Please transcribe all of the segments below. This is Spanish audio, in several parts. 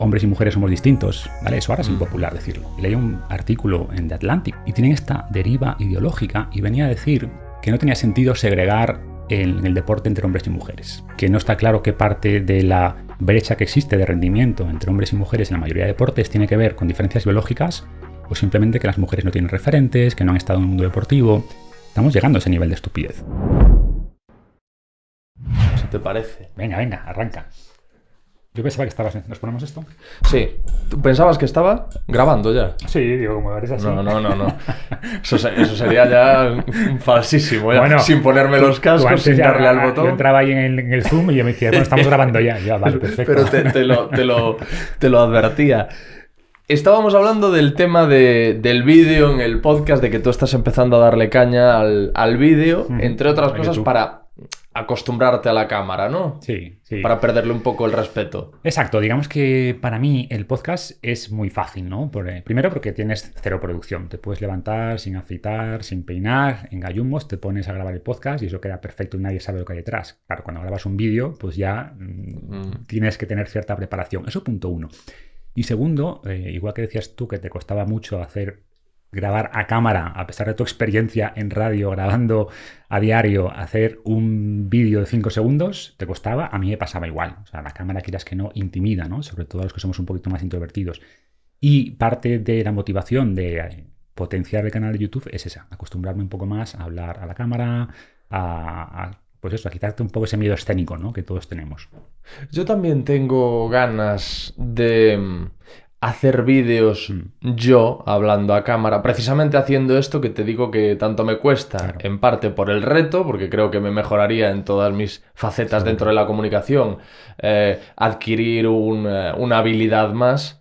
hombres y mujeres somos distintos, ¿vale? Eso ahora es mm. impopular decirlo. leí un artículo en The Atlantic y tienen esta deriva ideológica y venía a decir que no tenía sentido segregar en el deporte entre hombres y mujeres, que no está claro qué parte de la brecha que existe de rendimiento entre hombres y mujeres en la mayoría de deportes tiene que ver con diferencias biológicas o simplemente que las mujeres no tienen referentes, que no han estado en el mundo deportivo. Estamos llegando a ese nivel de estupidez. ¿Qué te parece. Venga, venga, arranca. Yo pensaba que estabas. ¿Nos ponemos esto? Sí. ¿Tú pensabas que estaba grabando ya? Sí, digo, como eres así. No, no, no, no. Eso, eso sería ya falsísimo. Ya, bueno, sin ponerme los cascos, sin darle al botón. Yo entraba ahí en el, Zoom y yo me decía, bueno, estamos grabando ya. Ya, vale, perfecto. Pero te, lo, te, lo, advertía. Estábamos hablando del tema de, del vídeo en el podcast, de que tú estás empezando a darle caña al, al vídeo, entre otras cosas, para acostumbrarte a la cámara, ¿no? Sí, sí. Para perderle un poco el respeto. Exacto, digamos que para mí el podcast es muy fácil, ¿no? Eh, primero porque tienes cero producción, te puedes levantar sin afeitar, sin peinar, en gallumbos, te pones a grabar el podcast y eso queda perfecto y nadie sabe lo que hay detrás. Claro, cuando grabas un vídeo, pues ya mm, mm. tienes que tener cierta preparación. Eso punto uno. Y segundo, eh, igual que decías tú que te costaba mucho hacer grabar a cámara, a pesar de tu experiencia en radio, grabando a diario, hacer un vídeo de 5 segundos, te costaba, a mí me pasaba igual. O sea, la cámara, quieras que no, intimida, ¿no? Sobre todo a los que somos un poquito más introvertidos. Y parte de la motivación de potenciar el canal de YouTube es esa, acostumbrarme un poco más a hablar a la cámara, a, pues eso, a quitarte un poco ese miedo escénico, ¿no? Que todos tenemos. Yo también tengo ganas de hacer vídeos yo hablando a cámara, precisamente haciendo esto que te digo que tanto me cuesta, en parte por el reto, porque creo que me mejoraría en todas mis facetas dentro de la comunicación, eh, adquirir eh, una habilidad más,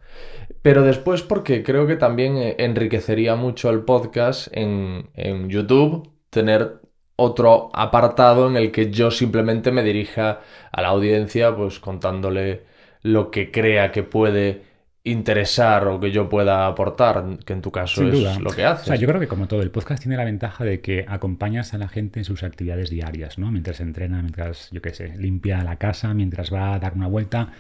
pero después porque creo que también eh, enriquecería mucho el podcast en, en YouTube, tener otro apartado en el que yo simplemente me dirija a la audiencia, pues contándole lo que crea que puede interesar o que yo pueda aportar, que en tu caso es lo que haces. yo creo que como todo, el podcast tiene la ventaja de que acompañas a la gente en sus actividades diarias, ¿no? Mientras entrena, mientras, yo qué sé, limpia la casa, mientras va a dar una vuelta.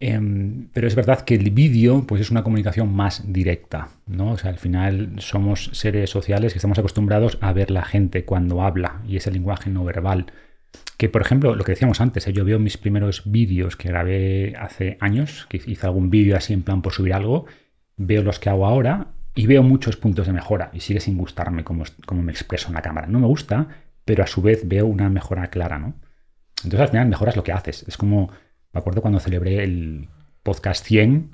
Em, pero es verdad que el vídeo pues es una comunicación más directa, ¿no? O sea, al final somos seres sociales que estamos acostumbrados a ver la gente cuando habla y ese lenguaje no verbal. Que, por ejemplo, lo que decíamos antes, ¿eh? yo veo mis primeros vídeos que grabé hace años, que hice algún vídeo así en plan por subir algo, veo los que hago ahora y veo muchos puntos de mejora y sigue sin gustarme cómo, me expreso en la cámara. No me gusta, pero a su vez veo una mejora clara, ¿no? Entonces al final mejoras lo que haces. Es como, me acuerdo cuando celebré el podcast 100,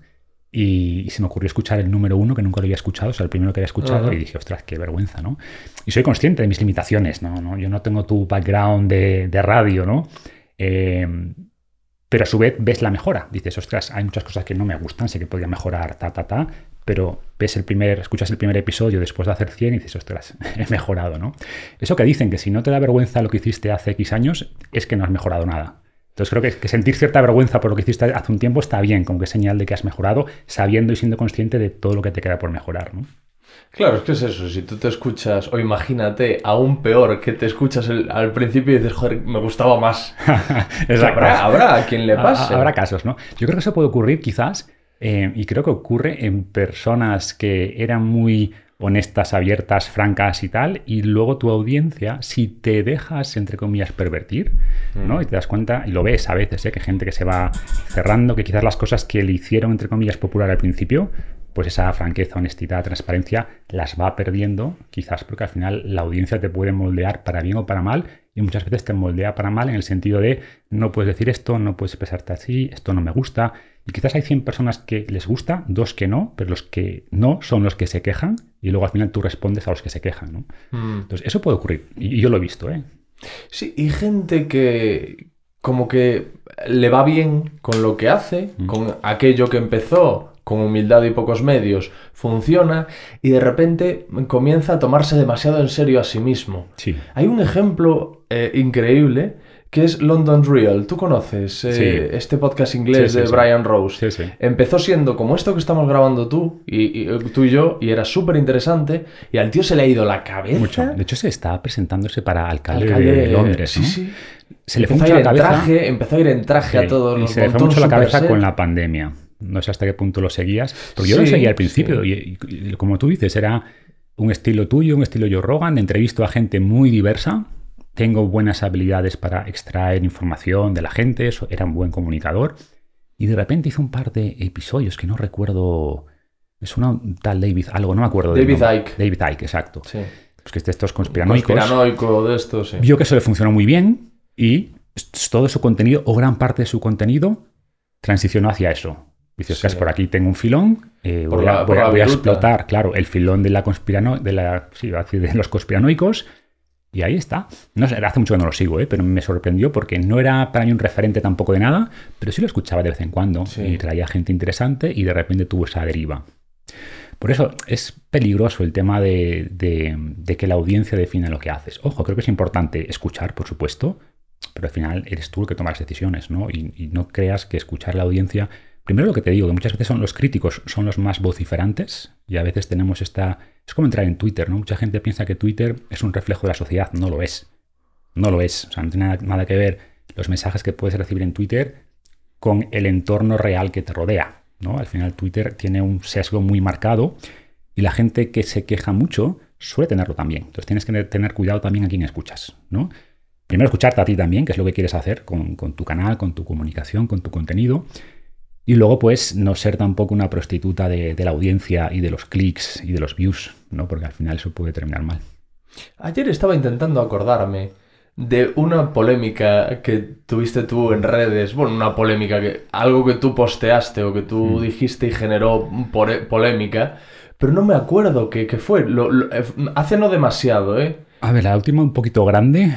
y, se me ocurrió escuchar el número uno que nunca lo había escuchado, o sea, el primero que había escuchado, y dije, ostras, qué vergüenza, ¿no? Y soy consciente de mis limitaciones, ¿no? Yo no tengo tu background de, radio, ¿no? Eh, pero a su vez ves la mejora. Dices, ostras, hay muchas cosas que no me gustan, sé que podía mejorar, ta, ta, ta, pero ves el primer, escuchas el primer episodio después de hacer 100 y dices, ostras, he mejorado, ¿no? Eso que dicen que si no te da vergüenza lo que hiciste hace X años, es que no has mejorado nada. Entonces creo que, sentir cierta vergüenza por lo que hiciste hace un tiempo está bien, como que es señal de que has mejorado, sabiendo y siendo consciente de todo lo que te queda por mejorar, ¿no? Claro, es que es eso. Si tú te escuchas, o imagínate, aún peor, que te escuchas al principio y dices, joder, me gustaba más. Exacto. Habrá, a quien le pase. Habrá casos, ¿no? Yo creo que eso puede ocurrir quizás, eh, y creo que ocurre en personas que eran muy honestas, abiertas, francas y tal, y luego tu audiencia, si te dejas, entre comillas, pervertir, ¿no? Mm. Y te das cuenta, y lo ves a veces, ¿eh? que gente que se va cerrando, que quizás las cosas que le hicieron, entre comillas, popular al principio, pues esa franqueza, honestidad, transparencia, las va perdiendo, quizás porque al final la audiencia te puede moldear para bien o para mal, y muchas veces te moldea para mal en el sentido de no puedes decir esto, no puedes expresarte así, esto no me gusta. Y quizás hay 100 personas que les gusta, dos que no, pero los que no son los que se quejan y luego al final tú respondes a los que se quejan. Mm. Entonces, eso puede ocurrir y, yo lo he visto. ¿eh? Sí, y gente que como que le va bien con lo que hace, mm. con aquello que empezó con humildad y pocos medios, funciona y de repente comienza a tomarse demasiado en serio a sí mismo. Sí. Hay un ejemplo eh, increíble que es London Real. Tú conoces eh, este podcast inglés de Brian Rose. Empezó siendo como esto que estamos grabando tú y, eh, tú y yo, y era súper interesante, y al tío se le ha ido la cabeza. Mucho. De hecho, se está presentándose para alcalde, de Londres. Se le empezó fue mucho la cabeza. empezó a ir en traje a todos los Y se le fue mucho la cabeza con la pandemia no sé hasta qué punto lo seguías, porque yo lo seguía al principio y, como tú dices, era un estilo tuyo, un estilo yo Rogan, entrevisto a gente muy diversa, tengo buenas habilidades para extraer información de la gente, era un buen comunicador y de repente hizo un par de episodios que no recuerdo, es una tal David, algo, no me acuerdo. David Icke. David exacto. Sí. Pues que estos conspiranoicos. Conspiranoico de estos, sí. Vio que eso le funcionó muy bien y todo su contenido o gran parte de su contenido transicionó hacia eso. Dices, por aquí tengo un filón, eh, voy, a, explotar, claro, el filón de la conspirano, de la, de los conspiranoicos, y ahí está. hace mucho que no lo sigo, eh, pero me sorprendió porque no era para mí un referente tampoco de nada, pero sí lo escuchaba de vez en cuando y traía gente interesante y de repente tuvo esa deriva. Por eso es peligroso el tema de, que la audiencia defina lo que haces. Ojo, creo que es importante escuchar, por supuesto, pero al final eres tú el que tomas decisiones, ¿no? Y, y no creas que escuchar la audiencia Primero lo que te digo, que muchas veces son los críticos, son los más vociferantes y a veces tenemos esta... Es como entrar en Twitter, ¿no? Mucha gente piensa que Twitter es un reflejo de la sociedad, no lo es. No lo es, o sea, no tiene nada, que ver los mensajes que puedes recibir en Twitter con el entorno real que te rodea, ¿no? Al final Twitter tiene un sesgo muy marcado y la gente que se queja mucho suele tenerlo también. Entonces tienes que tener cuidado también a quién escuchas, ¿no? Primero escucharte a ti también, que es lo que quieres hacer con, con tu canal, con tu comunicación, con tu contenido, y luego, pues, no ser tampoco una prostituta de, la audiencia y de los clics y de los views, ¿no? Porque al final eso puede terminar mal. Ayer estaba intentando acordarme de una polémica que tuviste tú en redes, bueno, una polémica, que, algo que tú posteaste o que tú mm. dijiste y generó polémica, pero no me acuerdo qué, fue, eh, hace no demasiado, ¿eh? A ver, la última un poquito grande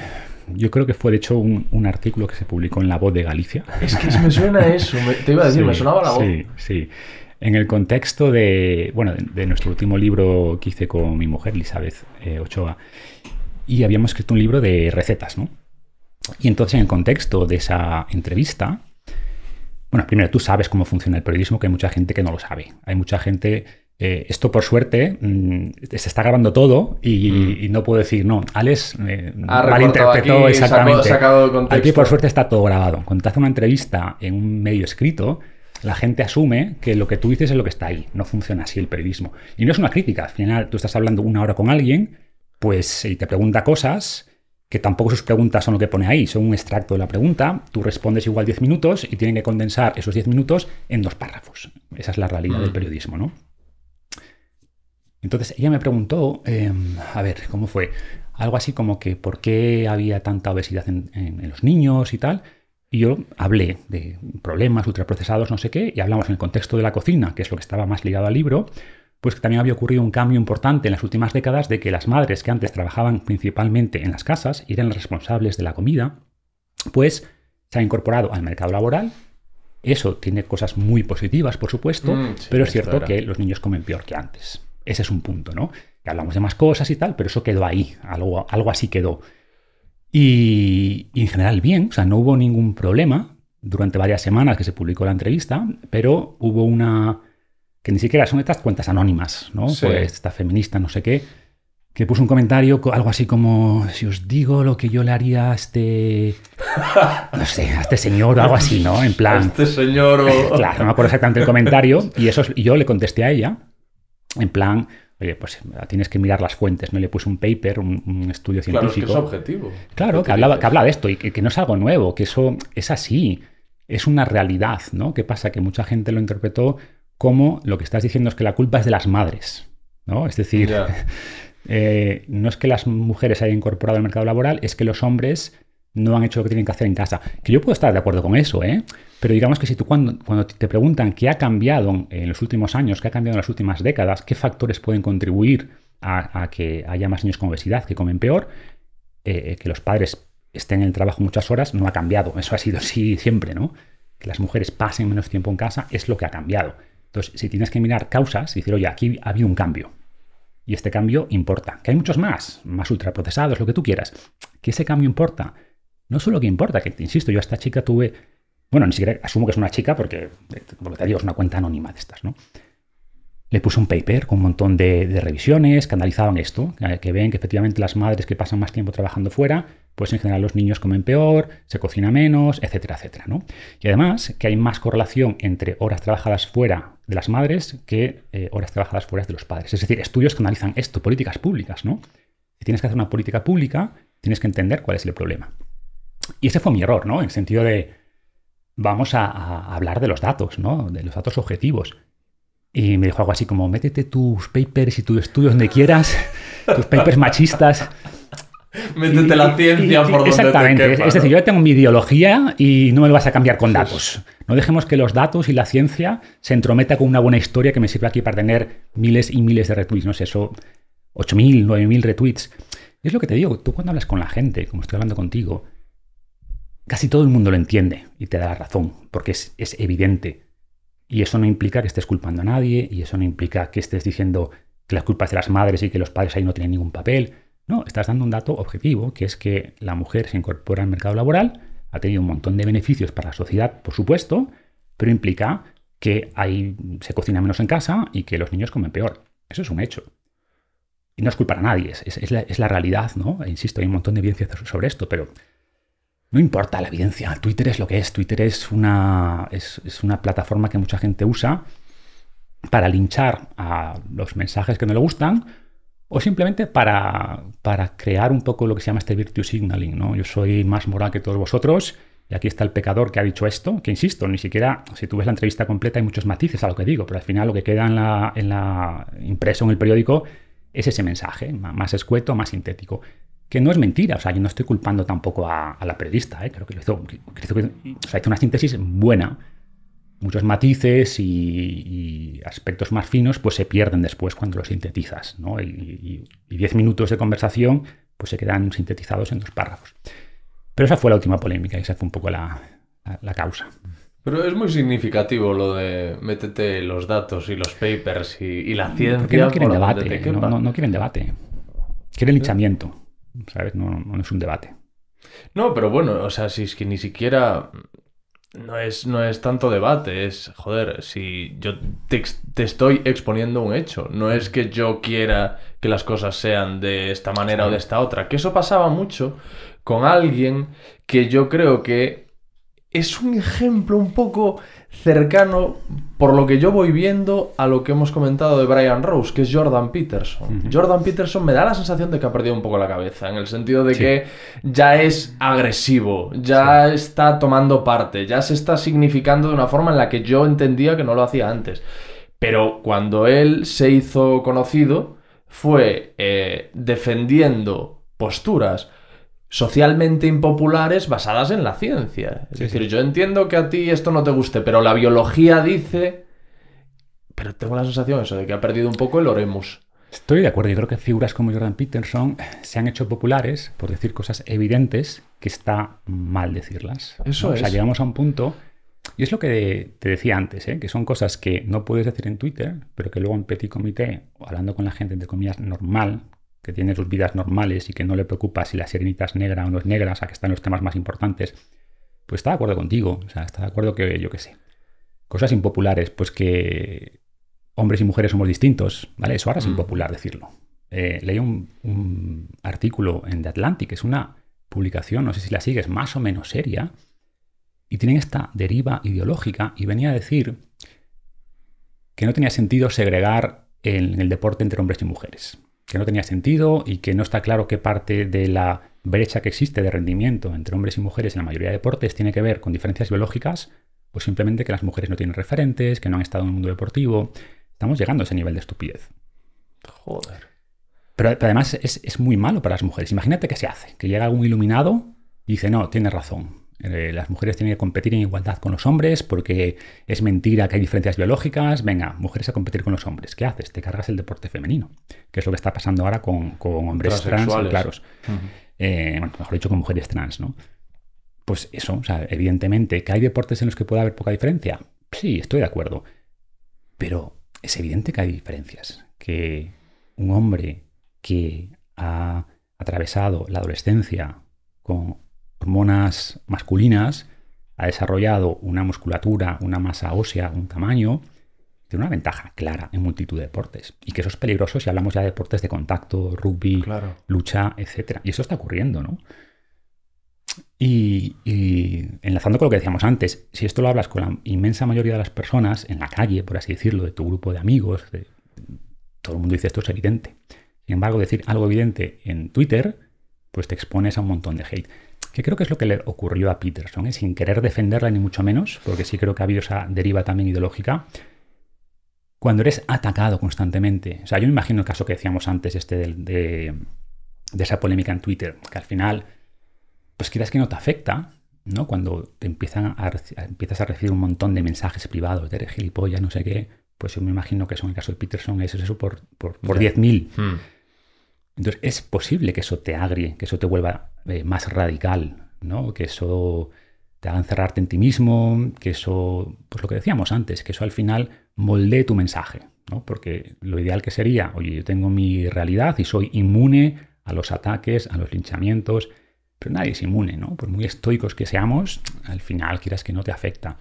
yo creo que fue, de hecho, un, artículo que se publicó en La Voz de Galicia. Es que me suena eso, te iba a decir, me sonaba la voz. Sí, sí. En el contexto de, bueno, de, nuestro último libro que hice con mi mujer, Elizabeth eh, Ochoa, y habíamos escrito un libro de recetas, ¿no? Y entonces, en el contexto de esa entrevista, bueno, primero, tú sabes cómo funciona el periodismo, que hay mucha gente que no lo sabe. Hay mucha gente eh, esto por suerte mm, se está grabando todo mm. y, no puedo decir, no, Alex eh, malinterpretó exactamente. aquí por suerte está todo grabado. Cuando te hace una entrevista en un medio escrito, la gente asume que lo que tú dices es lo que está ahí. No funciona así el periodismo. Y no es una crítica. Al final tú estás hablando una hora con alguien, pues y te pregunta cosas que tampoco sus preguntas son lo que pone ahí, son un extracto de la pregunta, tú respondes igual 10 minutos y tienen que condensar esos 10 minutos en dos párrafos. Esa es la realidad del mm. periodismo, ¿no? Entonces ella me preguntó, em, a ver, ¿cómo fue? Algo así como que por qué había tanta obesidad en, los niños y tal. Y yo hablé de problemas ultraprocesados, no sé qué, y hablamos en el contexto de la cocina, que es lo que estaba más ligado al libro, pues que también había ocurrido un cambio importante en las últimas décadas de que las madres que antes trabajaban principalmente en las casas y eran las responsables de la comida, pues se ha incorporado al mercado laboral. Eso tiene cosas muy positivas, por supuesto, mm, pero es cierto que los niños comen peor que antes. Ese es un punto, ¿no? Que hablamos de más cosas y tal, pero eso quedó ahí, algo, algo así quedó. Y, en general bien, o sea, no hubo ningún problema durante varias semanas que se publicó la entrevista, pero hubo una, que ni siquiera son estas cuentas anónimas, ¿no? Pues esta feminista, no sé qué, que puso un comentario, algo así como, si os digo lo que yo le haría a este, no sé, a este señor o algo así, ¿no? En plan... este señor o... Claro, no me acuerdo exactamente el comentario, y, eso, y yo le contesté a ella, en plan, oye, pues eh, tienes que mirar las fuentes, ¿no? Le puse un paper, un, estudio científico. Claro, que es objetivo. Claro, que, hablaba, que habla de esto y que, no es algo nuevo, que eso es así, es una realidad, ¿no? ¿Qué pasa? Que mucha gente lo interpretó como lo que estás diciendo es que la culpa es de las madres, ¿no? Es decir, eh, no es que las mujeres hayan incorporado al mercado laboral, es que los hombres no han hecho lo que tienen que hacer en casa. Que yo puedo estar de acuerdo con eso, ¿eh? Pero digamos que si tú cuando, cuando te preguntan qué ha cambiado en los últimos años, qué ha cambiado en las últimas décadas, qué factores pueden contribuir a, que haya más niños con obesidad que comen peor, eh, eh, que los padres estén en el trabajo muchas horas, no ha cambiado. Eso ha sido así siempre, ¿no? Que las mujeres pasen menos tiempo en casa es lo que ha cambiado. Entonces, si tienes que mirar causas y decir, oye, aquí ha habido un cambio. Y este cambio importa. Que hay muchos más, más ultraprocesados, lo que tú quieras. Que ese cambio importa. No solo que importa, que te insisto, yo a esta chica tuve bueno, ni siquiera asumo que es una chica porque, que te digo, es una cuenta anónima de estas, ¿no? Le puse un paper con un montón de, revisiones que analizaban esto, que, ven que efectivamente las madres que pasan más tiempo trabajando fuera, pues en general los niños comen peor, se cocina menos, etcétera, etcétera, ¿no? Y además que hay más correlación entre horas trabajadas fuera de las madres que eh, horas trabajadas fuera de los padres. Es decir, estudios que analizan esto, políticas públicas, ¿no? Si tienes que hacer una política pública, tienes que entender cuál es el problema. Y ese fue mi error, ¿no? En el sentido de, vamos a, hablar de los datos, ¿no? De los datos objetivos. Y me dijo algo así como, métete tus papers y tus estudios donde quieras, tus papers machistas. Métete la ciencia por donde Exactamente. es, decir, yo tengo mi ideología y no me lo vas a cambiar con datos. No dejemos que los datos y la ciencia se entrometa con una buena historia que me sirva aquí para tener miles y miles de retweets. No sé, eso, 8.000, 9.000 retweets. es lo que te digo, tú cuando hablas con la gente, como estoy hablando contigo, Casi todo el mundo lo entiende y te da la razón, porque es, evidente. Y eso no implica que estés culpando a nadie, y eso no implica que estés diciendo que las culpas de las madres y que los padres ahí no tienen ningún papel. No, estás dando un dato objetivo, que es que la mujer se incorpora al mercado laboral, ha tenido un montón de beneficios para la sociedad, por supuesto, pero implica que ahí se cocina menos en casa y que los niños comen peor. Eso es un hecho. Y no es culpa a nadie, es, la, es la, realidad, ¿no? E insisto, hay un montón de evidencia sobre esto, pero no importa la evidencia, Twitter es lo que es, Twitter es una, es, una plataforma que mucha gente usa para linchar a los mensajes que no le gustan o simplemente para, para crear un poco lo que se llama este virtue signaling. ¿no? Yo soy más moral que todos vosotros y aquí está el pecador que ha dicho esto, que insisto, ni siquiera si tú ves la entrevista completa hay muchos matices a lo que digo, pero al final lo que queda en la, en impreso en el periódico es ese mensaje, más escueto, más sintético que no es mentira. O sea, yo no estoy culpando tampoco a, la periodista, ¿eh? creo que lo hizo, hizo una síntesis buena. Muchos matices y, aspectos más finos pues se pierden después cuando lo sintetizas, ¿no? Y, diez minutos de conversación pues se quedan sintetizados en dos párrafos. Pero esa fue la última polémica y esa fue un poco la, causa. Pero es muy significativo lo de métete los datos y los papers y, la ciencia. Porque no quieren debate, no, quieren debate. Quieren linchamiento. No, es un debate. No, pero bueno, o sea, si es que ni siquiera no es, no es tanto debate, es, joder, si yo te, estoy exponiendo un hecho, no es que yo quiera que las cosas sean de esta manera o de esta otra, que eso pasaba mucho con alguien que yo creo que es un ejemplo un poco cercano por lo que yo voy viendo a lo que hemos comentado de Brian Rose, que es Jordan Peterson. Jordan Peterson me da la sensación de que ha perdido un poco la cabeza, en el sentido de que ya es agresivo, ya está tomando parte, ya se está significando de una forma en la que yo entendía que no lo hacía antes. Pero cuando él se hizo conocido, fue eh, defendiendo posturas socialmente impopulares basadas en la ciencia. Es decir, yo entiendo que a ti esto no te guste, pero la biología dice... Pero tengo la sensación eso, de que ha perdido un poco el oremos. Estoy de acuerdo, yo creo que figuras como Jordan Peterson se han hecho populares por decir cosas evidentes que está mal decirlas. Eso es. O sea, llegamos a un punto, y es lo que te decía antes, ¿eh? que son cosas que no puedes decir en Twitter, pero que luego en petit comité, hablando con la gente, entre comillas, normal, que tiene sus vidas normales y que no le preocupa si la sirenita es negra o no es negra, o sea, que están en los temas más importantes, pues está de acuerdo contigo, o sea, está de acuerdo que yo qué sé. Cosas impopulares, pues que hombres y mujeres somos distintos, ¿vale? Eso ahora es mm. impopular decirlo. Eh, leí un, artículo en The Atlantic, es una publicación, no sé si la sigues, más o menos seria, y tienen esta deriva ideológica y venía a decir que no tenía sentido segregar en el deporte entre hombres y mujeres que no tenía sentido y que no está claro qué parte de la brecha que existe de rendimiento entre hombres y mujeres en la mayoría de deportes tiene que ver con diferencias biológicas o simplemente que las mujeres no tienen referentes, que no han estado en el mundo deportivo. Estamos llegando a ese nivel de estupidez. Joder. Pero, además es, es, muy malo para las mujeres. Imagínate que se hace, que llega algún iluminado y dice, no, tienes razón, eh, las mujeres tienen que competir en igualdad con los hombres porque es mentira que hay diferencias biológicas. Venga, mujeres a competir con los hombres. ¿Qué haces? Te cargas el deporte femenino, que es lo que está pasando ahora con, hombres trans, claros. Eh, mejor dicho, con mujeres trans, ¿no? Pues eso, o sea, evidentemente, que hay deportes en los que puede haber poca diferencia. Sí, estoy de acuerdo. Pero es evidente que hay diferencias. Que un hombre que ha atravesado la adolescencia con hormonas masculinas, ha desarrollado una musculatura, una masa ósea, un tamaño, tiene una ventaja clara en multitud de deportes. Y que eso es peligroso si hablamos ya de deportes de contacto, rugby, lucha, etc. Y eso está ocurriendo, ¿no? Y, enlazando con lo que decíamos antes, si esto lo hablas con la inmensa mayoría de las personas en la calle, por así decirlo, de tu grupo de amigos, todo el mundo dice esto es evidente. Sin embargo, decir algo evidente en Twitter, pues te expones a un montón de hate que creo que es lo que le ocurrió a Peterson, ¿eh? sin querer defenderla ni mucho menos, porque sí creo que ha habido esa deriva también ideológica, cuando eres atacado constantemente. O sea, yo me imagino el caso que decíamos antes, este de, esa polémica en Twitter, que al final, pues quieras que no te afecta, ¿no? Cuando te empiezan a, empiezas a recibir un montón de mensajes privados, de eres gilipollas, no sé qué, pues yo me imagino que son en el caso de Peterson es eso por, por, 10.000. Entonces es posible que eso te agrie, que eso te vuelva eh, más radical, ¿no? que eso te haga encerrarte en ti mismo, que eso, pues lo que decíamos antes, que eso al final moldee tu mensaje, ¿no? porque lo ideal que sería, oye, yo tengo mi realidad y soy inmune a los ataques, a los linchamientos, pero nadie es inmune, ¿no? Por muy estoicos que seamos, al final quieras que no te afecta.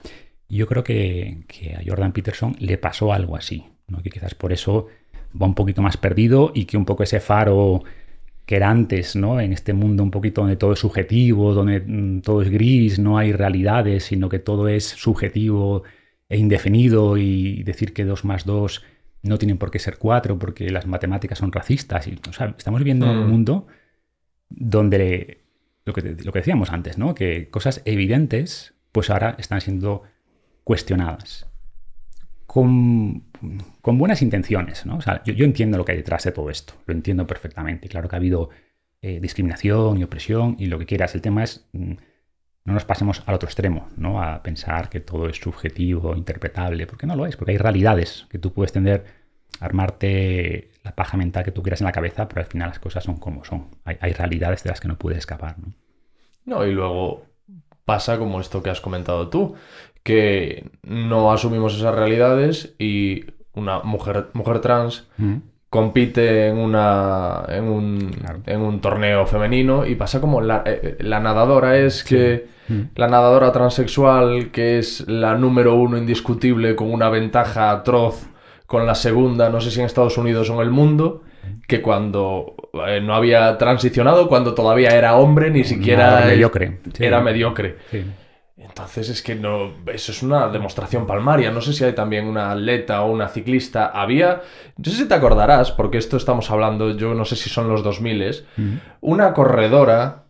Y yo creo que, que a Jordan Peterson le pasó algo así, ¿no? que quizás por eso va un poquito más perdido y que un poco ese faro que era antes, ¿no? En este mundo un poquito donde todo es subjetivo, donde mm, todo es gris, no hay realidades, sino que todo es subjetivo e indefinido y decir que dos más dos no tienen por qué ser cuatro porque las matemáticas son racistas. o sea, estamos viviendo un mm. mundo donde lo que, decíamos antes, ¿no? Que cosas evidentes, pues ahora están siendo cuestionadas. Con con buenas intenciones. ¿no? yo, entiendo lo que hay detrás de todo esto, lo entiendo perfectamente. Claro que ha habido eh, discriminación y opresión y lo que quieras. El tema es, mm, no nos pasemos al otro extremo, ¿no? a pensar que todo es subjetivo, interpretable, porque no lo es, porque hay realidades que tú puedes tender, armarte la paja mental que tú quieras en la cabeza, pero al final las cosas son como son. Hay, realidades de las que no puedes escapar. no, y luego pasa como esto que has comentado tú que no asumimos esas realidades y una mujer, mujer trans mm. compite en, una, en, un, torneo femenino y pasa como la, eh, nadadora es que mm. la nadadora transexual que es la número uno indiscutible con una ventaja atroz con la segunda, no sé si en Estados Unidos o en el mundo, que cuando eh, no había transicionado, cuando todavía era hombre, ni siquiera... Era mediocre. Entonces es que no, eso es una demostración palmaria. No sé si hay también una atleta o una ciclista. Había, no sé si te acordarás, porque esto estamos hablando, yo no sé si son los 2000, una corredora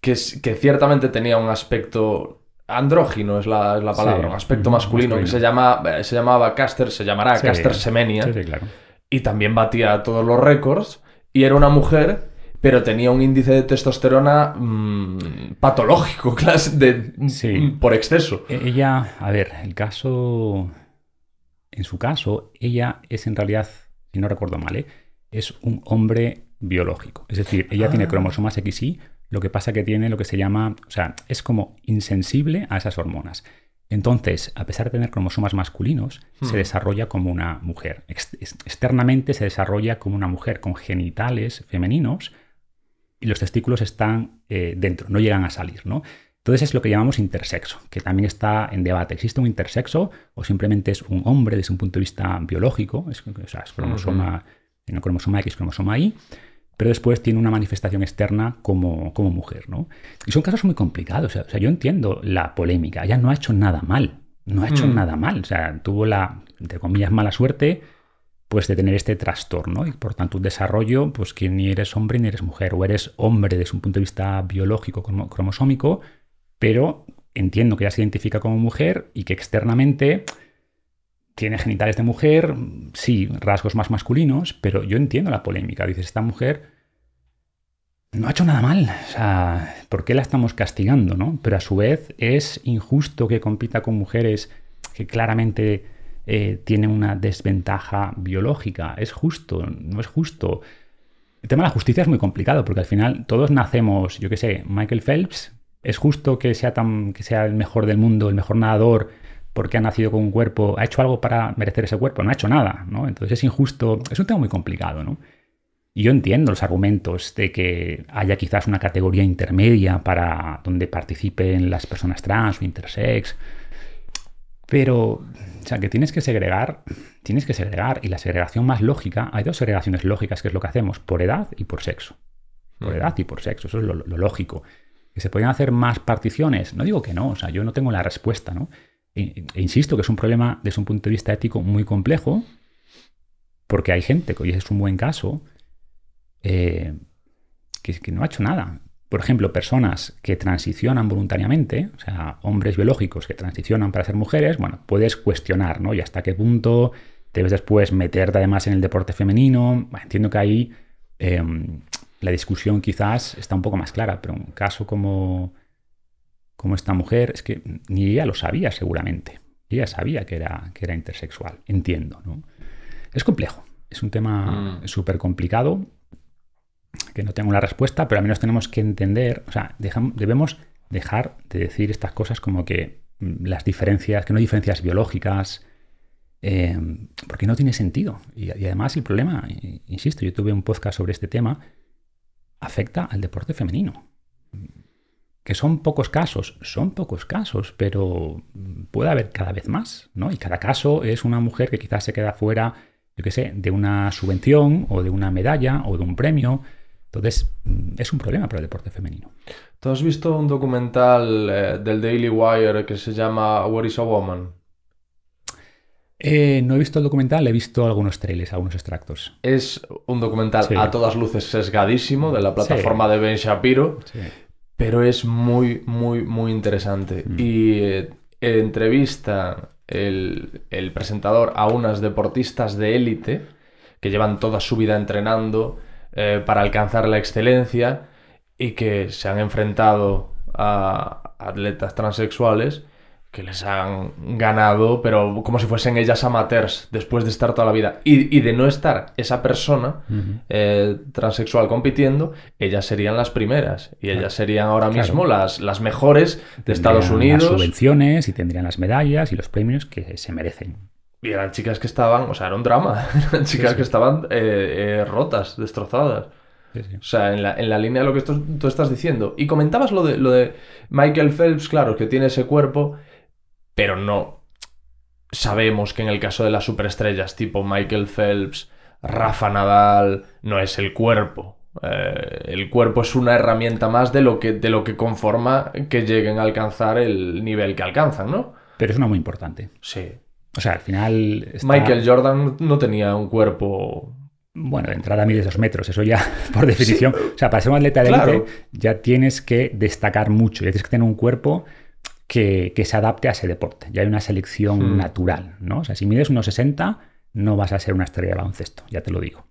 que, que ciertamente tenía un aspecto andrógino es la, palabra, un aspecto masculino, que se, llama, eh, se llamaba Caster, se llamará Caster Semenia. Y también batía todos los récords y era una mujer pero tenía un índice de testosterona mm, patológico, clase de, mm, mm, por exceso. E-, ella, a ver, el caso, en su caso, ella es en realidad, si no recuerdo mal, ¿eh? es un hombre biológico. Es decir, ella tiene ah. cromosomas XY, lo que pasa que tiene lo que se llama, o sea, es como insensible a esas hormonas. Entonces, a pesar de tener cromosomas masculinos, se hmm. desarrolla como una mujer. externamente se desarrolla como una mujer con genitales femeninos, y los testículos están eh, dentro, no llegan a salir, ¿no? Entonces es lo que llamamos intersexo, que también está en debate. ¿Existe un intersexo o simplemente es un hombre desde un punto de vista biológico? Es, o sea, es cromosoma, cromosoma X, cromosoma Y, pero después tiene una manifestación externa como, como mujer, ¿no? Y son casos muy complicados. O sea, yo entiendo la polémica. Ella no ha hecho nada mal. No ha hecho mm. nada mal. O sea, tuvo la, entre comillas, mala suerte pues de tener este trastorno y por tanto un desarrollo pues que ni eres hombre ni eres mujer o eres hombre desde un punto de vista biológico cromosómico pero entiendo que ya se identifica como mujer y que externamente tiene genitales de mujer sí rasgos más masculinos pero yo entiendo la polémica dices esta mujer no ha hecho nada mal o sea por qué la estamos castigando no pero a su vez es injusto que compita con mujeres que claramente eh, tiene una desventaja biológica. Es justo, no es justo. El tema de la justicia es muy complicado porque al final todos nacemos, yo qué sé, Michael Phelps, es justo que sea, tan, que sea el mejor del mundo, el mejor nadador, porque ha nacido con un cuerpo, ha hecho algo para merecer ese cuerpo, no ha hecho nada, ¿no? Entonces es injusto, es un tema muy complicado, ¿no? Y yo entiendo los argumentos de que haya quizás una categoría intermedia para donde participen las personas trans o intersex, pero, o sea, que tienes que segregar, tienes que segregar. Y la segregación más lógica, hay dos segregaciones lógicas que es lo que hacemos, por edad y por sexo. Por edad y por sexo, eso es lo, lógico. ¿Que se podían hacer más particiones? No digo que no, o sea, yo no tengo la respuesta, ¿no? E, e, insisto que es un problema desde un punto de vista ético muy complejo, porque hay gente, que es un buen caso, eh, que no ha hecho nada por ejemplo, personas que transicionan voluntariamente, o sea, hombres biológicos que transicionan para ser mujeres, bueno, puedes cuestionar, ¿no? Y hasta qué punto debes después meterte además en el deporte femenino. entiendo que ahí em, la discusión quizás está un poco más clara, pero un caso como, como esta mujer, es que ni ella lo sabía seguramente. Ella sabía que era, que era intersexual, entiendo, ¿no? Es complejo, es un tema mm. súper complicado que no tengo la respuesta, pero al menos tenemos que entender, o sea, debemos dejar de decir estas cosas como que mm, las diferencias, que no hay diferencias biológicas, em, porque no tiene sentido. Y, y, además el problema, insisto, yo tuve un podcast sobre este tema, afecta al deporte femenino. Que son pocos casos, son pocos casos, pero mm, puede haber cada vez más, ¿no? Y cada caso es una mujer que quizás se queda fuera, yo qué sé, de una subvención o de una medalla o de un premio entonces, mm, es un problema para el deporte femenino. ¿Tú has visto un documental eh, del Daily Wire que se llama What is a Woman? Eh, no he visto el documental, he visto algunos trailers, algunos extractos. Es un documental a todas luces sesgadísimo de la plataforma de Ben Shapiro, pero es muy, muy, muy interesante. Mm. Y eh, entrevista el presentador a unas deportistas de élite que llevan toda su vida entrenando, eh, para alcanzar la excelencia y que se han enfrentado a atletas transexuales que les han ganado, pero como si fuesen ellas amateurs después de estar toda la vida. Y, de no estar esa persona eh, transexual compitiendo, ellas serían las primeras. Y ellas serían ahora mismo las, mejores de Estados Unidos. Las subvenciones y tendrían las medallas y los premios que se merecen. Y eran chicas que estaban, o sea, era un drama, eran chicas que estaban eh, eh, rotas, destrozadas. o sea, en la, en la, línea de lo que tú, estás diciendo. Y comentabas lo de, lo de Michael Phelps, claro, que tiene ese cuerpo, pero no sabemos que en el caso de las superestrellas tipo Michael Phelps, Rafa Nadal, no es el cuerpo. Eh, el cuerpo es una herramienta más de lo, que, de lo que conforma que lleguen a alcanzar el nivel que alcanzan, ¿no? Pero es una muy importante. Sí. O sea, al final. Michael Jordan no tenía un cuerpo. Bueno, de entrada a miles de metros, eso ya, por definición. O sea, para ser un atleta de élite, ya tienes que destacar mucho, ya tienes que tener un cuerpo que, se adapte a ese deporte. Ya hay una selección hmm. natural, ¿no? O sea, si mides unos 60, no vas a ser una estrella de baloncesto, ya te lo digo.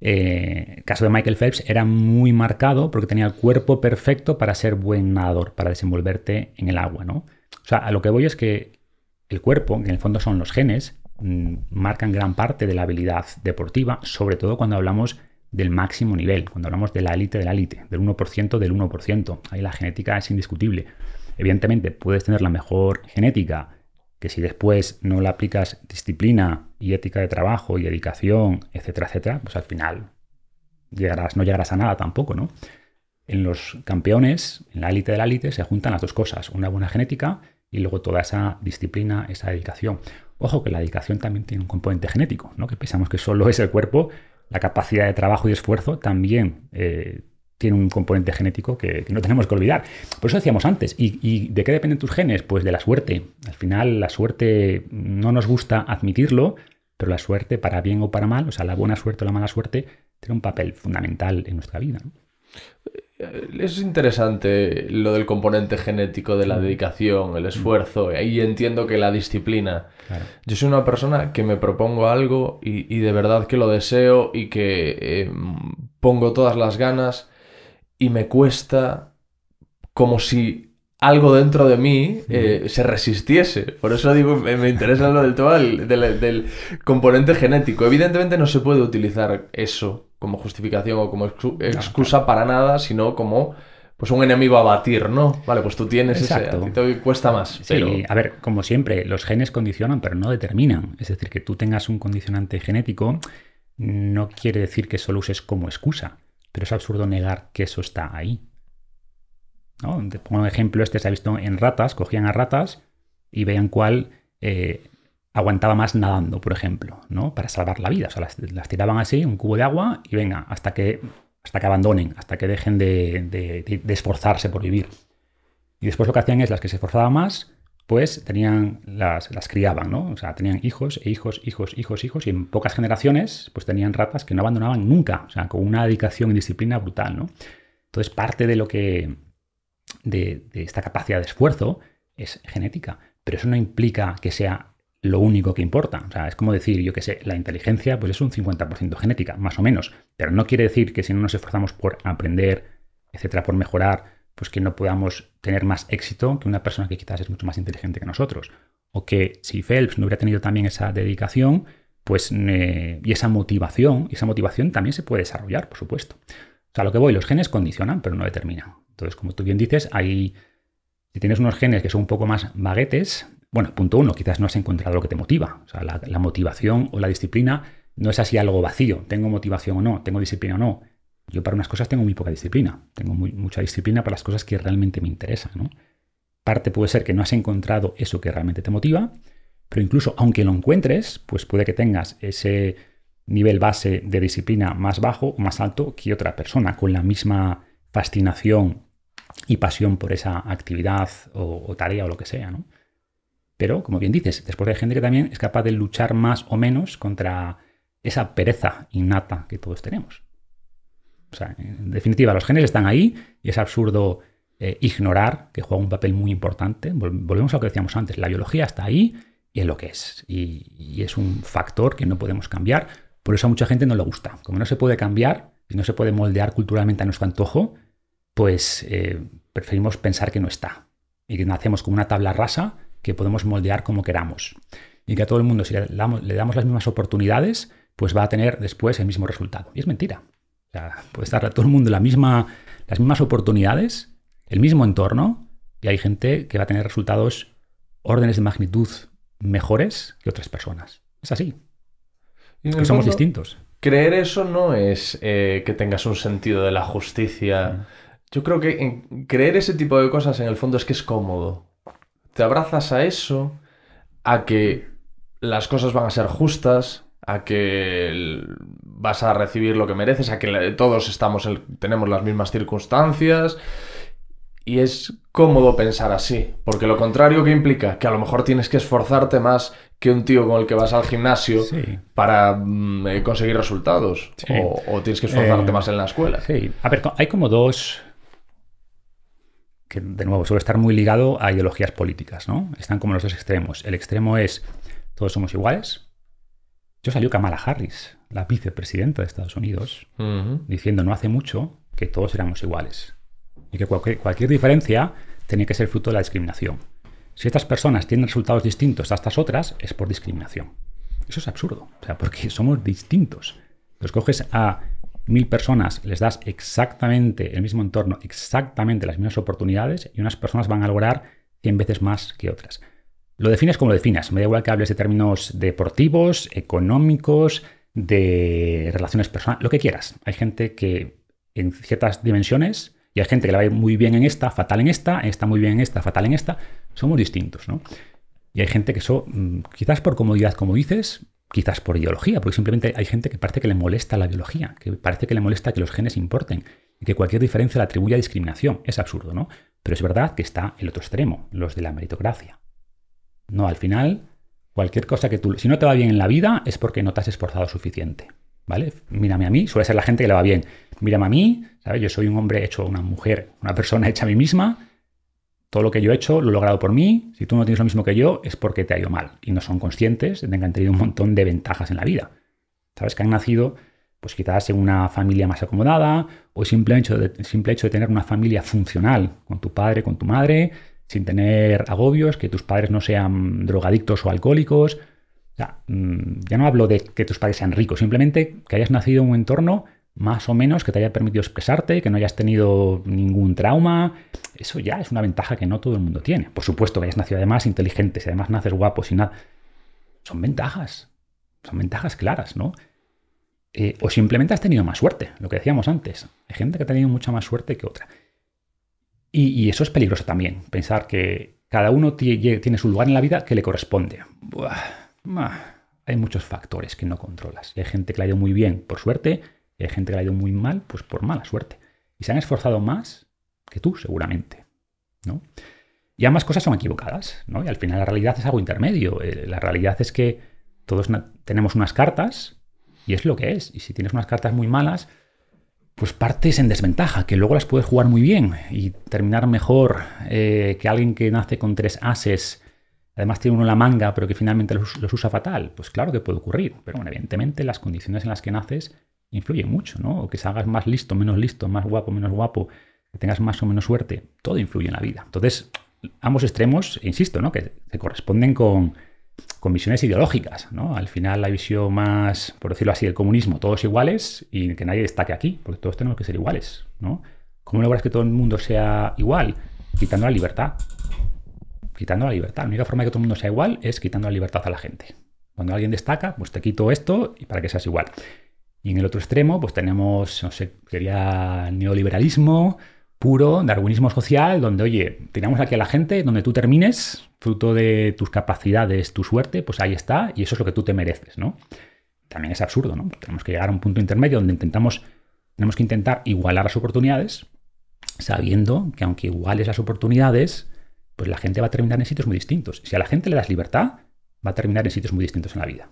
Eh, el caso de Michael Phelps era muy marcado porque tenía el cuerpo perfecto para ser buen nadador, para desenvolverte en el agua, ¿no? O sea, a lo que voy es que el cuerpo, que en el fondo son los genes, mm, marcan gran parte de la habilidad deportiva, sobre todo cuando hablamos del máximo nivel, cuando hablamos de la élite de la élite, del 1% del 1%. Ahí la genética es indiscutible. Evidentemente, puedes tener la mejor genética, que si después no la aplicas disciplina y ética de trabajo y dedicación, etcétera, etcétera, pues al final llegarás, no llegarás a nada tampoco, ¿no? En los campeones, en la élite de la élite, se juntan las dos cosas, una buena genética y luego toda esa disciplina, esa dedicación. Ojo que la dedicación también tiene un componente genético, ¿no? que pensamos que solo es el cuerpo, la capacidad de trabajo y esfuerzo también eh, tiene un componente genético que, no tenemos que olvidar. Por eso decíamos antes, ¿y, de qué dependen tus genes? Pues de la suerte. Al final la suerte no nos gusta admitirlo, pero la suerte para bien o para mal, o sea, la buena suerte o la mala suerte, tiene un papel fundamental en nuestra vida. Eh, es interesante lo del componente genético de la mm. dedicación, el mm. esfuerzo, eh, ahí entiendo que la disciplina. Yo soy una persona que me propongo algo y, de verdad que lo deseo y que eh, pongo todas las ganas y me cuesta como si algo dentro de mí mm. se resistiese. Por eso digo, me, interesa lo del todo del componente genético. Evidentemente no se puede utilizar eso como justificación o como excusa para nada, sino como pues un enemigo a batir, ¿no? Vale, pues tú tienes Exacto. ese, a te cuesta más. Sí, a ver, como siempre, los genes condicionan, pero no determinan. Es decir, que tú tengas un condicionante genético no quiere decir que solo uses como excusa, pero es absurdo negar que eso está ahí. ¿No? Te pongo un ejemplo, este se ha visto en ratas, cogían a ratas y veían cuál eh, aguantaba más nadando, por ejemplo, ¿no? Para salvar la vida. O las, tiraban así, un cubo de agua, y venga, hasta que, hasta que abandonen, hasta que dejen de, esforzarse por vivir. Y después lo que hacían es las que se esforzaban más, pues tenían, las, las criaban, ¿no? O sea, tenían hijos e hijos, hijos, hijos, hijos, y en pocas generaciones, pues tenían ratas que no abandonaban nunca, o sea, con una dedicación y disciplina brutal, ¿no? Entonces, parte de lo que, de esta capacidad de esfuerzo es genética, pero eso no implica que sea lo único que importa. O sea, es como decir, yo que sé, la inteligencia pues es un 50% genética, más o menos. Pero no quiere decir que si no nos esforzamos por aprender, etcétera, por mejorar, pues que no podamos tener más éxito que una persona que quizás es mucho más inteligente que nosotros. O que si Phelps no hubiera tenido también esa dedicación, pues y esa motivación, y esa motivación también se puede desarrollar, por supuesto. O sea, lo que voy, los genes condicionan, pero no determinan. Entonces, como tú bien dices, ahí si tienes unos genes que son un poco más baguetes, bueno, punto uno, quizás no has encontrado lo que te motiva. O sea, la, motivación o la disciplina no es así algo vacío. ¿Tengo motivación o no? ¿Tengo disciplina o no? Yo para unas cosas tengo muy poca disciplina. Tengo mucha disciplina para las cosas que realmente me interesan. ¿no? Parte puede ser que no has encontrado eso que realmente te motiva, pero incluso aunque lo encuentres, pues puede que tengas ese nivel base de disciplina más bajo o más alto que otra persona con la misma fascinación y pasión por esa actividad o, o tarea o lo que sea. ¿no? Pero, como bien dices, después hay gente que también es capaz de luchar más o menos contra esa pereza innata que todos tenemos. en definitiva, los genes están ahí y es absurdo eh, ignorar que juega un papel muy importante. Volvemos a lo que decíamos antes, la biología está ahí y es lo que es. Y, es un factor que no podemos cambiar. Por eso a mucha gente no le gusta. Como no se puede cambiar y no se puede moldear culturalmente a nuestro antojo, pues eh, preferimos pensar que no está. Y que nacemos como una tabla rasa que podemos moldear como queramos. Y que a todo el mundo, si le damos, las mismas oportunidades, pues va a tener después el mismo resultado. Y es mentira. O sea, puede estar a todo el mundo la misma, las mismas oportunidades, el mismo entorno, y hay gente que va a tener resultados órdenes de magnitud mejores que otras personas. Es así. somos distintos. Creer eso no es eh, que tengas un sentido de la justicia. Mm. Yo creo que creer ese tipo de cosas en el fondo es que es cómodo te abrazas a eso, a que las cosas van a ser justas, a que vas a recibir lo que mereces, a que todos estamos tenemos las mismas circunstancias. Y es cómodo pensar así, porque lo contrario que implica que a lo mejor tienes que esforzarte más que un tío con el que vas al gimnasio para mm, eh, conseguir resultados, o, tienes que esforzarte eh, más en la escuela. a ver, hay como dos, que de nuevo suele estar muy ligado a ideologías políticas, ¿no? Están como los dos extremos. El extremo es todos somos iguales. Yo salió Kamala Harris, la vicepresidenta de Estados Unidos, diciendo no hace mucho que todos éramos iguales y que cualquier, cualquier diferencia tenía que ser fruto de la discriminación. Si estas personas tienen resultados distintos a estas otras, es por discriminación. Eso es absurdo, o sea, porque somos distintos. Los coges a mil personas les das exactamente el mismo entorno, exactamente las mismas oportunidades y unas personas van a lograr 100 veces más que otras. Lo defines como lo definas, me da igual que hables de términos deportivos, económicos, de relaciones personales, lo que quieras. Hay gente que en ciertas dimensiones, y hay gente que la va muy bien en esta, fatal en esta, está muy bien en esta, fatal en esta, somos distintos, ¿no? Y hay gente que eso, mm, quizás por comodidad, como dices, quizás por ideología, porque simplemente hay gente que parece que le molesta la biología, que parece que le molesta que los genes importen y que cualquier diferencia le atribuya discriminación. Es absurdo, ¿no? Pero es verdad que está el otro extremo, los de la meritocracia. No, al final, cualquier cosa que tú... Si no te va bien en la vida es porque no te has esforzado suficiente, ¿vale? Mírame a mí, suele ser la gente que le va bien. Mírame a mí, ¿sabes? Yo soy un hombre hecho una mujer, una persona hecha a mí misma, todo lo que yo he hecho lo he logrado por mí. Si tú no tienes lo mismo que yo, es porque te ha ido mal. Y no son conscientes de que han tenido un montón de ventajas en la vida. Sabes que han nacido, pues quizás en una familia más acomodada, o simple hecho de, simple hecho de tener una familia funcional, con tu padre, con tu madre, sin tener agobios, que tus padres no sean drogadictos o alcohólicos. Mm, ya no hablo de que tus padres sean ricos, simplemente que hayas nacido en un entorno más o menos que te haya permitido expresarte, que no hayas tenido ningún trauma. Eso ya es una ventaja que no todo el mundo tiene. Por supuesto que hayas nacido además inteligente, si además naces guapo, y nada. Son ventajas. Son ventajas claras, ¿no? Eh, o simplemente has tenido más suerte, lo que decíamos antes. Hay gente que ha tenido mucha más suerte que otra. Y, eso es peligroso también, pensar que cada uno tiene su lugar en la vida que le corresponde. hay muchos factores que no controlas. hay gente que la ha ido muy bien, por suerte, y hay gente que ha ido muy mal, pues por mala suerte. Y se han esforzado más que tú, seguramente. ¿no? Y ambas cosas son equivocadas, ¿no? Y al final la realidad es algo intermedio. Eh, la realidad es que todos tenemos unas cartas y es lo que es. Y si tienes unas cartas muy malas, pues partes en desventaja, que luego las puedes jugar muy bien y terminar mejor eh, que alguien que nace con tres ases, además tiene uno en la manga, pero que finalmente los, usa fatal. Pues claro que puede ocurrir, pero bueno, evidentemente las condiciones en las que naces influye mucho, ¿no? O que salgas más listo, menos listo, más guapo, menos guapo, que tengas más o menos suerte, todo influye en la vida. Entonces, ambos extremos, insisto, ¿no? Que se corresponden con, con visiones ideológicas, ¿no? Al final la visión más, por decirlo así, del comunismo, todos iguales y que nadie destaque aquí, porque todos tenemos que ser iguales, ¿no? ¿Cómo logras que todo el mundo sea igual? Quitando la libertad. Quitando la libertad. La única forma de que todo el mundo sea igual es quitando la libertad a la gente. Cuando alguien destaca, pues te quito esto y para que seas igual. Y en el otro extremo, pues tenemos, no sé, sería neoliberalismo puro, darwinismo social, donde, oye, tenemos aquí a la gente, donde tú termines, fruto de tus capacidades, tu suerte, pues ahí está, y eso es lo que tú te mereces, ¿no? También es absurdo, ¿no? Tenemos que llegar a un punto intermedio donde intentamos, tenemos que intentar igualar las oportunidades, sabiendo que aunque iguales las oportunidades, pues la gente va a terminar en sitios muy distintos. Si a la gente le das libertad, va a terminar en sitios muy distintos en la vida.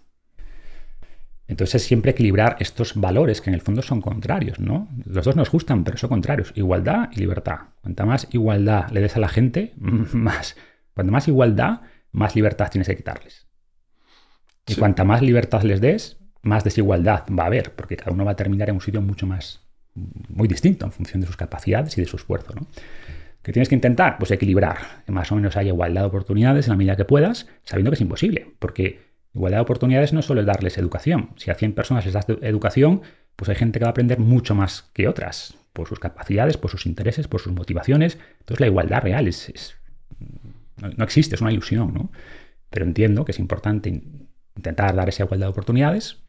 Entonces siempre equilibrar estos valores que en el fondo son contrarios, ¿no? Los dos nos gustan, pero son contrarios. Igualdad y libertad. Cuanta más igualdad le des a la gente, más. Cuanta más igualdad, más libertad tienes que quitarles. Y cuanta más libertad les des, más desigualdad va a haber, porque cada uno va a terminar en un sitio mucho más, muy distinto en función de sus capacidades y de su esfuerzo, ¿no? ¿Qué tienes que intentar? Pues equilibrar, que más o menos haya igualdad de oportunidades en la medida que puedas, sabiendo que es imposible, porque Igualdad de oportunidades no solo es darles educación. Si a 100 personas les das educación, pues hay gente que va a aprender mucho más que otras, por sus capacidades, por sus intereses, por sus motivaciones. Entonces la igualdad real es, no, existe, es una ilusión, ¿no? Pero entiendo que es importante intentar dar esa igualdad de oportunidades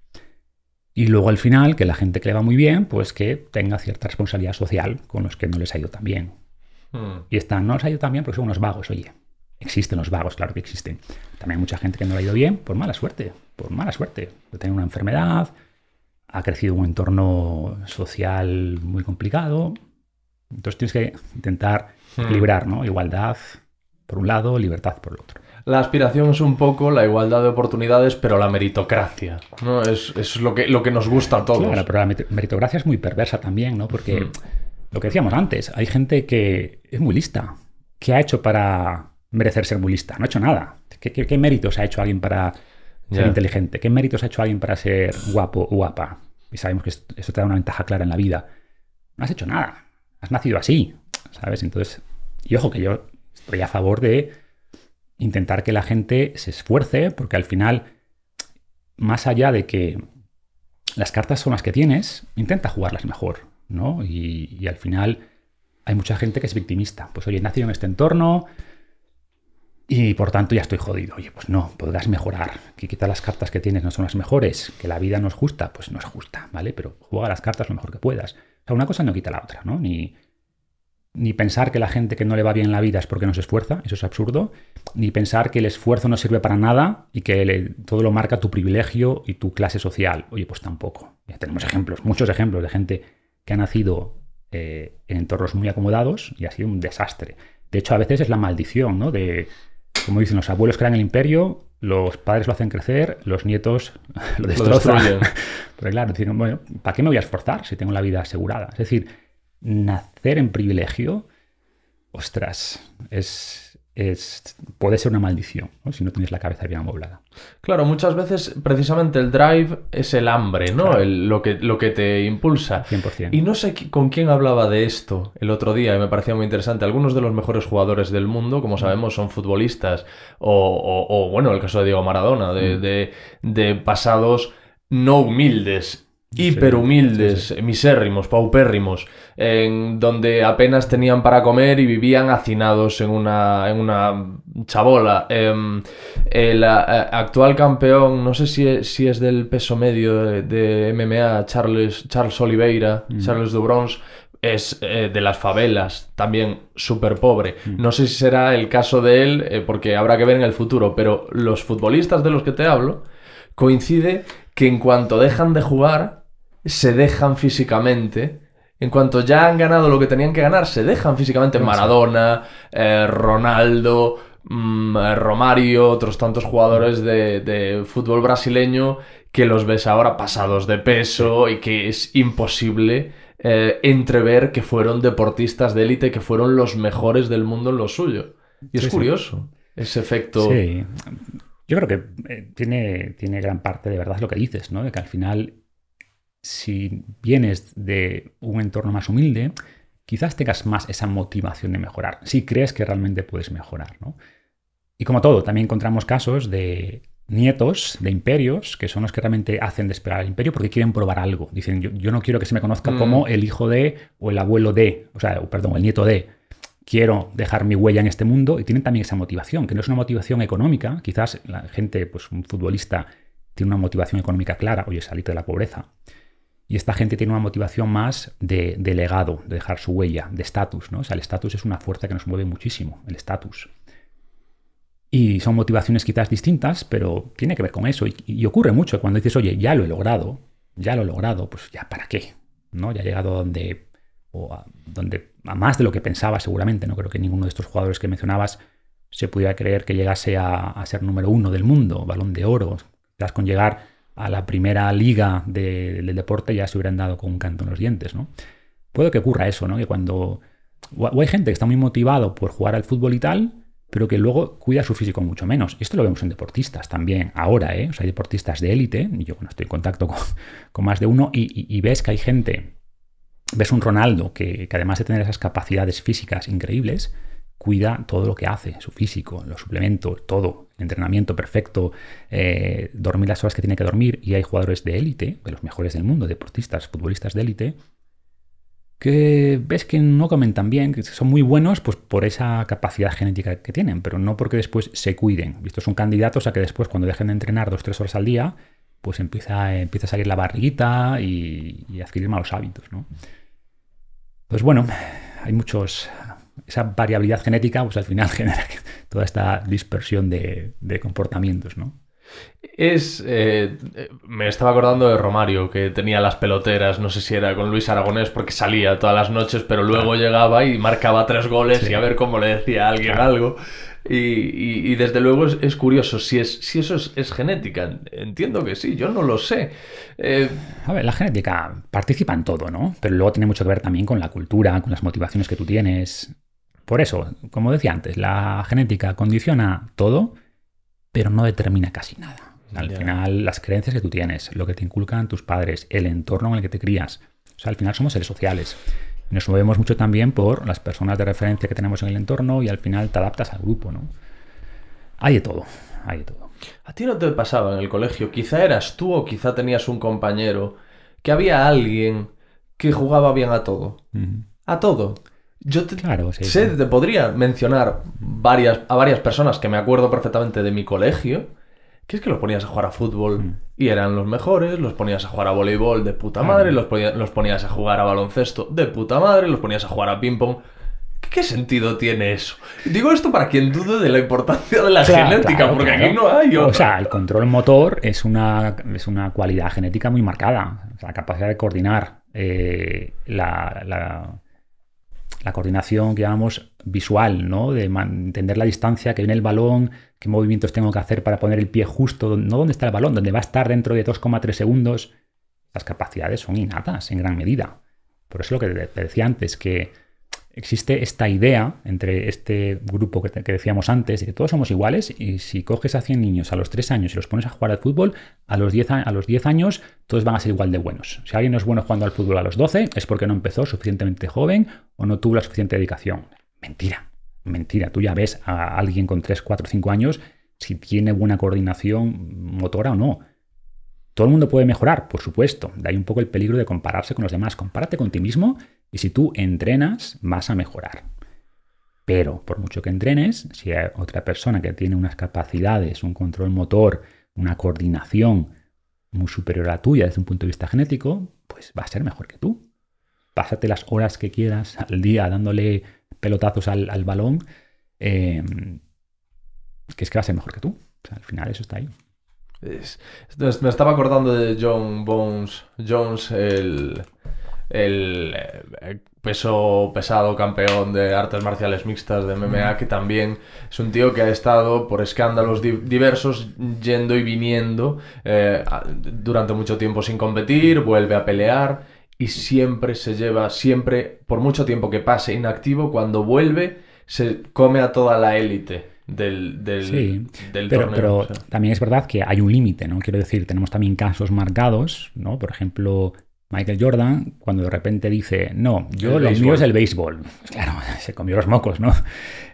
y luego al final que la gente que le va muy bien, pues que tenga cierta responsabilidad social con los que no les ha ido tan bien. Hmm. Y están, no les ha ido tan bien porque son unos vagos, oye. Existen los vagos, claro que existen. También hay mucha gente que no ha ido bien por mala suerte, por mala suerte. Ha tener una enfermedad, ha crecido un entorno social muy complicado. Entonces tienes que intentar hmm. equilibrar, ¿no? Igualdad por un lado, libertad por el otro. La aspiración es un poco la igualdad de oportunidades, pero la meritocracia, ¿no? Es, lo, que, lo que nos gusta a todos. Claro, pero la meritocracia es muy perversa también, ¿no? Porque hmm. lo que decíamos antes, hay gente que es muy lista, que ha hecho para merecer ser muy No ha hecho nada. ¿Qué, méritos ha hecho alguien para ser inteligente? ¿Qué méritos ha hecho alguien para ser guapo o guapa? Y sabemos que eso te da una ventaja clara en la vida. No has hecho nada. Has nacido así, ¿sabes? Entonces, y ojo que yo estoy a favor de intentar que la gente se esfuerce, porque al final, más allá de que las cartas son las que tienes, intenta jugarlas mejor, ¿no? Y, y al final hay mucha gente que es victimista. Pues oye, he nacido en este entorno, y por tanto ya estoy jodido. Oye, pues no, podrás mejorar. Que quita las cartas que tienes no son las mejores, que la vida no es justa, pues no es justa, ¿vale? Pero juega las cartas lo mejor que puedas. O sea, una cosa no quita la otra, ¿no? Ni, ni pensar que la gente que no le va bien la vida es porque no se esfuerza, eso es absurdo, ni pensar que el esfuerzo no sirve para nada y que todo lo marca tu privilegio y tu clase social. Oye, pues tampoco. Ya tenemos ejemplos, muchos ejemplos de gente que ha nacido eh, en entornos muy acomodados y ha sido un desastre. De hecho, a veces es la maldición, ¿no? De como dicen los abuelos crean el imperio, los padres lo hacen crecer, los nietos lo destrozan. Pero claro, bueno, ¿para qué me voy a esforzar si tengo la vida asegurada? Es decir, nacer en privilegio, ostras, es, es, puede ser una maldición si no tienes la cabeza bien amoblada. Claro, muchas veces precisamente el drive es el hambre, ¿no? lo, que, lo que te impulsa. 100%. Y no sé con quién hablaba de esto el otro día me parecía muy interesante. Algunos de los mejores jugadores del mundo, como mm. sabemos, son futbolistas o, bueno, el caso de Diego Maradona, de mm. pasados no humildes hiperhumildes, humildes, misérrimos, paupérrimos, en donde apenas tenían para comer y vivían hacinados en una, en una chabola. Em, el eh, actual campeón, no sé si es, del peso medio de, MMA, Charles, Charles Oliveira, mm. Charles Dubrons, es eh, de las favelas, también súper pobre. Mm. No sé si será el caso de él, eh, porque habrá que ver en el futuro, pero los futbolistas de los que te hablo coincide que en cuanto dejan de jugar, se dejan físicamente. En cuanto ya han ganado lo que tenían que ganar, se dejan físicamente Maradona, eh, Ronaldo, mm, eh, Romario, otros tantos jugadores de, fútbol brasileño que los ves ahora pasados de peso y que es imposible eh, entrever que fueron deportistas de élite, que fueron los mejores del mundo en lo suyo. Y es curioso ese efecto. Sí. Yo creo que tiene, tiene gran parte de verdad lo que dices, ¿no? De que al final si vienes de un entorno más humilde, quizás tengas más esa motivación de mejorar, si crees que realmente puedes mejorar. Y como todo, también encontramos casos de nietos de imperios, que son los que realmente hacen despegar al imperio porque quieren probar algo. Dicen, yo, no quiero que se me conozca mm. como el hijo de o el abuelo de, o sea, perdón, el nieto de. Quiero dejar mi huella en este mundo y tienen también esa motivación, que no es una motivación económica. Quizás la gente, pues un futbolista tiene una motivación económica clara, oye, salir de la pobreza. Y esta gente tiene una motivación más de, legado, de dejar su huella, de estatus, ¿no? O sea, el estatus es una fuerza que nos mueve muchísimo, el estatus. Y son motivaciones quizás distintas, pero tiene que ver con eso. Y, ocurre mucho cuando dices, oye, ya lo he logrado, ya lo he logrado, pues ya para qué, ¿no? Ya he llegado a donde, o a, donde, a más de lo que pensaba seguramente, no creo que ninguno de estos jugadores que mencionabas se pudiera creer que llegase a, ser número uno del mundo, balón de oro, quizás con llegar a la primera liga del deporte ya se hubieran dado con un canto en los dientes, ¿no? Puede que ocurra eso, ¿no? Que cuando... O hay gente que está muy motivado por jugar al fútbol y tal, pero que luego cuida su físico mucho menos. Esto lo vemos en deportistas también ahora, ¿eh? O sea, hay deportistas de élite, y yo cuando estoy en contacto con, más de uno, y, ves que hay gente, ves un Ronaldo que, que, además de tener esas capacidades físicas increíbles, cuida todo lo que hace, su físico, los suplementos, todo entrenamiento perfecto, eh, dormir las horas que tiene que dormir, y hay jugadores de élite, de los mejores del mundo, deportistas, futbolistas de élite, que ves que no comen tan bien, que son muy buenos pues por esa capacidad genética que tienen, pero no porque después se cuiden. Estos son candidatos a que después cuando dejen de entrenar dos, tres horas al día, pues empieza, empieza a salir la barriguita y, adquirir malos hábitos. ¿no? Pues bueno, hay muchos, esa variabilidad genética, pues al final genera toda esta dispersión de, comportamientos, ¿no? Es. Eh, me estaba acordando de Romario, que tenía las peloteras, no sé si era con Luis Aragonés, porque salía todas las noches, pero luego llegaba y marcaba tres goles y a ver cómo le decía a alguien algo. Y, desde luego es, curioso si, es, si eso es, genética. Entiendo que sí, yo no lo sé. Eh, a ver, la genética participa en todo, ¿no? Pero luego tiene mucho que ver también con la cultura, con las motivaciones que tú tienes. Por eso, como decía antes, la genética condiciona todo, pero no determina casi nada. al final, las creencias que tú tienes, lo que te inculcan tus padres, el entorno en el que te crías. O sea, al final somos seres sociales. Nos movemos mucho también por las personas de referencia que tenemos en el entorno y al final te adaptas al grupo, ¿no? Hay de todo, hay de todo. A ti no te pasaba en el colegio, quizá eras tú o quizá tenías un compañero, que había alguien que jugaba bien a todo. A todo. Yo te, sé, te podría mencionar varias, a varias personas que me acuerdo perfectamente de mi colegio, que es que los ponías a jugar a fútbol mm. y eran los mejores, los ponías a jugar a voleibol de puta madre, los, ponías, a jugar a baloncesto de puta madre, los ponías a jugar a ping-pong. ¿Qué, sentido tiene eso? Digo esto para quien dude de la importancia de la genética, porque aquí no hay O sea, el control motor es una, es una cualidad genética muy marcada, la capacidad de coordinar eh, la, la la coordinación que llamamos visual, ¿no? De entender la distancia que viene el balón, qué movimientos tengo que hacer para poner el pie justo, no dónde está el balón, donde va a estar dentro de 2,3 segundos. Las capacidades son innatas en gran medida. Por eso lo que te decía antes, que existe esta idea entre este grupo que, decíamos antes, de que todos somos iguales, y si coges a 100 niños a los 3 años y los pones a jugar al fútbol, a los 10, a los 10 años todos van a ser igual de buenos. Si alguien no es bueno jugando al fútbol a los 12, es porque no empezó suficientemente joven o no tuvo la suficiente dedicación. Mentira, mentira. Tú ya ves a alguien con 3, 4, 5 años si tiene buena coordinación motora o no. Todo el mundo puede mejorar, por supuesto. De ahí un poco el peligro de compararse con los demás. Compárate con ti mismo y si tú entrenas, vas a mejorar. Pero por mucho que entrenes, si hay otra persona que tiene unas capacidades, un control motor, una coordinación muy superior a tuya desde un punto de vista genético, pues va a ser mejor que tú. Pásate las horas que quieras al día dándole pelotazos al, balón, eh, que es que va a ser mejor que tú. al final eso está ahí. me estaba acordando de John Bones Jones, el, el eh, peso pesado campeón de artes marciales mixtas de MMA, que también es un tío que ha estado por escándalos diversos yendo y viniendo eh, durante mucho tiempo sin competir, vuelve a pelear y siempre se lleva, siempre, por mucho tiempo que pase inactivo, cuando vuelve se come a toda la élite del, del, pero, pero también es verdad que hay un límite, ¿no? Quiero decir, tenemos también casos marcados, ¿no? Por ejemplo, Michael Jordan, cuando de repente dice, no, yo lo mío es el béisbol. Claro, se comió los mocos, ¿no?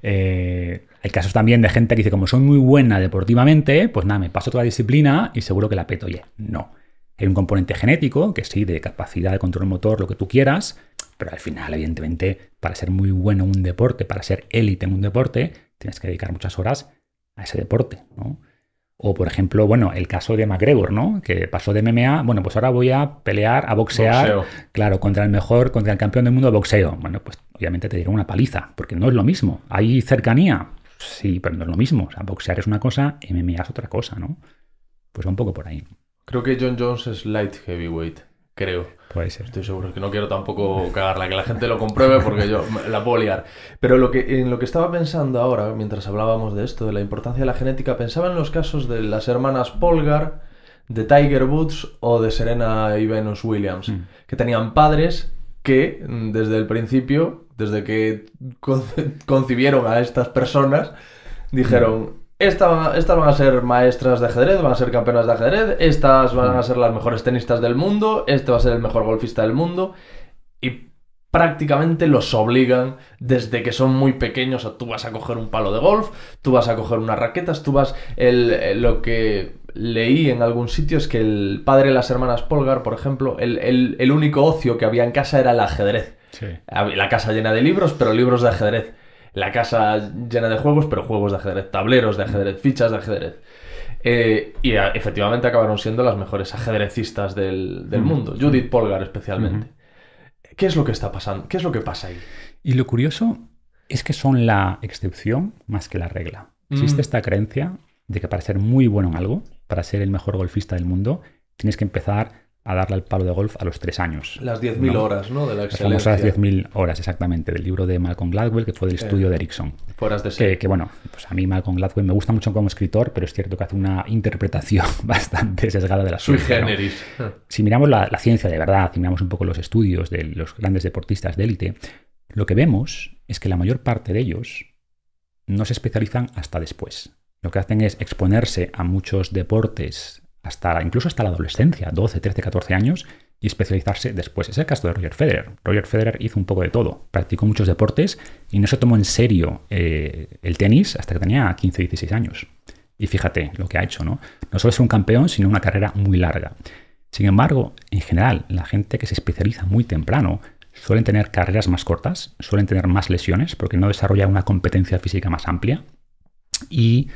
Eh, hay casos también de gente que dice, como soy muy buena deportivamente, pues nada, me paso toda disciplina y seguro que la peto. Oye, no. Hay un componente genético, que sí, de capacidad de control motor, lo que tú quieras, pero al final, evidentemente, para ser muy bueno en un deporte, para ser élite en un deporte, tienes que dedicar muchas horas a ese deporte, ¿no? O, por ejemplo, bueno, el caso de McGregor, ¿no? Que pasó de MMA, bueno, pues ahora voy a pelear, a boxear, claro, contra el mejor, contra el campeón del mundo de boxeo. Bueno, pues obviamente te dieron una paliza, porque no es lo mismo. Hay cercanía, sí, pero no es lo mismo. O sea, boxear es una cosa, MMA es otra cosa, ¿no? Pues va un poco por ahí. Creo que John Jones es light heavyweight creo. Puede ser. Estoy seguro que no quiero tampoco cagarla, que la gente lo compruebe porque yo la puedo liar. Pero lo que, en lo que estaba pensando ahora, mientras hablábamos de esto, de la importancia de la genética, pensaba en los casos de las hermanas Polgar, de Tiger Woods o de Serena y Venus Williams, mm. que tenían padres que mm, desde el principio, desde que concibieron a estas personas, dijeron, estas van a ser maestras de ajedrez, van a ser campeonas de ajedrez, estas van a mm. ser las mejores tenistas del mundo, este va a ser el mejor golfista del mundo. Y prácticamente los obligan desde que son muy pequeños tú vas a coger un palo de golf, tú vas a coger unas raquetas, tú vas... Eh, lo que leí en algún sitio es que el padre de las hermanas Polgar, por ejemplo, el, único ocio que había en casa era el ajedrez. La casa llena de libros, pero libros de ajedrez la casa llena de juegos, pero juegos de ajedrez, tableros de ajedrez, fichas de ajedrez. Eh, y ah, efectivamente acabaron siendo las mejores ajedrecistas del, mundo, Judith Polgar especialmente. ¿Qué es lo que está pasando? ¿Qué es lo que pasa ahí? Y lo curioso es que son la excepción más que la regla. Existe mm. esta creencia de que para ser muy bueno en algo, para ser el mejor golfista del mundo, tienes que empezar a darle al palo de golf a los tres años. Las 10.000 horas, ¿no? De la excelencia. Las 10.000 horas, exactamente, del libro de Malcolm Gladwell, que fue del estudio de Erickson. Fueras de Que, bueno, pues a mí Malcolm Gladwell me gusta mucho como escritor, pero es cierto que hace una interpretación bastante sesgada de la Sui generis. Si miramos la, la, ciencia de verdad, si miramos un poco los estudios de los grandes deportistas de élite, lo que vemos es que la mayor parte de ellos no se especializan hasta después. Lo que hacen es exponerse a muchos deportes hasta incluso hasta la adolescencia, 12, 13, 14 años, y especializarse después. Es el caso de Roger Federer. Roger Federer hizo un poco de todo, practicó muchos deportes y no se tomó en serio eh, el tenis hasta que tenía 15, 16 años. Y fíjate lo que ha hecho, ¿no? No solo es un campeón, sino una carrera muy larga. Sin embargo, en general, la gente que se especializa muy temprano suelen tener carreras más cortas, suelen tener más lesiones porque no desarrolla una competencia física más amplia y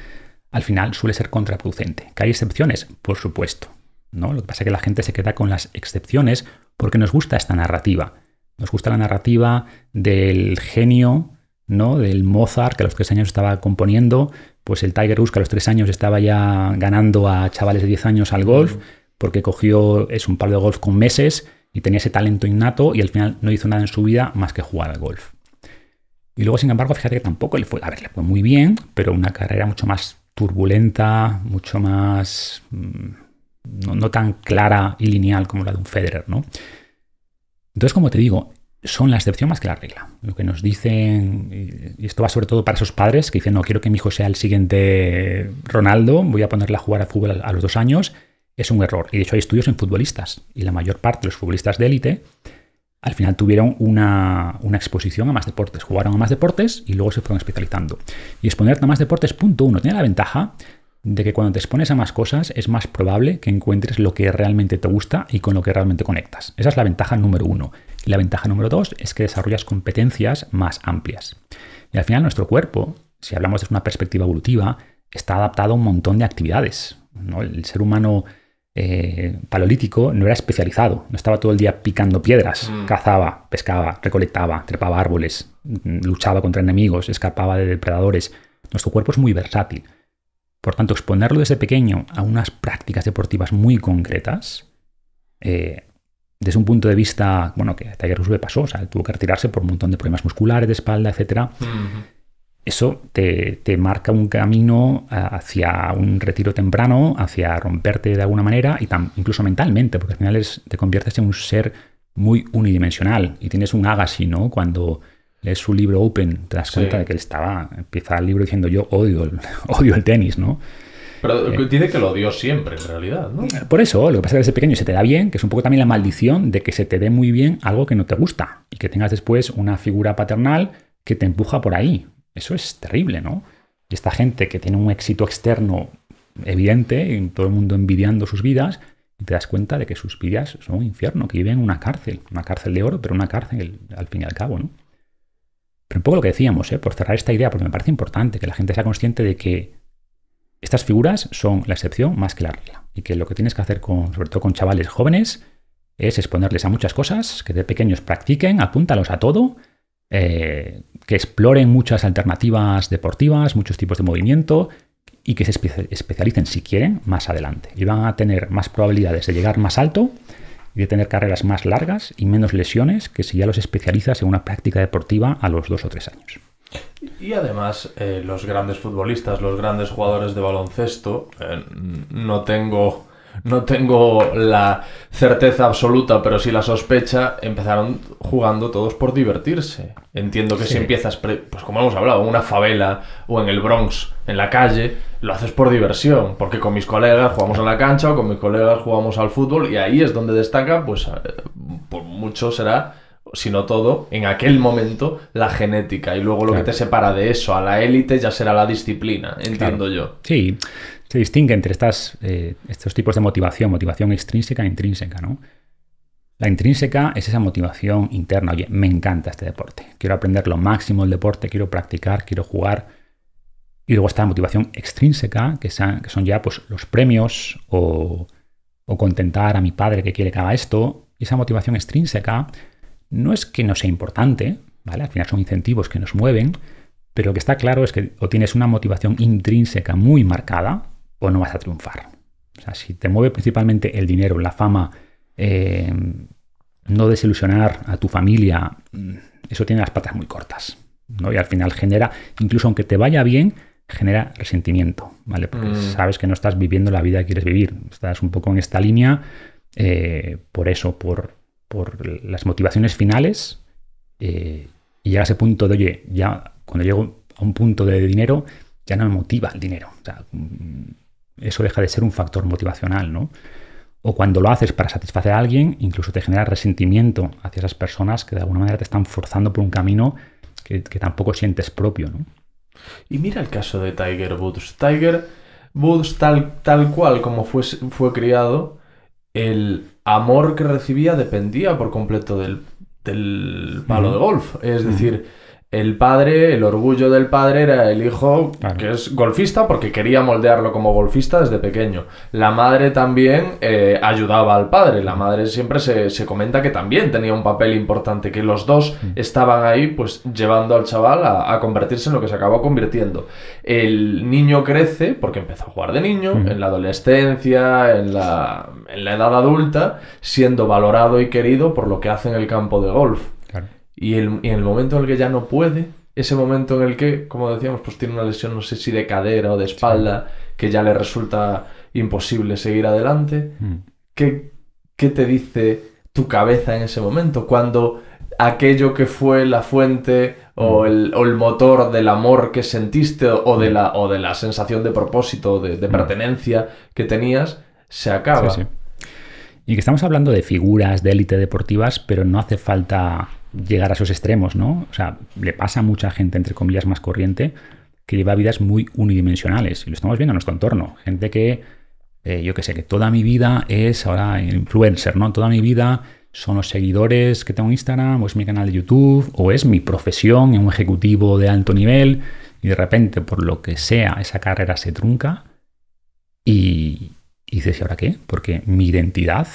al final suele ser contraproducente. ¿Que hay excepciones? Por supuesto. ¿no? Lo que pasa es que la gente se queda con las excepciones porque nos gusta esta narrativa. Nos gusta la narrativa del genio, ¿no? del Mozart que a los tres años estaba componiendo, pues el Tiger Woods que a los tres años estaba ya ganando a chavales de 10 años al golf porque cogió es un par de golf con meses y tenía ese talento innato y al final no hizo nada en su vida más que jugar al golf. Y luego, sin embargo, fíjate que tampoco le fue, a ver, le fue muy bien, pero una carrera mucho más turbulenta, mucho más... Mm, no, tan clara y lineal como la de un Federer, ¿no? Entonces, como te digo, son la excepción más que la regla. Lo que nos dicen, y esto va sobre todo para esos padres que dicen, no, quiero que mi hijo sea el siguiente Ronaldo, voy a ponerle a jugar a fútbol a los dos años, es un error. Y de hecho hay estudios en futbolistas, y la mayor parte de los futbolistas de élite al final tuvieron una, exposición a más deportes, jugaron a más deportes y luego se fueron especializando. Y exponerte a más deportes, punto uno, tiene la ventaja de que cuando te expones a más cosas es más probable que encuentres lo que realmente te gusta y con lo que realmente conectas. Esa es la ventaja número uno. Y la ventaja número dos es que desarrollas competencias más amplias. Y al final nuestro cuerpo, si hablamos desde una perspectiva evolutiva, está adaptado a un montón de actividades. ¿no? El ser humano eh, paleolítico no era especializado, no estaba todo el día picando piedras, mm. cazaba, pescaba, recolectaba, trepaba árboles, mm, luchaba contra enemigos, escapaba de depredadores. Nuestro cuerpo es muy versátil. Por tanto, exponerlo desde pequeño a unas prácticas deportivas muy concretas, eh, desde un punto de vista, bueno, que Tiger pasó, o sea, tuvo que retirarse por un montón de problemas musculares, de espalda, etcétera eso te, marca un camino eh, hacia un retiro temprano, hacia romperte de alguna manera, y tan, incluso mentalmente, porque al final te conviertes en un ser muy unidimensional y tienes un Agassi, ¿no? Cuando lees su libro Open, te das cuenta de que él estaba, empieza el libro diciendo yo odio el, odio el tenis, ¿no? Pero tiene eh. que lo odió siempre, en realidad, ¿no? Eh, por eso, lo que pasa es que desde pequeño se te da bien, que es un poco también la maldición de que se te dé muy bien algo que no te gusta y que tengas después una figura paternal que te empuja por ahí. Eso es terrible, ¿no? Y esta gente que tiene un éxito externo evidente, todo el mundo envidiando sus vidas, te das cuenta de que sus vidas son un infierno, que viven en una cárcel, una cárcel de oro, pero una cárcel al fin y al cabo, ¿no? Pero un poco lo que decíamos, ¿eh? por cerrar esta idea, porque me parece importante que la gente sea consciente de que estas figuras son la excepción más que la regla. Y que lo que tienes que hacer, con, sobre todo con chavales jóvenes, es exponerles a muchas cosas, que de pequeños practiquen, apúntalos a todo eh, que exploren muchas alternativas deportivas, muchos tipos de movimiento y que se especialicen, si quieren, más adelante. Y van a tener más probabilidades de llegar más alto y de tener carreras más largas y menos lesiones que si ya los especializas en una práctica deportiva a los dos o tres años. Y además, eh, los grandes futbolistas, los grandes jugadores de baloncesto, eh, no tengo no tengo la certeza absoluta, pero sí la sospecha, empezaron jugando todos por divertirse. Entiendo que si empiezas, pues como hemos hablado, en una favela o en el Bronx, en la calle, lo haces por diversión, porque con mis colegas jugamos a la cancha o con mis colegas jugamos al fútbol y ahí es donde destaca, pues eh, por mucho será si no todo, en aquel momento, la genética. Y luego lo que te separa de eso a la élite ya será la disciplina, entiendo yo. Sí, se distingue entre estas, eh, estos tipos de motivación, motivación extrínseca e intrínseca, ¿no? La intrínseca es esa motivación interna, oye, me encanta este deporte, quiero aprender lo máximo del deporte, quiero practicar, quiero jugar. Y luego está la motivación extrínseca, que, son ya pues, los premios o, o contentar a mi padre que quiere que haga esto. esa motivación extrínseca no es que no sea importante, ¿vale? Al final son incentivos que nos mueven, pero lo que está claro es que o tienes una motivación intrínseca muy marcada, o pues no vas a triunfar. O sea, si te mueve principalmente el dinero, la fama, eh, no desilusionar a tu familia, mm, eso tiene las patas muy cortas. ¿no? Y al final genera, incluso aunque te vaya bien, genera resentimiento, ¿vale? Porque mm. sabes que no estás viviendo la vida que quieres vivir. Estás un poco en esta línea eh, por eso, por, las motivaciones finales. Eh, y llega ese punto de, oye, ya cuando llego a un punto de dinero, ya no me motiva el dinero. O sea, mm, eso deja de ser un factor motivacional, ¿no? O cuando lo haces para satisfacer a alguien, incluso te genera resentimiento hacia esas personas que de alguna manera te están forzando por un camino que, tampoco sientes propio, ¿no? Y mira el caso de Tiger Woods. Tiger Woods, tal, tal cual como fue, fue criado, el amor que recibía dependía por completo del, palo de golf. Es decir, el padre, el orgullo del padre era el hijo que es golfista porque quería moldearlo como golfista desde pequeño. La madre también eh, ayudaba al padre. La madre siempre se, comenta que también tenía un papel importante, que los dos mm. estaban ahí pues llevando al chaval a, convertirse en lo que se acabó convirtiendo. El niño crece porque empezó a jugar de niño, mm. en la adolescencia, en la, en la edad adulta, siendo valorado y querido por lo que hace en el campo de golf y, en el momento en el que ya no puede, ese momento en el que, como decíamos, pues tiene una lesión, no sé si de cadera o de espalda, que ya le resulta imposible seguir adelante. Mm. ¿Qué, ¿Qué, te dice tu cabeza en ese momento? Cuando aquello que fue la fuente o, mm. el, motor del amor que sentiste o, de, mm. la, o de la sensación de propósito, de, de pertenencia que tenías, se acaba. Y que estamos hablando de figuras de élite deportivas, pero no hace falta llegar a esos extremos, ¿no? O sea, le pasa a mucha gente, entre comillas, más corriente, que lleva vidas muy unidimensionales. Y lo estamos viendo en nuestro entorno. Gente que, eh, yo qué sé, que toda mi vida es ahora influencer, ¿no? Toda mi vida son los seguidores que tengo en Instagram, o es mi canal de YouTube, o es mi profesión en un ejecutivo de alto nivel, y de repente, por lo que sea, esa carrera se trunca. Y, y dices, ¿y ahora qué? Porque mi identidad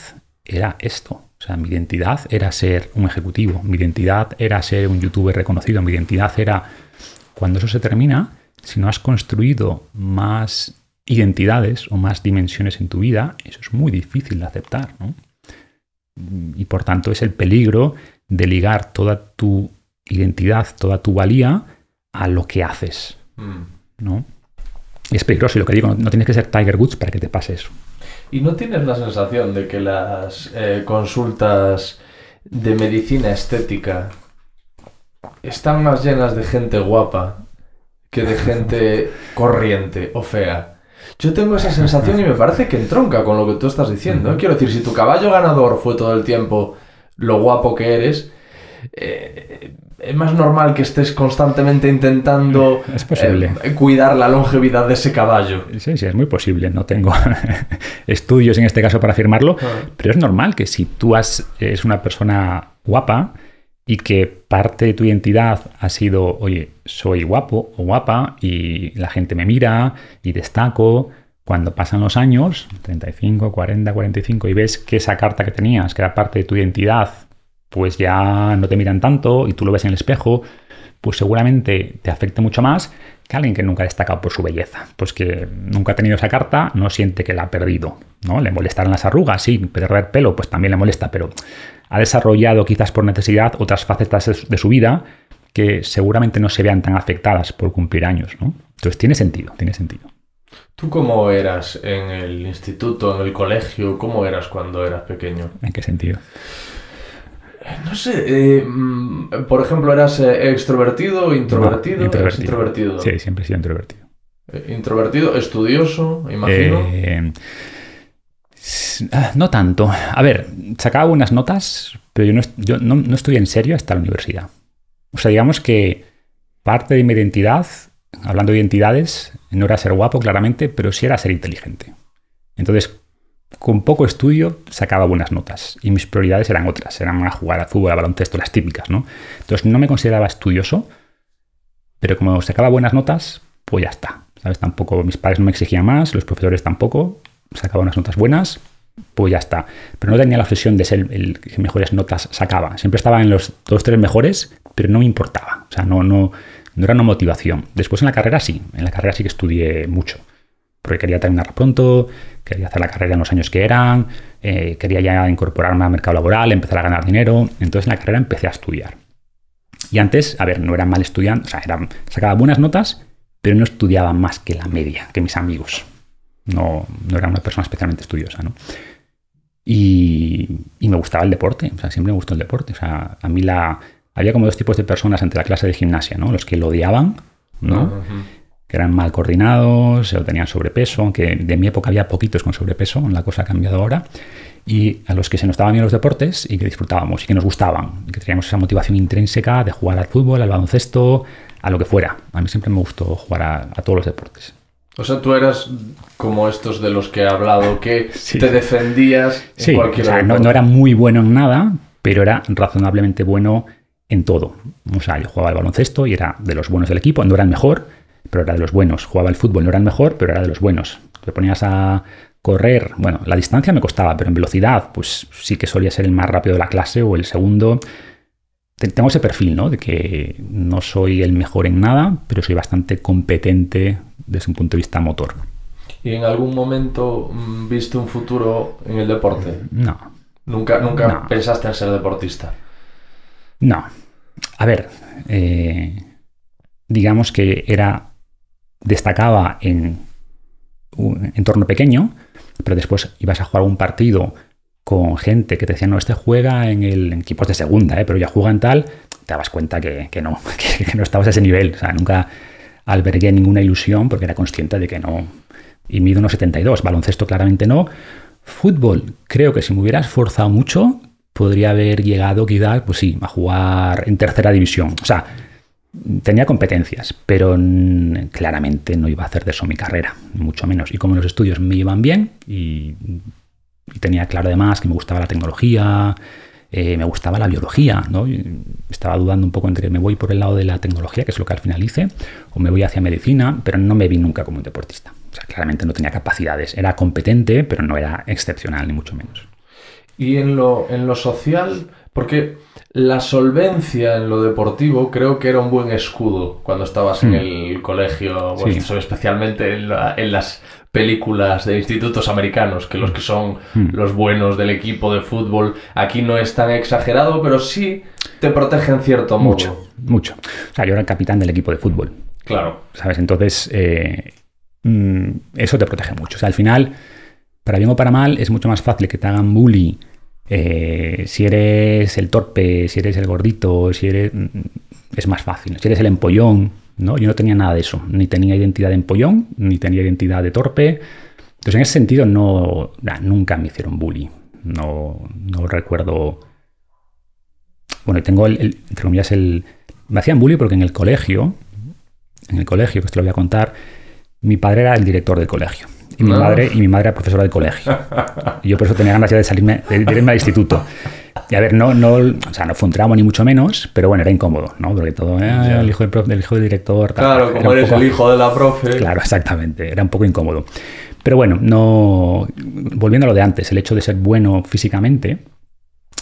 era esto. O sea, mi identidad era ser un ejecutivo, mi identidad era ser un youtuber reconocido, mi identidad era... Cuando eso se termina, si no has construido más identidades o más dimensiones en tu vida, eso es muy difícil de aceptar. ¿no? Y por tanto es el peligro de ligar toda tu identidad, toda tu valía a lo que haces. Mm. ¿no? es peligroso y lo que digo, no, no tienes que ser Tiger Woods para que te pase eso. ¿Y no tienes la sensación de que las eh, consultas de medicina estética están más llenas de gente guapa que de gente corriente o fea? Yo tengo esa sensación y me parece que entronca con lo que tú estás diciendo. Quiero decir, si tu caballo ganador fue todo el tiempo lo guapo que eres, eh, es más normal que estés constantemente intentando mm, eh, cuidar la longevidad de ese caballo. Sí, sí, es muy posible. No tengo estudios en este caso para afirmarlo, pero es normal que si tú has, eres una persona guapa y que parte de tu identidad ha sido, oye, soy guapo o guapa y la gente me mira y destaco. Cuando pasan los años, 35, 40, 45, y ves que esa carta que tenías, que era parte de tu identidad, pues ya no te miran tanto y tú lo ves en el espejo, pues seguramente te afecte mucho más que alguien que nunca ha destacado por su belleza, pues que nunca ha tenido esa carta, no siente que la ha perdido, ¿no? Le molestarán las arrugas, sí, perder pelo, pues también le molesta, pero ha desarrollado quizás por necesidad otras facetas de su vida que seguramente no se vean tan afectadas por cumplir años, ¿no? Entonces tiene sentido, tiene sentido. ¿Tú cómo eras en el instituto, en el colegio? ¿Cómo eras cuando eras pequeño? ¿En qué sentido? No sé, eh, mm, por ejemplo, ¿eras eh, extrovertido, introvertido? introvertido. Sí, siempre he sido introvertido. Eh, ¿Introvertido, estudioso, imagino? Ah, no tanto. A ver, sacaba buenas notas, pero yo, no, estoy en serio hasta la universidad. O sea, digamos que parte de mi identidad, hablando de identidades, no era ser guapo, claramente, pero sí era ser inteligente. Entonces, con poco estudio sacaba buenas notas y mis prioridades eran otras, eran jugar a fútbol, a baloncesto, las típicas, ¿no? Entonces no me consideraba estudioso, pero como sacaba buenas notas, pues ya está, ¿sabes? Tampoco mis padres no me exigían más, los profesores tampoco, sacaba unas notas buenas, pues ya está. Pero no tenía la obsesión de ser el que mejores notas sacaba. Siempre estaba en los dos, tres mejores, pero no me importaba. O sea, no era una motivación. Después en la carrera sí, en la carrera sí que estudié mucho porque quería terminar pronto, quería hacer la carrera en los años que eran, eh, quería ya incorporarme al mercado laboral, empezar a ganar dinero. Entonces en la carrera empecé a estudiar. Y antes, a ver, no era mal estudiante, o sea, sacaba buenas notas, pero no estudiaba más que la media, que mis amigos. No, no era una persona especialmente estudiosa, ¿no? Y, me gustaba el deporte, o sea, siempre me gustó el deporte. O sea, a mí la... Había como dos tipos de personas entre la clase de gimnasia, ¿no? Los que lo odiaban, ¿no? eran mal coordinados se lo tenían sobrepeso, aunque de mi época había poquitos con sobrepeso, la cosa ha cambiado ahora, y a los que se nos daban bien los deportes y que disfrutábamos y que nos gustaban, que teníamos esa motivación intrínseca de jugar al fútbol, al baloncesto, a lo que fuera. A mí siempre me gustó jugar a, todos los deportes. O sea, tú eras como estos de los que he hablado, que te defendías en cualquier no, era muy bueno en nada, pero era razonablemente bueno en todo. O sea, yo jugaba al baloncesto y era de los buenos del equipo, no era el mejor, pero era de los buenos. Jugaba al fútbol, no era el mejor, pero era de los buenos. Te ponías a correr, bueno, la distancia me costaba, pero en velocidad, pues sí que solía ser el más rápido de la clase o el segundo. Tengo ese perfil, ¿no? De que no soy el mejor en nada, pero soy bastante competente desde un punto de vista motor. ¿Y en algún momento mm, viste un futuro en el deporte? No. ¿Nunca, nunca pensaste en ser deportista? No. A ver, eh, digamos que era destacaba en un entorno pequeño, pero después ibas a jugar un partido con gente que te decía, no, este juega en, el, equipos de segunda, eh, pero ya juegan tal, te dabas cuenta que, no, que, no estabas a ese nivel. O sea, nunca albergué ninguna ilusión porque era consciente de que no. Y mido unos 72, baloncesto claramente no. Fútbol, creo que si me hubieras esforzado mucho, podría haber llegado quizás, pues sí, a jugar en tercera división. O sea, tenía competencias, pero claramente no iba a hacer de eso mi carrera, mucho menos. Y como los estudios me iban bien y, tenía claro además que me gustaba la tecnología, eh, me gustaba la biología, ¿no? Estaba dudando un poco entre me voy por el lado de la tecnología, que es lo que al final hice, o me voy hacia medicina, pero no me vi nunca como un deportista. O sea, claramente no tenía capacidades. Era competente, pero no era excepcional, ni mucho menos. Y en lo, en lo social, porque la solvencia en lo deportivo creo que era un buen escudo cuando estabas en hmm. el colegio, especialmente en, las películas de institutos americanos, que los hmm. que son hmm. los buenos del equipo de fútbol, aquí no es tan exagerado, pero sí te protegen cierto Mucho, mucho. O sea, yo era el capitán del equipo de fútbol. Claro. ¿Sabes? Entonces, eh, mm, eso te protege mucho. O sea, al final, para bien o para mal, es mucho más fácil que te hagan bully eh, si eres el torpe, si eres el gordito, si eres... Mm, mm, es más fácil. Si eres el empollón, ¿no? Yo no tenía nada de eso. Ni tenía identidad de empollón, ni tenía identidad de torpe. Entonces, en ese sentido, no, nunca me hicieron bullying. No, recuerdo... Bueno, tengo, el, entre comillas, el... Me hacían bully porque en el colegio, en el colegio, que te lo voy a contar, mi padre era el director del colegio mi, madre, y mi madre era profesora de colegio. Y yo por eso tenía ganas ya de salirme, de, irme al instituto. Y a ver, no, no, o sea, no fue un tramo ni mucho menos, pero bueno, era incómodo, ¿no? Porque todo, era eh, el, hijo del hijo del director. Tal, claro, como eres el hijo de la profe. Claro, exactamente, era un poco incómodo. Pero bueno, no, volviendo a lo de antes, el hecho de ser bueno físicamente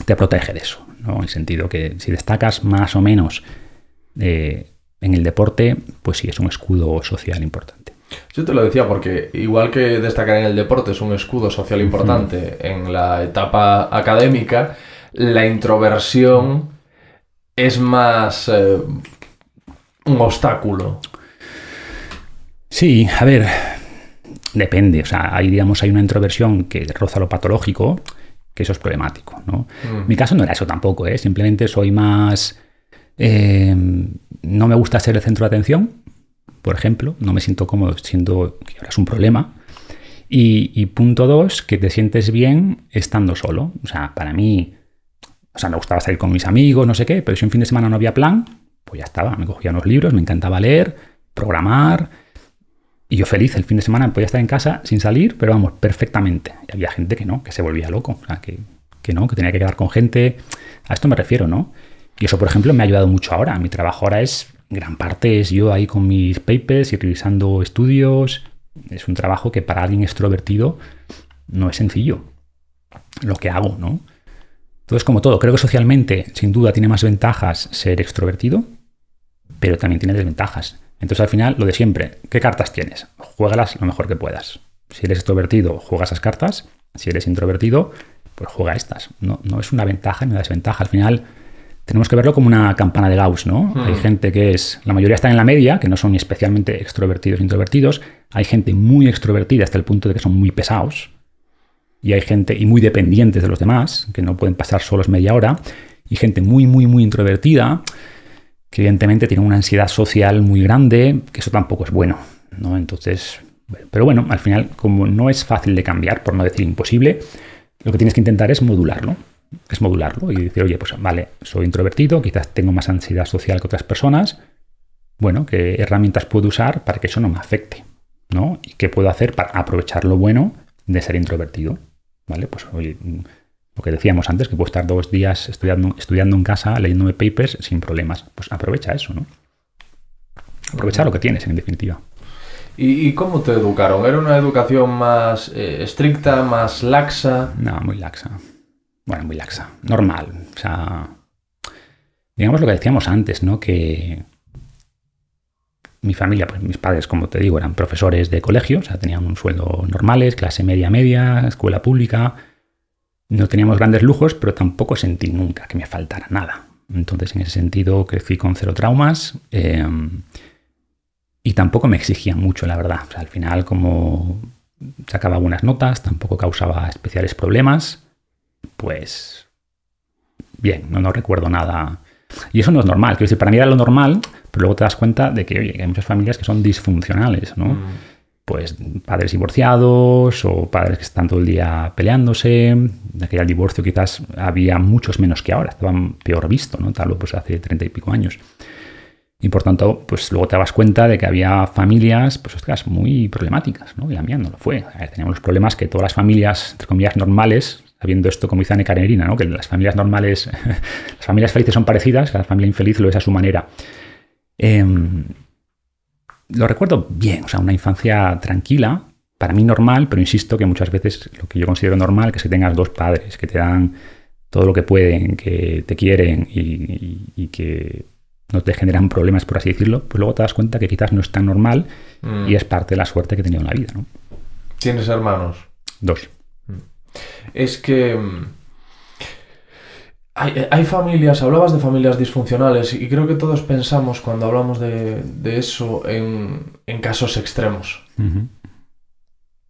te protege de eso, ¿no? En el sentido que si destacas más o menos eh, en el deporte, pues sí, es un escudo social importante. Yo te lo decía porque igual que destacar en el deporte es un escudo social importante en la etapa académica, la introversión es más eh, un obstáculo. Sí, a ver, depende. O sea, hay, digamos, hay una introversión que roza lo patológico, que eso es problemático. ¿no? Mm. Mi caso no era eso tampoco, ¿eh? simplemente soy más... Eh, no me gusta ser el centro de atención por ejemplo, no me siento cómodo siendo que ahora es un problema. Y, punto dos, que te sientes bien estando solo. O sea, para mí, o sea, me gustaba salir con mis amigos, no sé qué, pero si un fin de semana no había plan, pues ya estaba. Me cogía unos libros, me encantaba leer, programar. Y yo feliz el fin de semana podía estar en casa sin salir, pero vamos, perfectamente. había gente que no, que se volvía loco, o sea, que, que no, que tenía que quedar con gente. A esto me refiero, ¿no? Y eso, por ejemplo, me ha ayudado mucho ahora. Mi trabajo ahora es gran parte es yo ahí con mis papers y revisando estudios. Es un trabajo que para alguien extrovertido no es sencillo. Lo que hago, ¿no? Entonces, como todo, creo que socialmente, sin duda, tiene más ventajas ser extrovertido, pero también tiene desventajas. Entonces, al final, lo de siempre, ¿qué cartas tienes? Juégalas lo mejor que puedas. Si eres extrovertido, juega esas cartas. Si eres introvertido, pues juega estas. No, no es una ventaja ni una desventaja. Al final, tenemos que verlo como una campana de Gauss, ¿no? Hmm. Hay gente que es, la mayoría están en la media, que no son especialmente extrovertidos ni introvertidos. Hay gente muy extrovertida hasta el punto de que son muy pesados. Y hay gente, y muy dependientes de los demás, que no pueden pasar solos media hora. Y gente muy, muy, muy introvertida, que evidentemente tiene una ansiedad social muy grande, que eso tampoco es bueno, ¿no? Entonces, pero bueno, al final, como no es fácil de cambiar, por no decir imposible, lo que tienes que intentar es modularlo es modularlo y decir, oye, pues vale, soy introvertido, quizás tengo más ansiedad social que otras personas. Bueno, ¿qué herramientas puedo usar para que eso no me afecte? ¿No? ¿Y qué puedo hacer para aprovechar lo bueno de ser introvertido? ¿Vale? Pues lo que decíamos antes, que puedo estar dos días estudiando, estudiando en casa, leyéndome papers sin problemas. Pues aprovecha eso, ¿no? Aprovecha lo que tienes, en definitiva. ¿Y, cómo te educaron? ¿Era una educación más eh, estricta, más laxa? No, muy laxa bueno, muy laxa, normal. O sea, digamos lo que decíamos antes, ¿no? Que mi familia, pues mis padres, como te digo, eran profesores de colegio, o sea, tenían un sueldo normales, clase media media, escuela pública. No teníamos grandes lujos, pero tampoco sentí nunca que me faltara nada. Entonces, en ese sentido, crecí con cero traumas em, y tampoco me exigía mucho, la verdad. O sea, al final, como sacaba buenas notas, tampoco causaba especiales problemas pues bien, no, recuerdo nada. Y eso no es normal. Quiero decir, para mí era lo normal, pero luego te das cuenta de que, hay muchas familias que son disfuncionales, ¿no? Mm. Pues padres divorciados o padres que están todo el día peleándose. De aquel divorcio quizás había muchos menos que ahora, estaban peor visto, ¿no? Tal pues hace treinta y pico años. Y por tanto, pues luego te das cuenta de que había familias, pues ostras, muy problemáticas, ¿no? Y la mía no lo fue. teníamos los problemas que todas las familias, entre comillas, normales, habiendo esto, como dice Anne ¿no? que las familias normales, las familias felices son parecidas, la familia infeliz lo es a su manera. Em, lo recuerdo bien, o sea, una infancia tranquila, para mí normal, pero insisto que muchas veces lo que yo considero normal es que tengas dos padres que te dan todo lo que pueden, que te quieren y, que no te generan problemas, por así decirlo, pues luego te das cuenta que quizás no es tan normal mm. y es parte de la suerte que he tenido en la vida. ¿Tienes hermanos? Dos es que... Mm, hay, familias, hablabas de familias disfuncionales y creo que todos pensamos cuando hablamos de, eso en, casos extremos.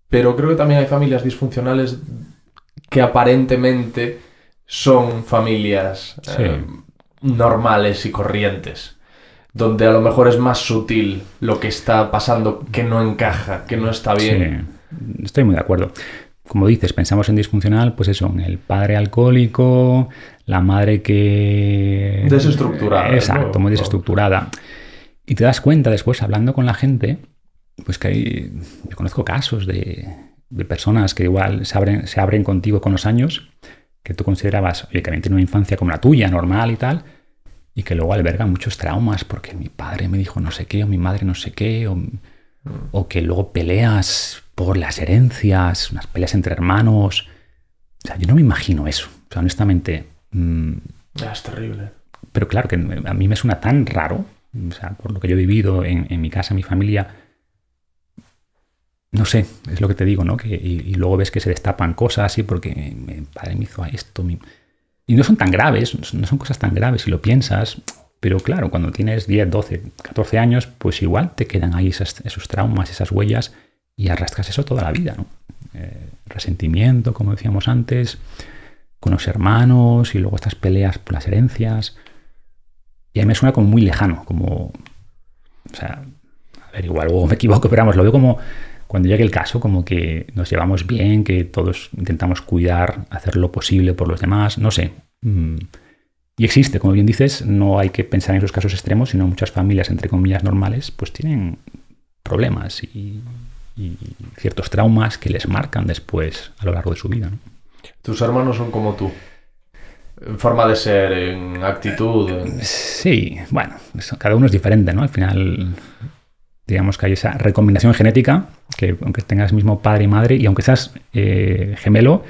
Pero creo que también hay familias disfuncionales que aparentemente son familias eh, normales y corrientes, donde a lo mejor es más sutil lo que está pasando, que no encaja, que no está bien. Estoy muy de acuerdo como dices, pensamos en disfuncional, pues eso, en el padre alcohólico, la madre que... Desestructurada. Exacto, muy desestructurada. Y te das cuenta después, hablando con la gente, pues que hay, yo conozco casos de, personas que igual se abren, se abren contigo con los años, que tú considerabas, oye, que una infancia como la tuya, normal y tal, y que luego albergan muchos traumas porque mi padre me dijo no sé qué, o mi madre no sé qué, o, o que luego peleas por las herencias, unas peleas entre hermanos. O sea, yo no me imagino eso. O sea, honestamente. Mm, es terrible. Pero claro, que a mí me suena tan raro, o sea, por lo que yo he vivido en, mi casa, en mi familia. No sé, es lo que te digo, ¿no? Que, y, luego ves que se destapan cosas, y porque eh, padre me hizo esto. Y no son tan graves, no son cosas tan graves si lo piensas. Pero claro, cuando tienes 10, 12, 14 años, pues igual te quedan ahí esos traumas, esas huellas y arrastras eso toda la vida, eh, resentimiento, como decíamos antes, con los hermanos y luego estas peleas por las herencias. Y a mí me suena como muy lejano, como... O sea, a ver, igual me equivoco, pero vamos, lo veo como cuando llegue el caso, como que nos llevamos bien, que todos intentamos cuidar, hacer lo posible por los demás, no sé. Mm. Y existe, como bien dices, no hay que pensar en esos casos extremos, sino muchas familias, entre comillas, normales, pues tienen problemas y ciertos traumas que les marcan después a lo largo de su vida. Tus hermanos son como tú. En forma de ser, en actitud. Sí, bueno, cada uno es diferente, ¿no? Al final, digamos que hay esa recombinación genética, que aunque tengas mismo padre y madre, y aunque seas eh, gemelo,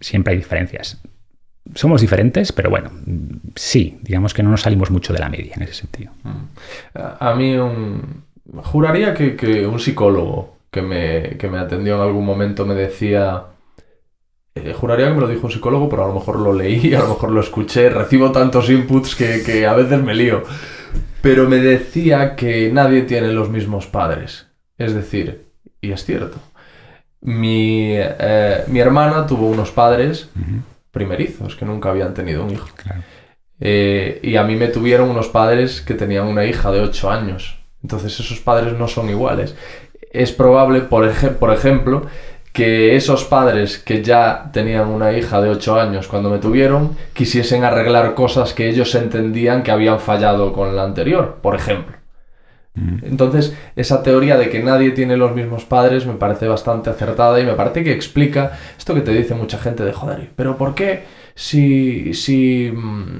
siempre hay diferencias. Somos diferentes, pero bueno, sí, digamos que no nos salimos mucho de la media en ese sentido. Mm. A mí juraría que un psicólogo que me, me atendió en algún momento me decía, eh, juraría que me lo dijo un psicólogo, pero a lo mejor lo leí, a lo mejor lo escuché, recibo tantos inputs que, a veces me lío. Pero me decía que nadie tiene los mismos padres. Es decir, y es cierto, mi, eh, mi hermana tuvo unos padres primerizos que nunca habían tenido un hijo. Eh, y a mí me tuvieron unos padres que tenían una hija de 8 años. Entonces esos padres no son iguales es probable, por, ejemplo, que esos padres que ya tenían una hija de 8 años cuando me tuvieron quisiesen arreglar cosas que ellos entendían que habían fallado con la anterior, por ejemplo. Mm. Entonces, esa teoría de que nadie tiene los mismos padres me parece bastante acertada y me parece que explica esto que te dice mucha gente de joder, pero ¿por qué si, si mm,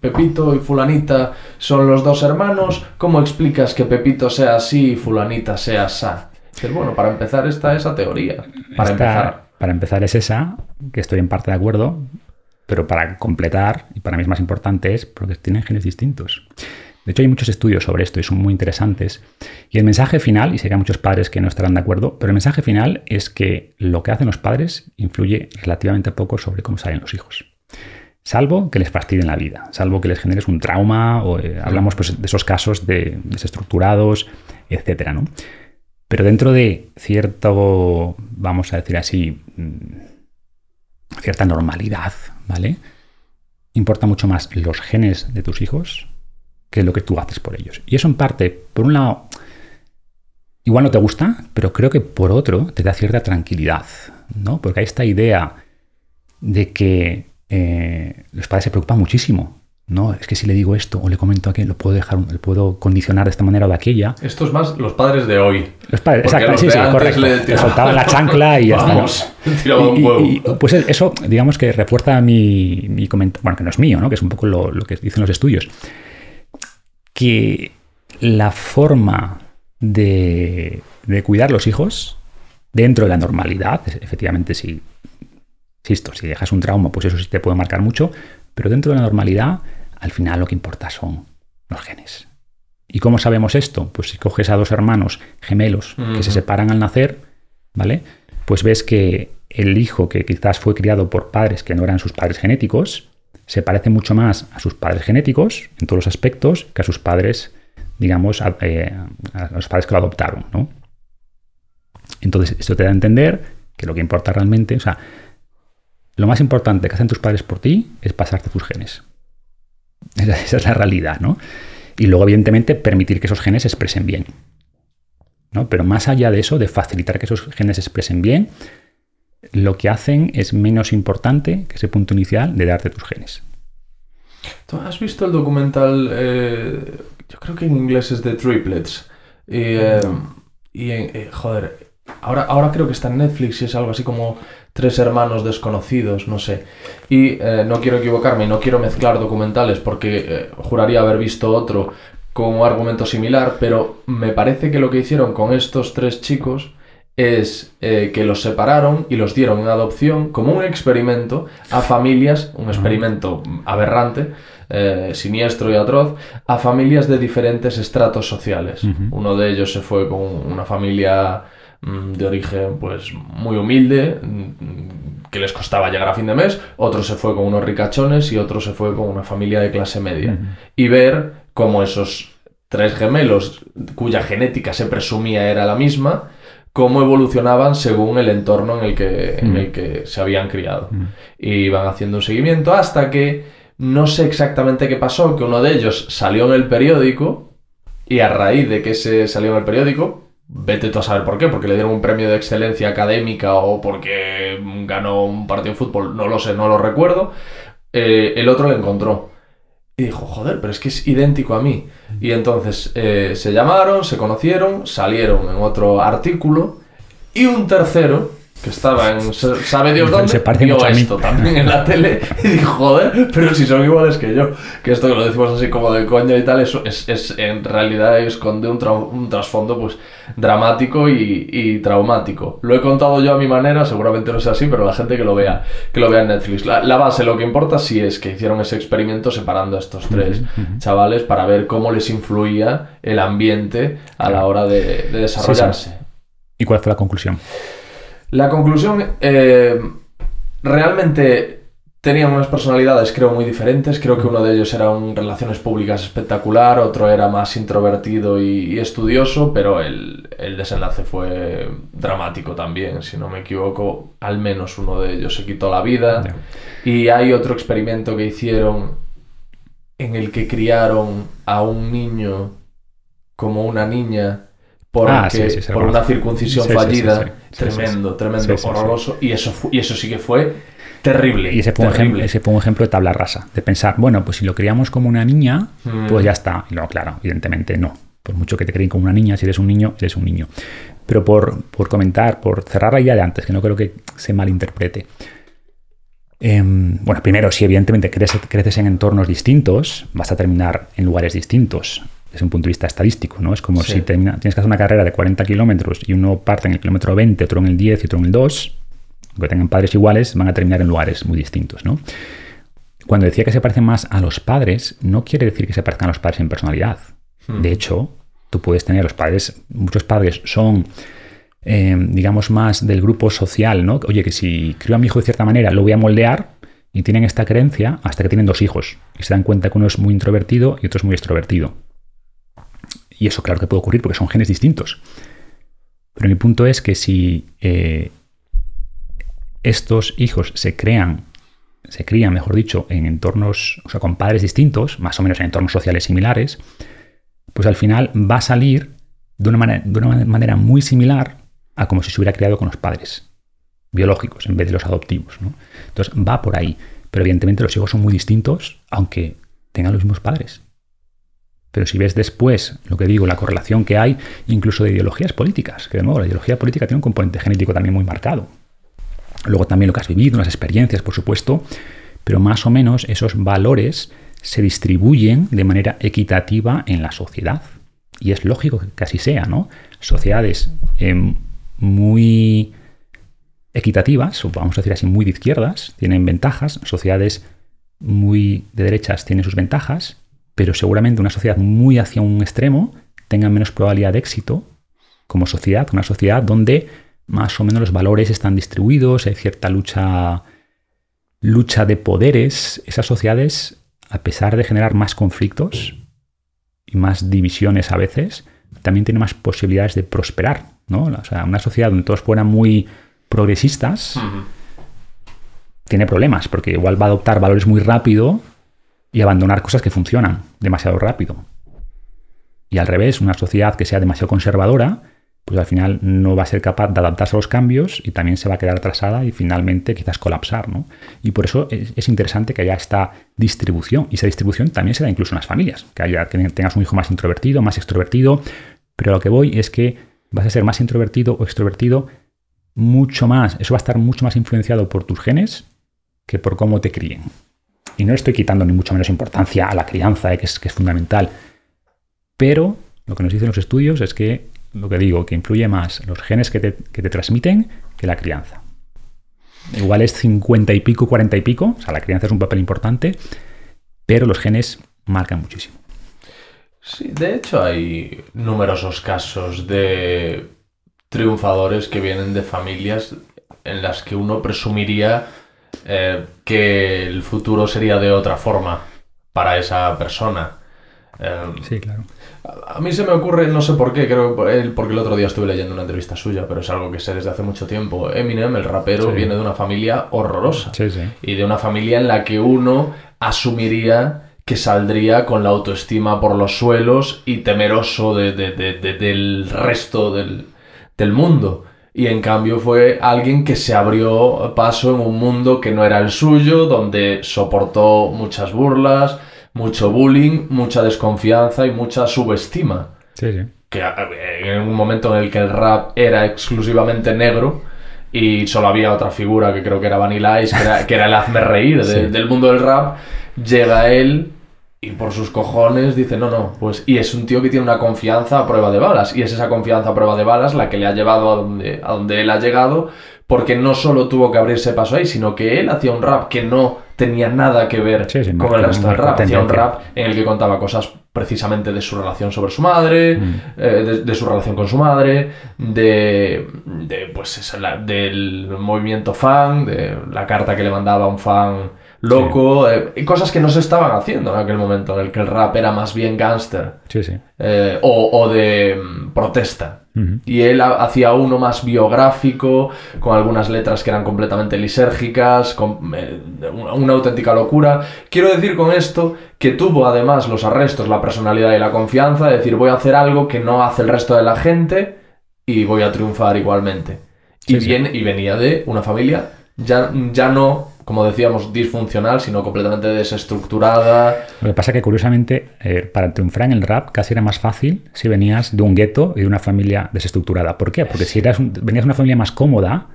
Pepito y fulanita son los dos hermanos, ¿cómo explicas que Pepito sea así y fulanita sea sa? Pero bueno, para empezar esta esa teoría. Para empezar. Para empezar es esa, que estoy en parte de acuerdo, pero para completar, y para mí es más importante, es porque tienen genes distintos. De hecho, hay muchos estudios sobre esto y son muy interesantes. Y el mensaje final, y sé que hay muchos padres que no estarán de acuerdo, pero el mensaje final es que lo que hacen los padres influye relativamente poco sobre cómo salen los hijos. Salvo que les en la vida, salvo que les generes un trauma, o eh, hablamos pues, de esos casos de desestructurados, etcétera, ¿no? Pero dentro de cierto, vamos a decir así, mm, cierta normalidad, ¿vale? Importa mucho más los genes de tus hijos que lo que tú haces por ellos. Y eso en parte, por un lado, igual no te gusta, pero creo que por otro te da cierta tranquilidad, ¿no? Porque hay esta idea de que eh, los padres se preocupan muchísimo. No, es que si le digo esto o le comento que lo puedo dejar, lo puedo condicionar de esta manera o de aquella. Esto es más los padres de hoy. Los padres, exacto, correcto. Le, la chancla y ya pues eso, digamos que refuerza mi, comentario, bueno, que no es mío, ¿no? que es un poco lo, que dicen los estudios. Que la forma de, de cuidar los hijos dentro de la normalidad, efectivamente, si Insisto, si dejas un trauma, pues eso sí te puede marcar mucho, pero dentro de la normalidad, al final lo que importa son los genes. ¿Y cómo sabemos esto? Pues si coges a dos hermanos gemelos que se separan al nacer, ¿vale? Pues ves que el hijo que quizás fue criado por padres que no eran sus padres genéticos, se parece mucho más a sus padres genéticos en todos los aspectos que a sus padres, digamos, a eh, los padres que lo adoptaron, ¿no? Entonces, esto te da a entender que lo que importa realmente, o sea, lo más importante que hacen tus padres por ti es pasarte tus genes. Esa, es la realidad, ¿no? Y luego, evidentemente, permitir que esos genes se expresen bien. ¿no? Pero más allá de eso, de facilitar que esos genes se expresen bien, lo que hacen es menos importante que ese punto inicial de darte tus genes. ¿Tú has visto el documental, eh, yo creo que en inglés es de Triplets? Y, eh, eh, joder, ahora, ahora creo que está en Netflix y es algo así como tres hermanos desconocidos, no sé. Y eh, no quiero equivocarme, no quiero mezclar documentales porque eh, juraría haber visto otro con un argumento similar, pero me parece que lo que hicieron con estos tres chicos es eh, que los separaron y los dieron en adopción como un experimento a familias, un experimento aberrante, siniestro y atroz, a familias de diferentes estratos sociales. Uno de ellos se fue con una familia Mm, de origen pues muy humilde mm, que les costaba llegar a fin de mes, otro se fue con unos ricachones y otro se fue con una familia de clase media. Y ver cómo esos tres gemelos, cuya genética se presumía era la misma, cómo evolucionaban según el entorno en el que, en el que se habían criado. Y van haciendo un seguimiento hasta que no sé exactamente qué pasó, que uno de ellos salió en el periódico y a raíz de que se salió en el periódico, vete tú a saber por qué, porque le dieron un premio de excelencia académica o porque ganó un partido de fútbol, no lo sé, no lo recuerdo. Eh, el otro le encontró. Y dijo, joder, pero es que es idéntico a mí. Y entonces eh, se llamaron, se conocieron, salieron en otro artículo. Y un tercero que estaba en sabe Dios dónde, se vio esto también en la tele y dijo, joder, pero si son iguales que yo. Que esto que lo decimos así como de coña y tal, eso es, en realidad esconde un, trasfondo pues dramático y, traumático. Lo he contado yo a mi manera, seguramente no es así, pero la gente que lo vea, que lo vea en Netflix. La, base, lo que importa sí es que hicieron ese experimento separando a estos tres chavales para ver cómo les influía el ambiente a la hora de, desarrollarse. ¿Y cuál fue la conclusión? La conclusión, eh, realmente tenían unas personalidades creo muy diferentes, creo que uno de ellos era un relaciones públicas espectacular, otro era más introvertido y, estudioso, pero el, el, desenlace fue dramático también, si no me equivoco, al menos uno de ellos se quitó la vida y hay otro experimento que hicieron en el que criaron a un niño como una niña Ah, por una circuncisión fallida. tremendo, tremendo, horroroso. Y, eso y eso sí que fue terrible. Y ese fue, Un ejemplo, de tabla rasa, de pensar, bueno, pues si lo criamos como una niña, pues mm. ya está. no, claro, evidentemente no. Por mucho que te creen como una niña, si eres un niño, eres un niño. Pero por, comentar, por cerrar la idea de antes, que no creo que se malinterprete. Em, bueno, primero, si evidentemente creces, creces en entornos distintos, vas a terminar en lugares distintos desde un punto de vista estadístico, ¿no? Es como si tienes que hacer una carrera de 40 kilómetros y uno parte en el kilómetro 20, otro en el 10 y otro en el 2, Aunque tengan padres iguales, van a terminar en lugares muy distintos, ¿no? Cuando decía que se parecen más a los padres, no quiere decir que se parezcan a los padres en personalidad. Hmm. De hecho, tú puedes tener los padres, muchos padres son, eh, digamos, más del grupo social, ¿no? Oye, que si creo a mi hijo de cierta manera, lo voy a moldear y tienen esta creencia hasta que tienen dos hijos y se dan cuenta que uno es muy introvertido y otro es muy extrovertido. Y eso claro que puede ocurrir porque son genes distintos. Pero mi punto es que si eh, estos hijos se crean, se crían, mejor dicho, en entornos, o sea, con padres distintos, más o menos en entornos sociales similares, pues al final va a salir de una manera, de una manera muy similar a como si se hubiera criado con los padres biológicos en vez de los adoptivos. Entonces va por ahí. Pero evidentemente los hijos son muy distintos, aunque tengan los mismos padres. Pero si ves después, lo que digo, la correlación que hay incluso de ideologías políticas, que de nuevo la ideología política tiene un componente genético también muy marcado. Luego también lo que has vivido, las experiencias, por supuesto, pero más o menos esos valores se distribuyen de manera equitativa en la sociedad. Y es lógico que así sea, ¿no? Sociedades em, muy equitativas, o vamos a decir así, muy de izquierdas, tienen ventajas, sociedades muy de derechas tienen sus ventajas, pero seguramente una sociedad muy hacia un extremo tenga menos probabilidad de éxito como sociedad, una sociedad donde más o menos los valores están distribuidos, hay cierta lucha, lucha de poderes, esas sociedades, a pesar de generar más conflictos y más divisiones a veces, también tienen más posibilidades de prosperar. ¿no? O sea, una sociedad donde todos fueran muy progresistas tiene problemas, porque igual va a adoptar valores muy rápido y abandonar cosas que funcionan demasiado rápido. Y al revés, una sociedad que sea demasiado conservadora, pues al final no va a ser capaz de adaptarse a los cambios y también se va a quedar atrasada y finalmente quizás colapsar, Y por eso es, interesante que haya esta distribución. Y esa distribución también se da incluso en las familias, que, haya, que tengas un hijo más introvertido, más extrovertido, pero a lo que voy es que vas a ser más introvertido o extrovertido mucho más, eso va a estar mucho más influenciado por tus genes que por cómo te críen. Y no estoy quitando ni mucho menos importancia a la crianza, eh, que, es, fundamental. Pero lo que nos dicen los estudios es que, lo que digo, que influye más los genes que te, que te transmiten que la crianza. Igual es 50 y pico, 40 y pico, o sea, la crianza es un papel importante, pero los genes marcan muchísimo. Sí, de hecho hay numerosos casos de triunfadores que vienen de familias en las que uno presumiría eh, que el futuro sería de otra forma para esa persona. Em, sí, claro. A, mí se me ocurre, no sé por qué, creo porque el otro día estuve leyendo una entrevista suya, pero es algo que sé desde hace mucho tiempo. Eminem, el rapero, viene de una familia horrorosa. Y de una familia en la que uno asumiría que saldría con la autoestima por los suelos y temeroso del resto del, del mundo y en cambio fue alguien que se abrió paso en un mundo que no era el suyo, donde soportó muchas burlas, mucho bullying, mucha desconfianza y mucha subestima. Que en un momento en el que el rap era exclusivamente negro y solo había otra figura que creo que era Vanilla Ice, que era, el hazme reír del mundo del rap, llega él y por sus cojones dice, no, no, pues... Y es un tío que tiene una confianza a prueba de balas. Y es esa confianza a prueba de balas la que le ha llevado a donde, a donde él ha llegado, porque no solo tuvo que abrirse paso ahí, sino que él hacía un rap que no tenía nada que ver con el resto del rap. Hacía un rap en el que contaba cosas precisamente de su relación sobre su madre, mm. eh, de, su relación con su madre, de, de pues, esa, del movimiento fan, de la carta que le mandaba a un fan loco, eh, cosas que no se estaban haciendo en aquel momento, en el que el rap era más bien gángster eh, o, de mm, protesta. Y él hacía uno más biográfico, con algunas letras que eran completamente lisérgicas, con, eh, una, auténtica locura. Quiero decir con esto que tuvo además los arrestos, la personalidad y la confianza de decir voy a hacer algo que no hace el resto de la gente y voy a triunfar igualmente. y, bien, y venía de una familia ya, ya no como decíamos, disfuncional, sino completamente desestructurada. Lo que pasa es que, curiosamente, eh, para triunfar en el rap casi era más fácil si venías de un gueto y de una familia desestructurada. ¿Por qué? Porque si eras venías de una familia más cómoda,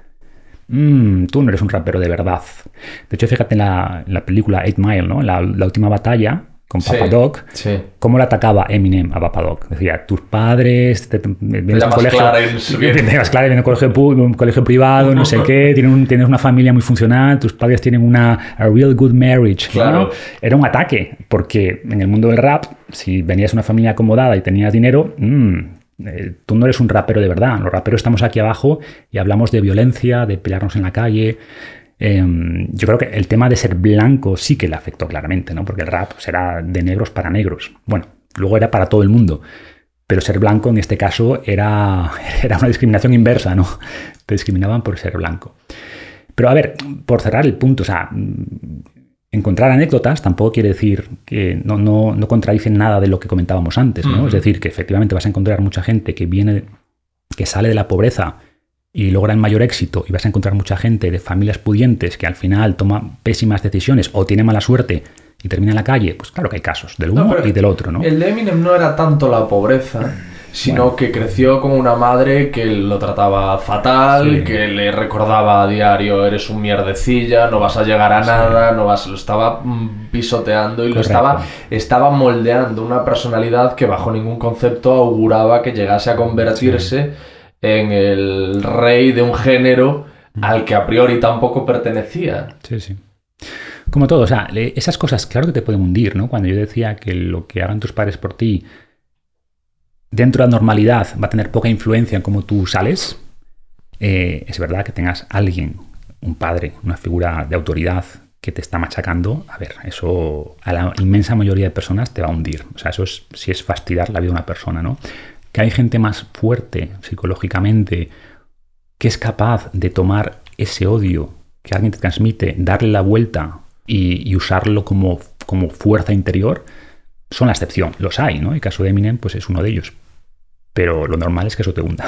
mm, tú no eres un rapero de verdad. De hecho, fíjate en la, película Eight Mile, ¿no? la última batalla, con Papadoc, sí, cómo le atacaba Eminem a Papadoc. Decía, tus padres, vienes un colegio, colegio, privado, no sé qué, tienes una familia muy funcional, tus padres tienen una real good marriage. Claro. Era un ataque, porque en el mundo del rap, si venías de una familia acomodada y tenías dinero, mm, eh, tú no eres un rapero de verdad. Los raperos estamos aquí abajo y hablamos de violencia, de pelearnos en la calle. Em, yo creo que el tema de ser blanco sí que le afectó claramente, Porque el rap será de negros para negros. Bueno, luego era para todo el mundo. Pero ser blanco en este caso era, era una discriminación inversa, ¿no? Te discriminaban por ser blanco. Pero a ver, por cerrar el punto, o sea, mm, encontrar anécdotas tampoco quiere decir que no, contradicen nada de lo que comentábamos antes, ¿no? Es decir, que efectivamente vas a encontrar mucha gente que viene, que sale de la pobreza y logra el mayor éxito y vas a encontrar mucha gente de familias pudientes que al final toma pésimas decisiones o tiene mala suerte y termina en la calle, pues claro que hay casos del uno y del otro, ¿no? El Eminem no era tanto la pobreza, sino que creció como una madre que lo trataba fatal, que le recordaba a diario, eres un mierdecilla, no vas a llegar a nada, no vas, lo estaba mm, pisoteando y lo estaba, estaba moldeando una personalidad que bajo ningún concepto auguraba que llegase a convertirse en el rey de un género al que a priori tampoco pertenecía. Sí, sí. Como todo, o sea, esas cosas, claro que te pueden hundir, ¿no? Cuando yo decía que lo que hagan tus padres por ti dentro de la normalidad va a tener poca influencia en cómo tú sales, eh, es verdad que tengas alguien, un padre, una figura de autoridad que te está machacando, a ver, eso a la inmensa mayoría de personas te va a hundir. O sea, eso es si es fastidiar la vida de una persona, ¿no? que hay gente más fuerte psicológicamente que es capaz de tomar ese odio que alguien te transmite, darle la vuelta y, usarlo como, como fuerza interior, son la excepción. Los hay, ¿no? El caso de Eminem pues es uno de ellos. Pero lo normal es que eso te hunda.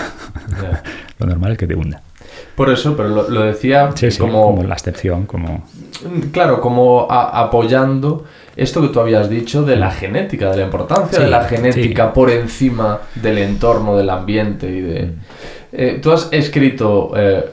lo normal es que te hunda. Por eso, pero lo, decía como... la excepción, como... Claro, como apoyando esto que tú habías dicho de la genética, de la importancia de la genética por encima del entorno, del ambiente y de... Mm. Eh, tú has escrito eh,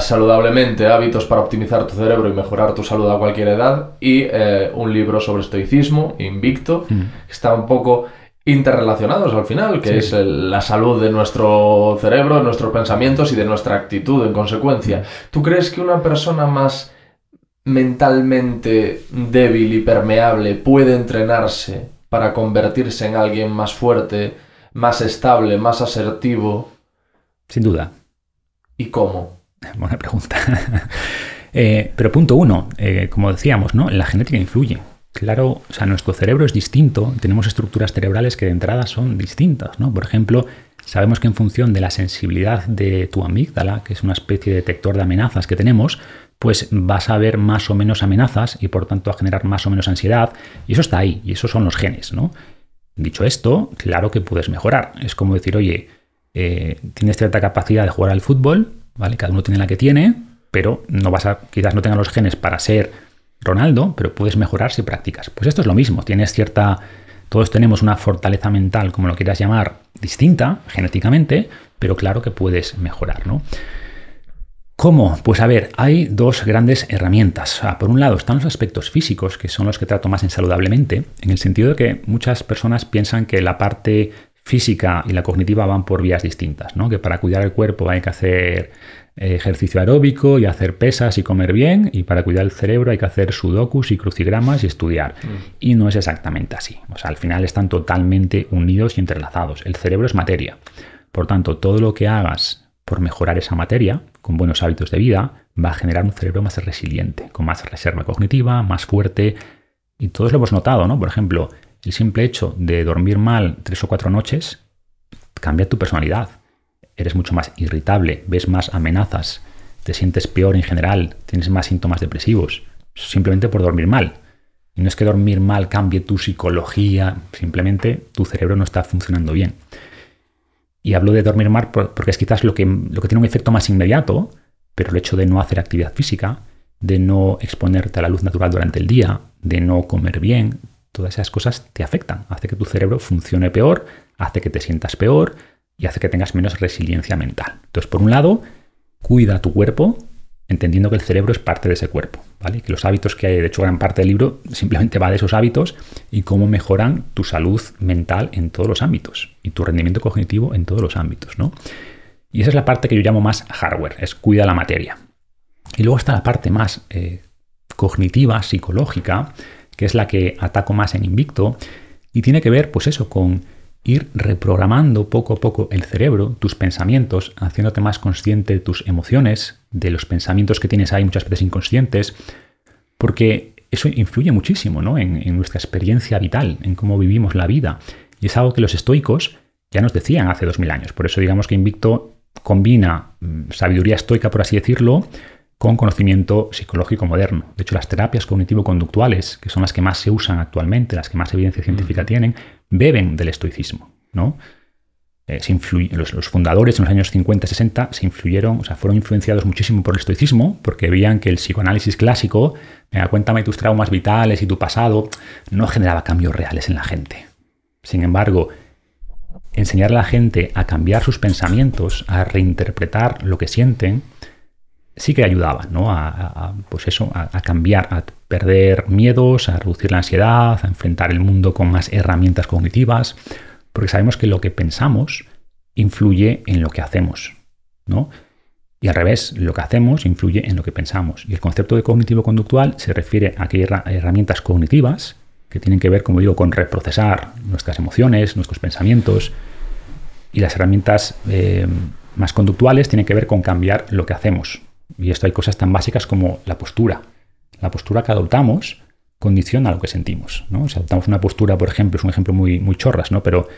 saludablemente hábitos para optimizar tu cerebro y mejorar tu salud a cualquier edad y eh, un libro sobre estoicismo, Invicto, mm. que está un poco interrelacionados al final, que es la salud de nuestro cerebro, de nuestros pensamientos y de nuestra actitud en consecuencia. Mm. ¿Tú crees que una persona más mentalmente débil y permeable puede entrenarse para convertirse en alguien más fuerte, más estable, más asertivo? Sin duda. ¿Y cómo? Buena pregunta. Eh, pero punto uno, eh, como decíamos, ¿no? La genética influye. Claro, o sea, nuestro cerebro es distinto, tenemos estructuras cerebrales que de entrada son distintas, ¿no? Por ejemplo, Sabemos que en función de la sensibilidad de tu amígdala, que es una especie de detector de amenazas que tenemos, pues vas a ver más o menos amenazas y por tanto a generar más o menos ansiedad. Y eso está ahí, y esos son los genes, ¿no? Dicho esto, claro que puedes mejorar. Es como decir, oye, eh, tienes cierta capacidad de jugar al fútbol, ¿vale? Cada uno tiene la que tiene, pero no vas a, quizás no tenga los genes para ser Ronaldo, pero puedes mejorar si practicas. Pues esto es lo mismo, tienes cierta todos tenemos una fortaleza mental, como lo quieras llamar, distinta genéticamente, pero claro que puedes mejorar, ¿no? ¿Cómo? Pues a ver, hay dos grandes herramientas. por un lado están los aspectos físicos, que son los que trato más insaludablemente, en el sentido de que muchas personas piensan que la parte física y la cognitiva van por vías distintas, ¿no? Que para cuidar el cuerpo hay que hacer ejercicio aeróbico y hacer pesas y comer bien, y para cuidar el cerebro hay que hacer sudokus y crucigramas y estudiar. Mm. Y no es exactamente así. O sea, al final están totalmente unidos y entrelazados. El cerebro es materia. Por tanto, todo lo que hagas por mejorar esa materia, con buenos hábitos de vida, va a generar un cerebro más resiliente, con más reserva cognitiva, más fuerte. Y todos lo hemos notado, ¿no? Por ejemplo, el simple hecho de dormir mal tres o cuatro noches cambia tu personalidad. Eres mucho más irritable, ves más amenazas, te sientes peor en general, tienes más síntomas depresivos, simplemente por dormir mal. Y no es que dormir mal cambie tu psicología, simplemente tu cerebro no está funcionando bien. Y hablo de dormir mal porque es quizás lo que, lo que tiene un efecto más inmediato, pero el hecho de no hacer actividad física, de no exponerte a la luz natural durante el día, de no comer bien, todas esas cosas te afectan, hace que tu cerebro funcione peor, hace que te sientas peor y hace que tengas menos resiliencia mental. Entonces, por un lado, cuida tu cuerpo, entendiendo que el cerebro es parte de ese cuerpo, ¿vale? Que los hábitos que hay, de hecho, gran parte del libro simplemente va de esos hábitos y cómo mejoran tu salud mental en todos los ámbitos y tu rendimiento cognitivo en todos los ámbitos, ¿no? Y esa es la parte que yo llamo más hardware, es cuida la materia. Y luego está la parte más eh, cognitiva, psicológica, que es la que ataco más en Invicto, y tiene que ver, pues eso, con ir reprogramando poco a poco el cerebro, tus pensamientos, haciéndote más consciente de tus emociones, de los pensamientos que tienes ahí muchas veces inconscientes, porque eso influye muchísimo en, en nuestra experiencia vital, en cómo vivimos la vida. Y es algo que los estoicos ya nos decían hace 2000 años. Por eso digamos que Invicto combina mm, sabiduría estoica, por así decirlo, con conocimiento psicológico moderno. De hecho, las terapias cognitivo-conductuales, que son las que más se usan actualmente, las que más evidencia científica tienen, beben del estoicismo. ¿no? Eh, se los, los, fundadores en los años 50 y 60 se influyeron, o sea, fueron influenciados muchísimo por el estoicismo, porque veían que el psicoanálisis clásico, cuéntame tus traumas vitales y tu pasado, no generaba cambios reales en la gente. Sin embargo, enseñar a la gente a cambiar sus pensamientos, a reinterpretar lo que sienten, sí que ayudaba a, pues eso, a, cambiar, a perder miedos, a reducir la ansiedad, a enfrentar el mundo con más herramientas cognitivas, porque sabemos que lo que pensamos influye en lo que hacemos, ¿no? Y al revés, lo que hacemos influye en lo que pensamos. Y el concepto de cognitivo-conductual se refiere a hay herramientas cognitivas que tienen que ver, como digo, con reprocesar nuestras emociones, nuestros pensamientos. Y las herramientas eh, más conductuales tienen que ver con cambiar lo que hacemos, y esto hay cosas tan básicas como la postura. La postura que adoptamos condiciona lo que sentimos. ¿no? Si adoptamos una postura, por ejemplo, es un ejemplo muy, muy chorras, ¿no? pero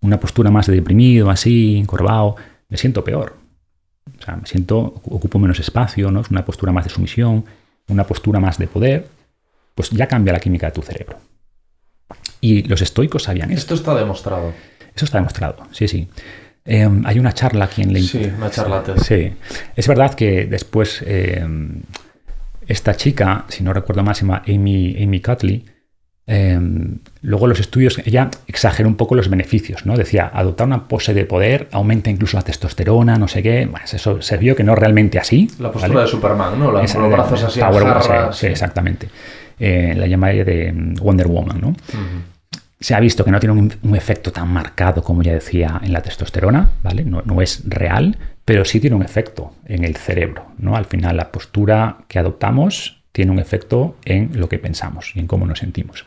una postura más de deprimido, así, encorvado, me siento peor. O sea, me siento, ocupo menos espacio, ¿no? es una postura más de sumisión, una postura más de poder, pues ya cambia la química de tu cerebro. Y los estoicos sabían esto. Esto está demostrado. Eso está demostrado, sí, sí. Em, hay una charla aquí en LinkedIn. Sí, una charla. Sí. Es verdad que después em, esta chica, si no recuerdo mal, se llama Amy, Cutley. Em, luego los estudios, ella exageró un poco los beneficios, ¿no? Decía, adoptar una pose de poder aumenta incluso la testosterona, no sé qué. Bueno, eso se vio que no realmente así. La postura de Superman, ¿no? La, los brazos así. exactamente. Eh, la llama de Wonder Woman, ¿no? se ha visto que no tiene un, efecto tan marcado como ya decía en la testosterona, ¿vale? No, es real, pero sí tiene un efecto en el cerebro, ¿no? Al final la postura que adoptamos tiene un efecto en lo que pensamos y en cómo nos sentimos.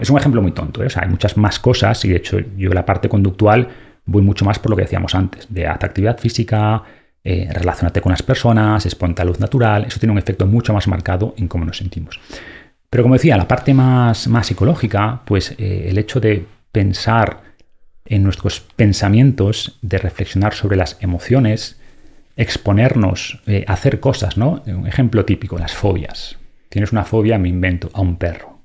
Es un ejemplo muy tonto, ¿eh? o sea, hay muchas más cosas y de hecho yo la parte conductual voy mucho más por lo que decíamos antes, de atractividad física, eh, relacionarte con las personas, esponta luz natural, eso tiene un efecto mucho más marcado en cómo nos sentimos. Pero como decía, la parte más, más psicológica, pues eh, el hecho de pensar en nuestros pensamientos, de reflexionar sobre las emociones, exponernos, eh, hacer cosas, ¿no? Un ejemplo típico, las fobias. Tienes una fobia, me invento, a un perro.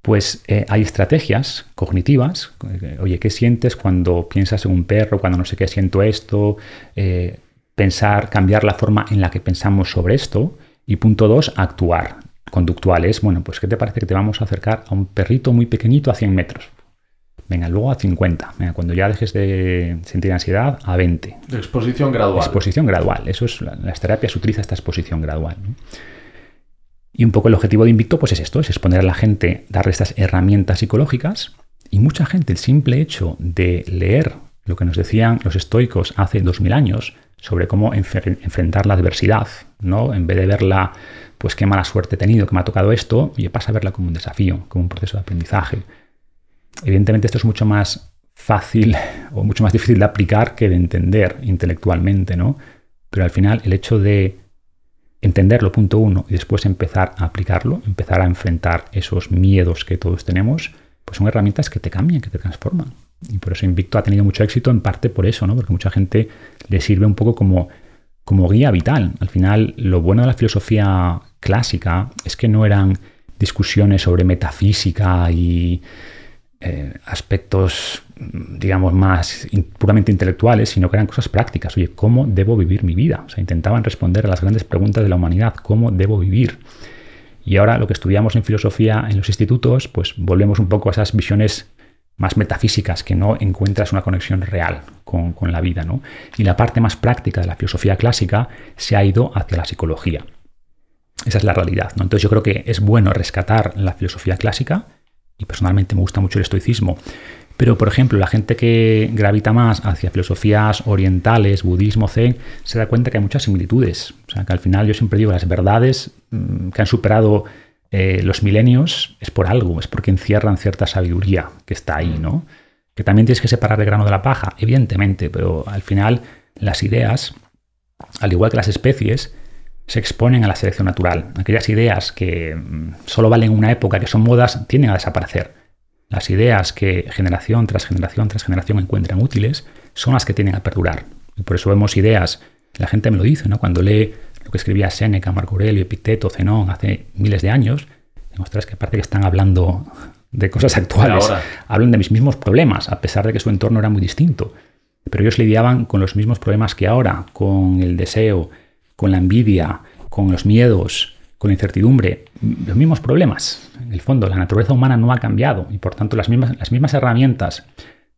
Pues eh, hay estrategias cognitivas. Oye, ¿qué sientes cuando piensas en un perro? Cuando no sé qué siento esto. pensar, cambiar la forma en la que pensamos sobre esto. Y punto dos, actuar conductuales, bueno, pues ¿qué te parece que te vamos a acercar a un perrito muy pequeñito a 100 metros? Venga, luego a 50. Venga, cuando ya dejes de sentir ansiedad, a 20. exposición gradual. Exposición gradual. Eso es, las terapias utilizan esta exposición gradual. Y un poco el objetivo de Invicto, pues es esto, es exponer a la gente, darle estas herramientas psicológicas. Y mucha gente, el simple hecho de leer lo que nos decían los estoicos hace 2000 años, sobre cómo enfrentar la adversidad, ¿no? En vez de verla, pues qué mala suerte he tenido, que me ha tocado esto, y pasa a verla como un desafío, como un proceso de aprendizaje. Evidentemente esto es mucho más fácil o mucho más difícil de aplicar que de entender intelectualmente, ¿no? Pero al final el hecho de entenderlo, punto uno, y después empezar a aplicarlo, empezar a enfrentar esos miedos que todos tenemos, pues son herramientas que te cambian, que te transforman y por eso Invicto ha tenido mucho éxito, en parte por eso, ¿no? Porque mucha gente le sirve un poco como, como guía vital. Al final, lo bueno de la filosofía clásica es que no eran discusiones sobre metafísica y eh, aspectos, digamos, más puramente intelectuales, sino que eran cosas prácticas. Oye, ¿cómo debo vivir mi vida? O sea, intentaban responder a las grandes preguntas de la humanidad. ¿Cómo debo vivir? Y ahora lo que estudiamos en filosofía en los institutos, pues volvemos un poco a esas visiones más metafísicas que no encuentras una conexión real con, la vida. ¿no? Y la parte más práctica de la filosofía clásica se ha ido hacia la psicología. Esa es la realidad. ¿no? Entonces yo creo que es bueno rescatar la filosofía clásica, y personalmente me gusta mucho el estoicismo, pero por ejemplo la gente que gravita más hacia filosofías orientales, budismo, zen, se da cuenta que hay muchas similitudes. O sea que al final yo siempre digo las verdades mm, que han superado eh, los milenios es por algo, es porque encierran cierta sabiduría que está ahí, ¿no? Que también tienes que separar el grano de la paja, evidentemente, pero al final las ideas, al igual que las especies, se exponen a la selección natural. Aquellas ideas que mm, solo valen una época, que son modas, tienden a desaparecer. Las ideas que generación tras generación tras generación encuentran útiles son las que tienen a perdurar. Y por eso vemos ideas, la gente me lo dice, ¿no? Cuando lee lo que escribía Séneca, Marco Aurelio, Epicteto, Zenón hace miles de años, Demostras que aparte que están hablando de cosas actuales. Hablan de mis mismos problemas, a pesar de que su entorno era muy distinto. Pero ellos lidiaban con los mismos problemas que ahora, con el deseo, con la envidia, con los miedos, con la incertidumbre, los mismos problemas. En el fondo, la naturaleza humana no ha cambiado y por tanto las mismas, las mismas herramientas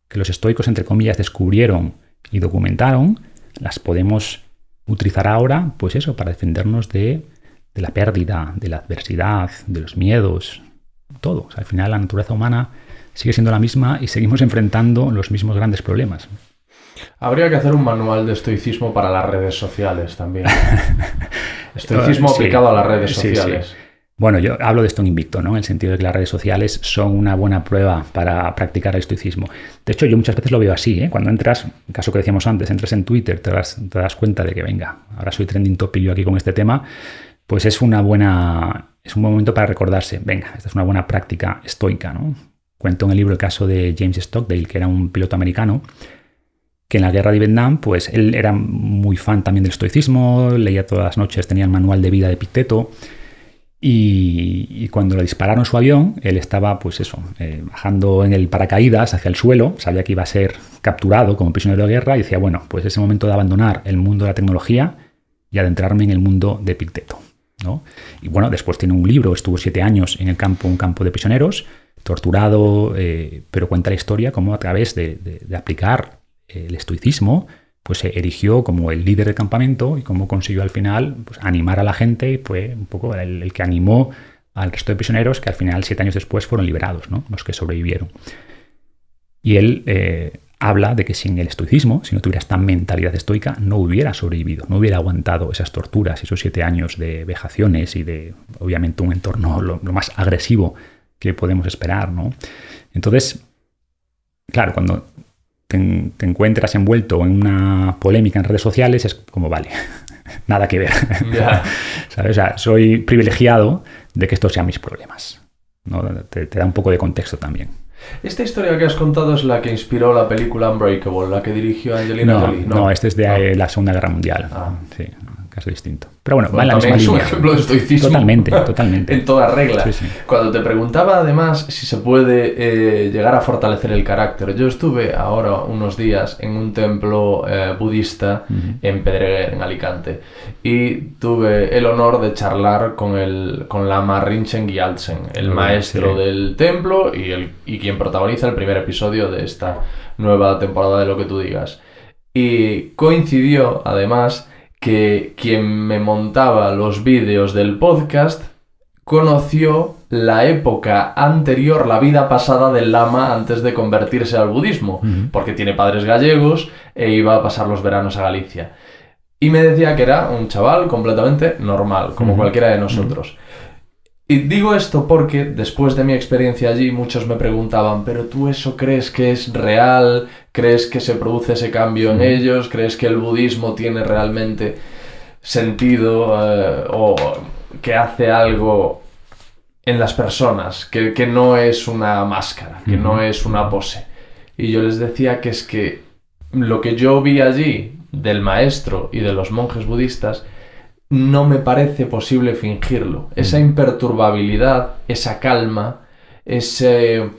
que los estoicos, entre comillas, descubrieron y documentaron, las podemos utilizar ahora, pues eso, para defendernos de, la pérdida, de la adversidad, de los miedos, todo. al final la naturaleza humana sigue siendo la misma y seguimos enfrentando los mismos grandes problemas. Habría que hacer un manual de estoicismo para las redes sociales también. estoicismo aplicado a las redes sociales. Bueno, yo hablo de esto en invicto, ¿no? En el sentido de que las redes sociales son una buena prueba para practicar el estoicismo. De hecho, yo muchas veces lo veo así, ¿eh? Cuando entras, en caso que decíamos antes, entras en Twitter, te das, te das cuenta de que, venga, ahora soy trending topic yo aquí con este tema, pues es una buena... Es un buen momento para recordarse, venga, esta es una buena práctica estoica, ¿no? Cuento en el libro el caso de James Stockdale, que era un piloto americano, que en la guerra de Vietnam, pues él era muy fan también del estoicismo, leía todas las noches, tenía el manual de vida de Picteto, y, cuando le dispararon su avión, él estaba, pues eso, eh, bajando en el paracaídas hacia el suelo, sabía que iba a ser capturado como prisionero de guerra y decía, bueno, pues es el momento de abandonar el mundo de la tecnología y adentrarme en el mundo de Picteto. Y bueno, después tiene un libro, estuvo siete años en el campo, un campo de prisioneros, torturado, eh, pero cuenta la historia como a través de aplicar eh, el estoicismo, pues se eh, erigió como el líder del campamento y cómo consiguió al final pues, animar a la gente y fue un poco el, que animó al resto de prisioneros que al final, siete años después, fueron liberados, ¿no? los que sobrevivieron. Y él eh, habla de que sin el estoicismo, si no tuviera esta mentalidad estoica, no hubiera sobrevivido, no hubiera aguantado esas torturas, esos siete años de vejaciones y de, obviamente, un entorno lo, más agresivo que podemos esperar. ¿no? Entonces, claro, cuando te, encuentras envuelto en una polémica en redes sociales, es como, vale, nada que ver. soy privilegiado de que estos sean mis problemas. Te, da un poco de contexto también. Esta historia que has contado es la que inspiró la película Unbreakable, la que dirigió Angelina Jolie. No, no este es de ah. la Segunda Guerra Mundial. Ah. Sí, caso distinto. Pero bueno, vale va la misma es un ejemplo de estoicismo. Totalmente, totalmente. en toda regla. Cuando te preguntaba además si se puede eh, llegar a fortalecer el carácter, yo estuve ahora unos días en un templo eh, budista en Pedreguer, en Alicante, y tuve el honor de charlar con el con Lama Rinchen Gyaltsen, el maestro del templo y, el, y quien protagoniza el primer episodio de esta nueva temporada de Lo que tú digas. Y coincidió además que quien me montaba los vídeos del podcast conoció la época anterior, la vida pasada del lama antes de convertirse al budismo, porque tiene padres gallegos e iba a pasar los veranos a Galicia. Y me decía que era un chaval completamente normal, como cualquiera de nosotros. Y digo esto porque después de mi experiencia allí muchos me preguntaban, pero tú eso crees que es real, crees que se produce ese cambio en ellos, crees que el budismo tiene realmente sentido eh, o que hace algo en las personas, que, no es una máscara, que no es una pose. Y yo les decía que es que lo que yo vi allí del maestro y de los monjes budistas no me parece posible fingirlo. Esa mm. imperturbabilidad, esa calma, ese...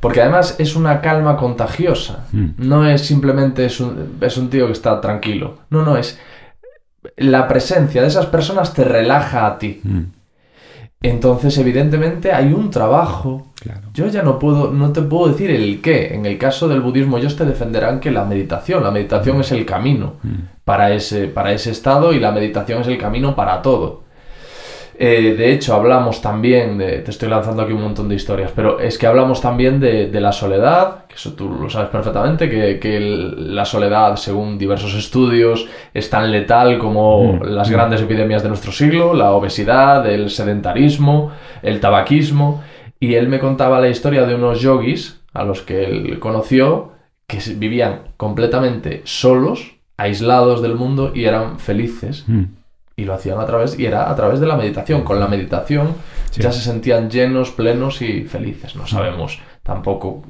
Porque además es una calma contagiosa. Mm. No es simplemente es un, tío que está tranquilo. No, no, es... La presencia de esas personas te relaja a ti. Mm. Entonces, evidentemente, hay un trabajo. Yo ya no puedo, no te puedo decir el qué. En el caso del budismo, ellos te defenderán que la meditación, la meditación mm. es el camino mm. para, ese, para ese estado y la meditación es el camino para todo. Eh, de hecho, hablamos también de. Te estoy lanzando aquí un montón de historias, pero es que hablamos también de, la soledad, que eso tú lo sabes perfectamente, que, la soledad, según diversos estudios, es tan letal como las grandes epidemias de nuestro siglo, la obesidad, el sedentarismo, el tabaquismo. Y él me contaba la historia de unos yogis a los que él conoció que vivían completamente solos, aislados del mundo y eran felices y lo hacían a través, y era a través de la meditación. Con la meditación ya se sentían llenos, plenos y felices. No sabemos tampoco,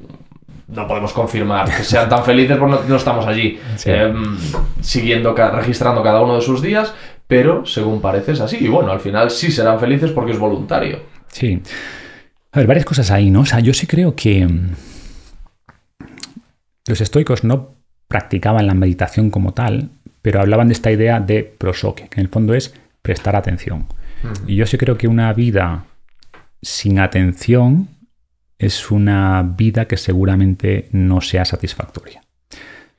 no podemos confirmar que sean tan felices porque no, estamos allí em, siguiendo, registrando cada uno de sus días, pero según parece es así. Y bueno, al final sí serán felices porque es voluntario. Sí. A ver, varias cosas ahí, ¿no? O sea, yo sí creo que los estoicos no practicaban la meditación como tal, pero hablaban de esta idea de prosoque, que en el fondo es prestar atención. Y yo sí creo que una vida sin atención es una vida que seguramente no sea satisfactoria.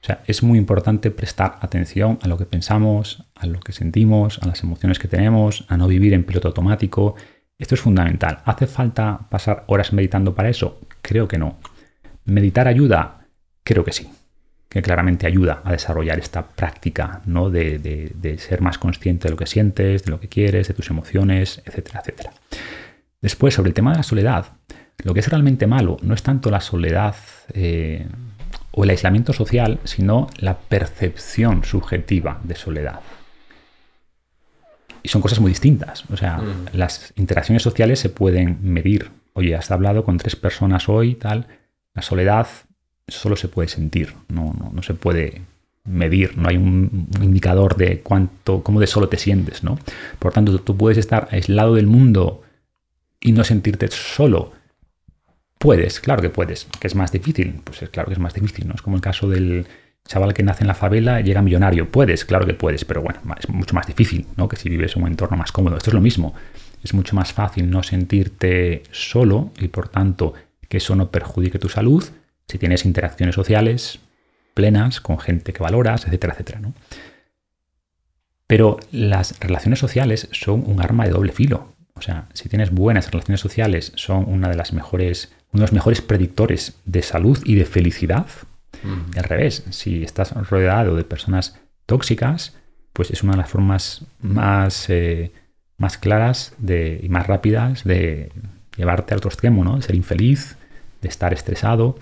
O sea, es muy importante prestar atención a lo que pensamos, a lo que sentimos, a las emociones que tenemos, a no vivir en piloto automático. Esto es fundamental. ¿Hace falta pasar horas meditando para eso? Creo que no. ¿Meditar ayuda? Creo que sí que claramente ayuda a desarrollar esta práctica ¿no? de, ser más consciente de lo que sientes, de lo que quieres, de tus emociones, etcétera, etcétera. Después, sobre el tema de la soledad, lo que es realmente malo no es tanto la soledad eh, o el aislamiento social, sino la percepción subjetiva de soledad. Y son cosas muy distintas. O sea, mm. las interacciones sociales se pueden medir. Oye, has hablado con tres personas hoy, tal. La soledad solo se puede sentir, no, no, no se puede medir, no hay un indicador de cuánto, cómo de solo te sientes, ¿no? Por tanto, tú puedes estar aislado del mundo y no sentirte solo. Puedes, claro que puedes, que es más difícil, pues es claro que es más difícil, ¿no? Es como el caso del chaval que nace en la favela y llega millonario. Puedes, claro que puedes, pero bueno, es mucho más difícil, ¿no? Que si vives en un entorno más cómodo. Esto es lo mismo. Es mucho más fácil no sentirte solo y por tanto que eso no perjudique tu salud si tienes interacciones sociales plenas con gente que valoras, etcétera, etcétera. ¿no? Pero las relaciones sociales son un arma de doble filo. O sea, si tienes buenas relaciones sociales, son una de las mejores, uno de los mejores predictores de salud y de felicidad. Mm. al revés, si estás rodeado de personas tóxicas, pues es una de las formas mm. más, eh, más claras de, y más rápidas de llevarte al otro extremo, ¿no? De ser infeliz, de estar estresado.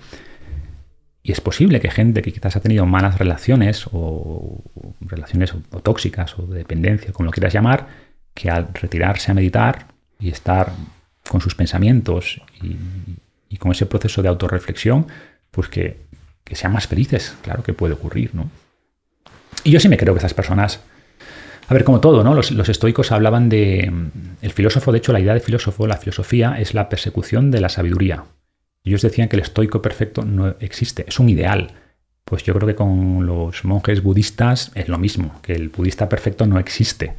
Y es posible que gente que quizás ha tenido malas relaciones o, relaciones tóxicas o dependencia, como lo quieras llamar, que al retirarse a meditar y estar con sus pensamientos y, con ese proceso de autorreflexión, pues que, sean más felices. Claro que puede ocurrir, ¿no? Y yo sí me creo que esas personas... A ver, como todo, ¿no? Los, los, estoicos hablaban de... El filósofo, de hecho, la idea de filósofo, la filosofía, es la persecución de la sabiduría. Ellos decían que el estoico perfecto no existe, es un ideal. Pues yo creo que con los monjes budistas es lo mismo, que el budista perfecto no existe.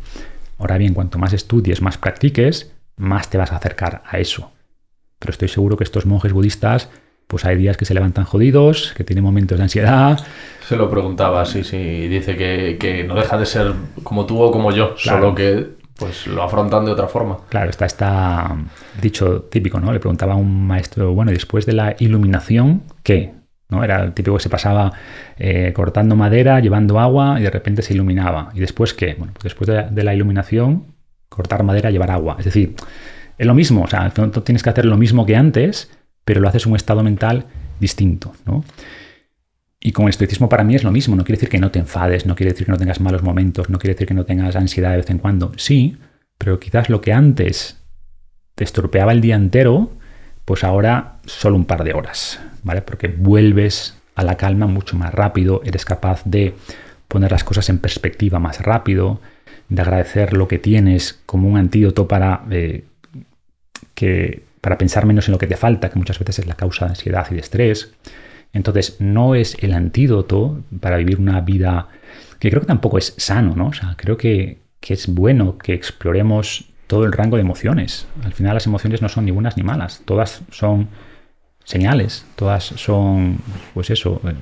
Ahora bien, cuanto más estudies, más practiques, más te vas a acercar a eso. Pero estoy seguro que estos monjes budistas, pues hay días que se levantan jodidos, que tienen momentos de ansiedad. Se lo preguntaba, sí, sí. Dice que, no deja de ser como tú o como yo, solo que pues lo afrontan de otra forma. Claro, está dicho típico, ¿no? Le preguntaba a un maestro, bueno, después de la iluminación, ¿qué? ¿no? Era el típico que se pasaba eh, cortando madera, llevando agua y de repente se iluminaba. ¿Y después qué? Bueno, pues después de, la iluminación, cortar madera, llevar agua. Es decir, es lo mismo, o sea, tú tienes que hacer lo mismo que antes, pero lo haces un estado mental distinto, ¿no? Y con el estoicismo para mí es lo mismo, no quiere decir que no te enfades, no quiere decir que no tengas malos momentos, no quiere decir que no tengas ansiedad de vez en cuando. Sí, pero quizás lo que antes te estropeaba el día entero, pues ahora solo un par de horas, ¿vale? Porque vuelves a la calma mucho más rápido, eres capaz de poner las cosas en perspectiva más rápido, de agradecer lo que tienes como un antídoto para eh, que para pensar menos en lo que te falta, que muchas veces es la causa de ansiedad y de estrés. Entonces, no es el antídoto para vivir una vida que creo que tampoco es sano, ¿no? O sea, creo que, es bueno que exploremos todo el rango de emociones. Al final las emociones no son ni buenas ni malas, todas son señales, todas son, pues eso, eh,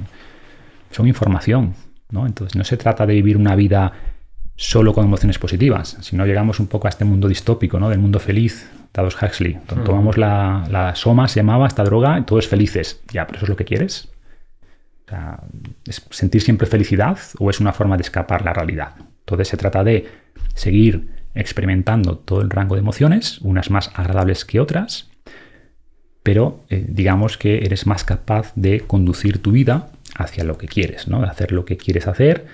son información, ¿no? Entonces no se trata de vivir una vida solo con emociones positivas, si no llegamos un poco a este mundo distópico, ¿no? Del mundo feliz, Huxley. Mm. Tomamos la, soma, se llamaba esta droga, y todos felices. Ya, pero eso es lo que quieres. ¿es sentir siempre felicidad o es una forma de escapar la realidad. Entonces se trata de seguir experimentando todo el rango de emociones, unas más agradables que otras, pero eh, digamos que eres más capaz de conducir tu vida hacia lo que quieres, ¿no? De hacer lo que quieres hacer,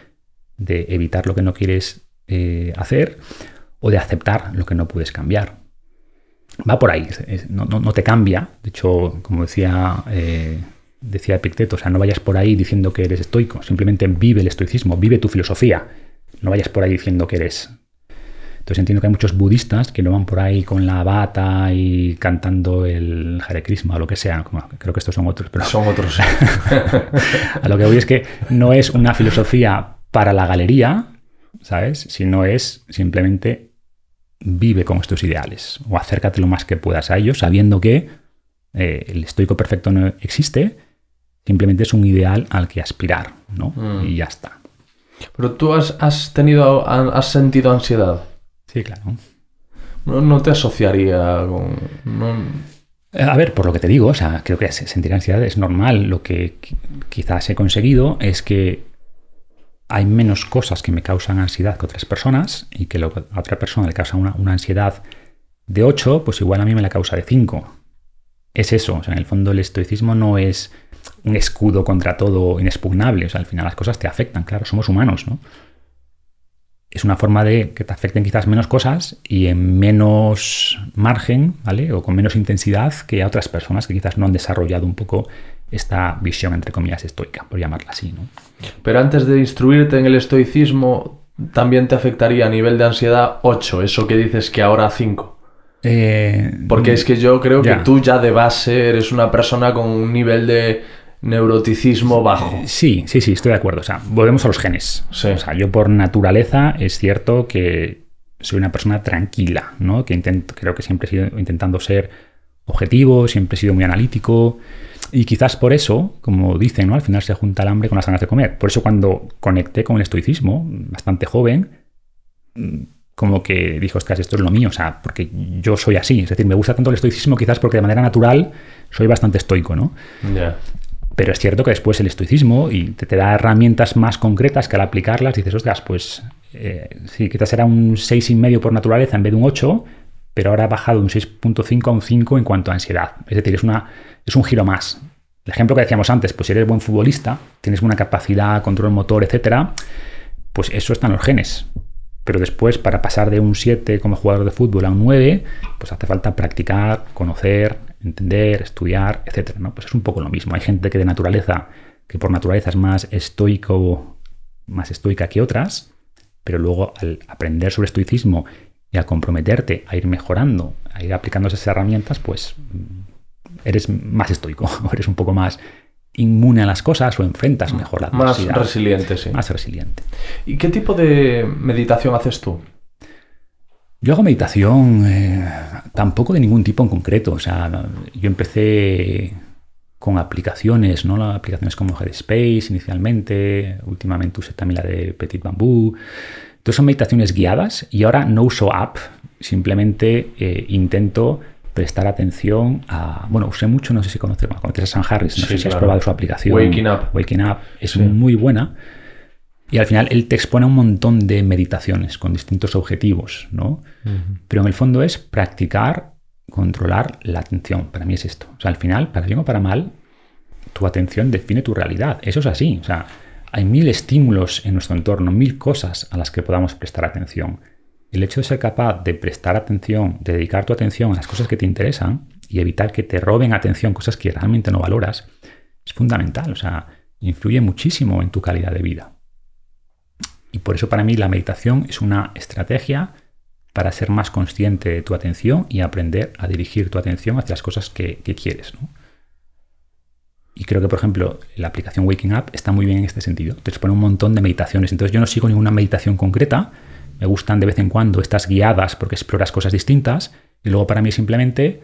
de evitar lo que no quieres eh, hacer o de aceptar lo que no puedes cambiar va por ahí, no, te cambia. De hecho, como decía, eh, decía Epicteto, o sea, no vayas por ahí diciendo que eres estoico, simplemente vive el estoicismo, vive tu filosofía. No vayas por ahí diciendo que eres. Entonces entiendo que hay muchos budistas que no van por ahí con la bata y cantando el Hare o lo que sea. creo que estos son otros, pero. Son otros. a lo que voy es que no es una filosofía para la galería, ¿sabes? Sino es simplemente vive con estos ideales o acércate lo más que puedas a ellos, sabiendo que eh, el estoico perfecto no existe, simplemente es un ideal al que aspirar, ¿no? Mm. Y ya está. Pero tú has, tenido, has sentido ansiedad. Sí, claro. No, te asociaría con... No... Eh, a ver, por lo que te digo, o sea, creo que sentir ansiedad es normal. Lo que quizás he conseguido es que hay menos cosas que me causan ansiedad que otras personas y que a otra persona le causa una, ansiedad de 8, pues igual a mí me la causa de 5. Es eso, en el fondo el estoicismo no es un escudo contra todo inexpugnable, o sea, al final las cosas te afectan, claro, somos humanos, ¿no? Es una forma de que te afecten quizás menos cosas y en menos margen, ¿vale? O con menos intensidad que a otras personas que quizás no han desarrollado un poco esta visión, entre comillas, estoica, por llamarla así. ¿no? Pero antes de instruirte en el estoicismo, también te afectaría a nivel de ansiedad 8, eso que dices que ahora 5. Eh, Porque es que yo creo que tú ya de base eres una persona con un nivel de neuroticismo bajo. Sí, sí, sí, estoy de acuerdo. O sea, volvemos a los genes. O sea, yo por naturaleza es cierto que soy una persona tranquila, ¿no? Que intento, creo que siempre he sido intentando ser objetivo, siempre he sido muy analítico. Y quizás por eso, como dicen, ¿no? al final se junta el hambre con las ganas de comer. Por eso cuando conecté con el estoicismo, bastante joven, mm, como que dijo, ostras, esto es lo mío, o sea, porque yo soy así. Es decir, me gusta tanto el estoicismo quizás porque de manera natural soy bastante estoico, ¿no? Pero es cierto que después el estoicismo y te, te, da herramientas más concretas que al aplicarlas dices, ostras, pues eh, sí, quizás era un y medio por naturaleza en vez de un 8, pero ahora ha bajado de un 6.5 a un 5 en cuanto a ansiedad. Es decir, es, una, es un giro más. El ejemplo que decíamos antes, pues si eres buen futbolista, tienes buena capacidad, control motor, etc., pues eso está en los genes. Pero después, para pasar de un 7 como jugador de fútbol a un 9, pues hace falta practicar, conocer, entender, estudiar, etc. ¿no? Pues es un poco lo mismo. Hay gente que de naturaleza, que por naturaleza es más estoico, más estoica que otras, pero luego al aprender sobre estoicismo y a comprometerte a ir mejorando, a ir aplicando esas herramientas, pues mm, eres más estoico, eres un poco más inmune a las cosas o enfrentas ah, mejor la adversidad. Más resiliente, sí. Más resiliente. ¿Y qué tipo de meditación haces tú? Yo hago meditación eh, tampoco de ningún tipo en concreto. O sea, yo empecé con aplicaciones, ¿no? aplicaciones como Headspace inicialmente, últimamente usé también la de Petit Bamboo. Entonces son meditaciones guiadas y ahora no uso app, simplemente eh, intento prestar atención a. Bueno, usé mucho, no sé si conoces, conoces a San Harris, no sé si has probado su aplicación. Waking Up. Waking Up es muy buena. Y al final él te expone un montón de meditaciones con distintos objetivos, ¿no? Pero en el fondo es practicar, controlar la atención. Para mí es esto. O sea, al final, para bien o para mal, tu atención define tu realidad. Eso es así. O sea, hay mil estímulos en nuestro entorno, mil cosas a las que podamos prestar atención. El hecho de ser capaz de prestar atención, de dedicar tu atención a las cosas que te interesan y evitar que te roben atención cosas que realmente no valoras, es fundamental, o sea, influye muchísimo en tu calidad de vida. Y por eso para mí la meditación es una estrategia para ser más consciente de tu atención y aprender a dirigir tu atención hacia las cosas que, quieres. ¿no? Y creo que, por ejemplo, la aplicación Waking Up está muy bien en este sentido. Te expone un montón de meditaciones. Entonces yo no sigo ninguna meditación concreta. Me gustan de vez en cuando estas guiadas porque exploras cosas distintas. Y luego para mí simplemente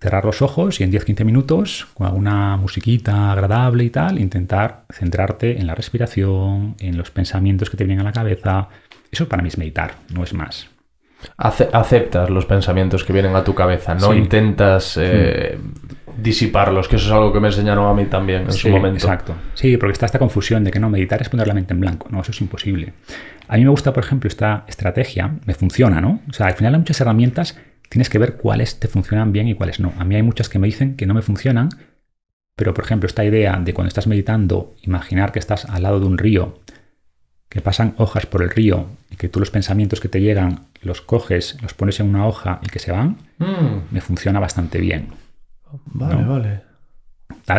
cerrar los ojos y en 10-15 minutos, con alguna musiquita agradable y tal, intentar centrarte en la respiración, en los pensamientos que te vienen a la cabeza. Eso para mí es meditar, no es más aceptas los pensamientos que vienen a tu cabeza, no intentas eh, hmm. disiparlos, que eso es algo que me enseñaron a mí también en su momento. Exacto. Sí, porque está esta confusión de que no, meditar es poner la mente en blanco, no, eso es imposible. A mí me gusta, por ejemplo, esta estrategia, me funciona, ¿no? O sea, al final hay muchas herramientas, tienes que ver cuáles te funcionan bien y cuáles no. A mí hay muchas que me dicen que no me funcionan, pero por ejemplo, esta idea de cuando estás meditando, imaginar que estás al lado de un río que pasan hojas por el río y que tú los pensamientos que te llegan los coges, los pones en una hoja y que se van, mm. me funciona bastante bien. Vale, vale.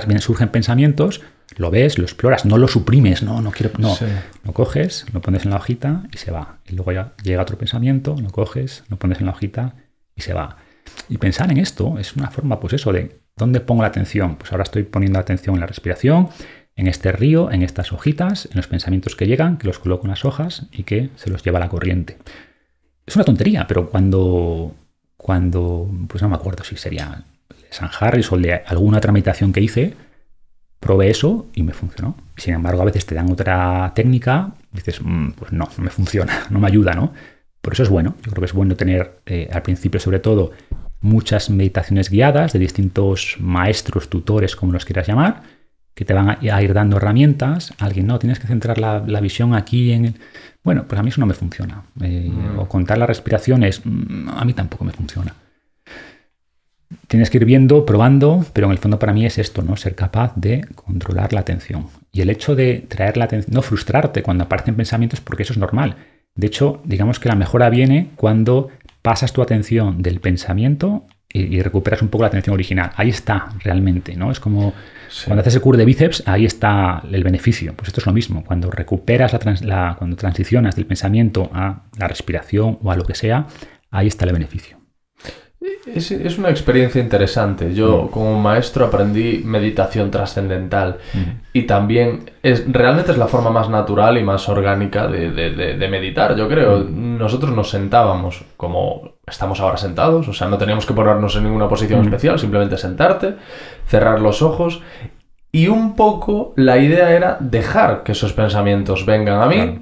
Bien, surgen pensamientos, lo ves, lo exploras, no lo suprimes, no, no quiero, no. Lo coges, lo pones en la hojita y se va. Y luego ya llega otro pensamiento, lo coges, lo pones en la hojita y se va. Y pensar en esto es una forma, pues eso, de dónde pongo la atención. Pues ahora estoy poniendo atención en la respiración, en este río, en estas hojitas, en los pensamientos que llegan, que los coloco en las hojas y que se los lleva la corriente. Es una tontería, pero cuando, cuando, pues no me acuerdo si sería San Harris o de alguna tramitación que hice, probé eso y me funcionó. Sin embargo, a veces te dan otra técnica, y dices, mm, pues no, no me funciona, no me ayuda, ¿no? Por eso es bueno, yo creo que es bueno tener eh, al principio sobre todo muchas meditaciones guiadas de distintos maestros, tutores, como los quieras llamar, que te van a ir dando herramientas. Alguien, no, tienes que centrar la, visión aquí en... El... Bueno, pues a mí eso no me funciona. Eh, mm. O contar las respiraciones, mm, a mí tampoco me funciona. Tienes que ir viendo, probando, pero en el fondo para mí es esto, ¿no? Ser capaz de controlar la atención. Y el hecho de traer la atención, no frustrarte cuando aparecen pensamientos, porque eso es normal. De hecho, digamos que la mejora viene cuando pasas tu atención del pensamiento y, recuperas un poco la atención original. Ahí está realmente, ¿no? Es como cuando haces el curl de bíceps, ahí está el beneficio. Pues esto es lo mismo. Cuando recuperas la, la, cuando transicionas del pensamiento a la respiración o a lo que sea, ahí está el beneficio. Es, una experiencia interesante. Yo mm. como maestro aprendí meditación trascendental mm. y también es, realmente es la forma más natural y más orgánica de, meditar, yo creo. Mm. Nosotros nos sentábamos como estamos ahora sentados, o sea, no teníamos que ponernos en ninguna posición especial, simplemente sentarte, cerrar los ojos y un poco la idea era dejar que esos pensamientos vengan a mí.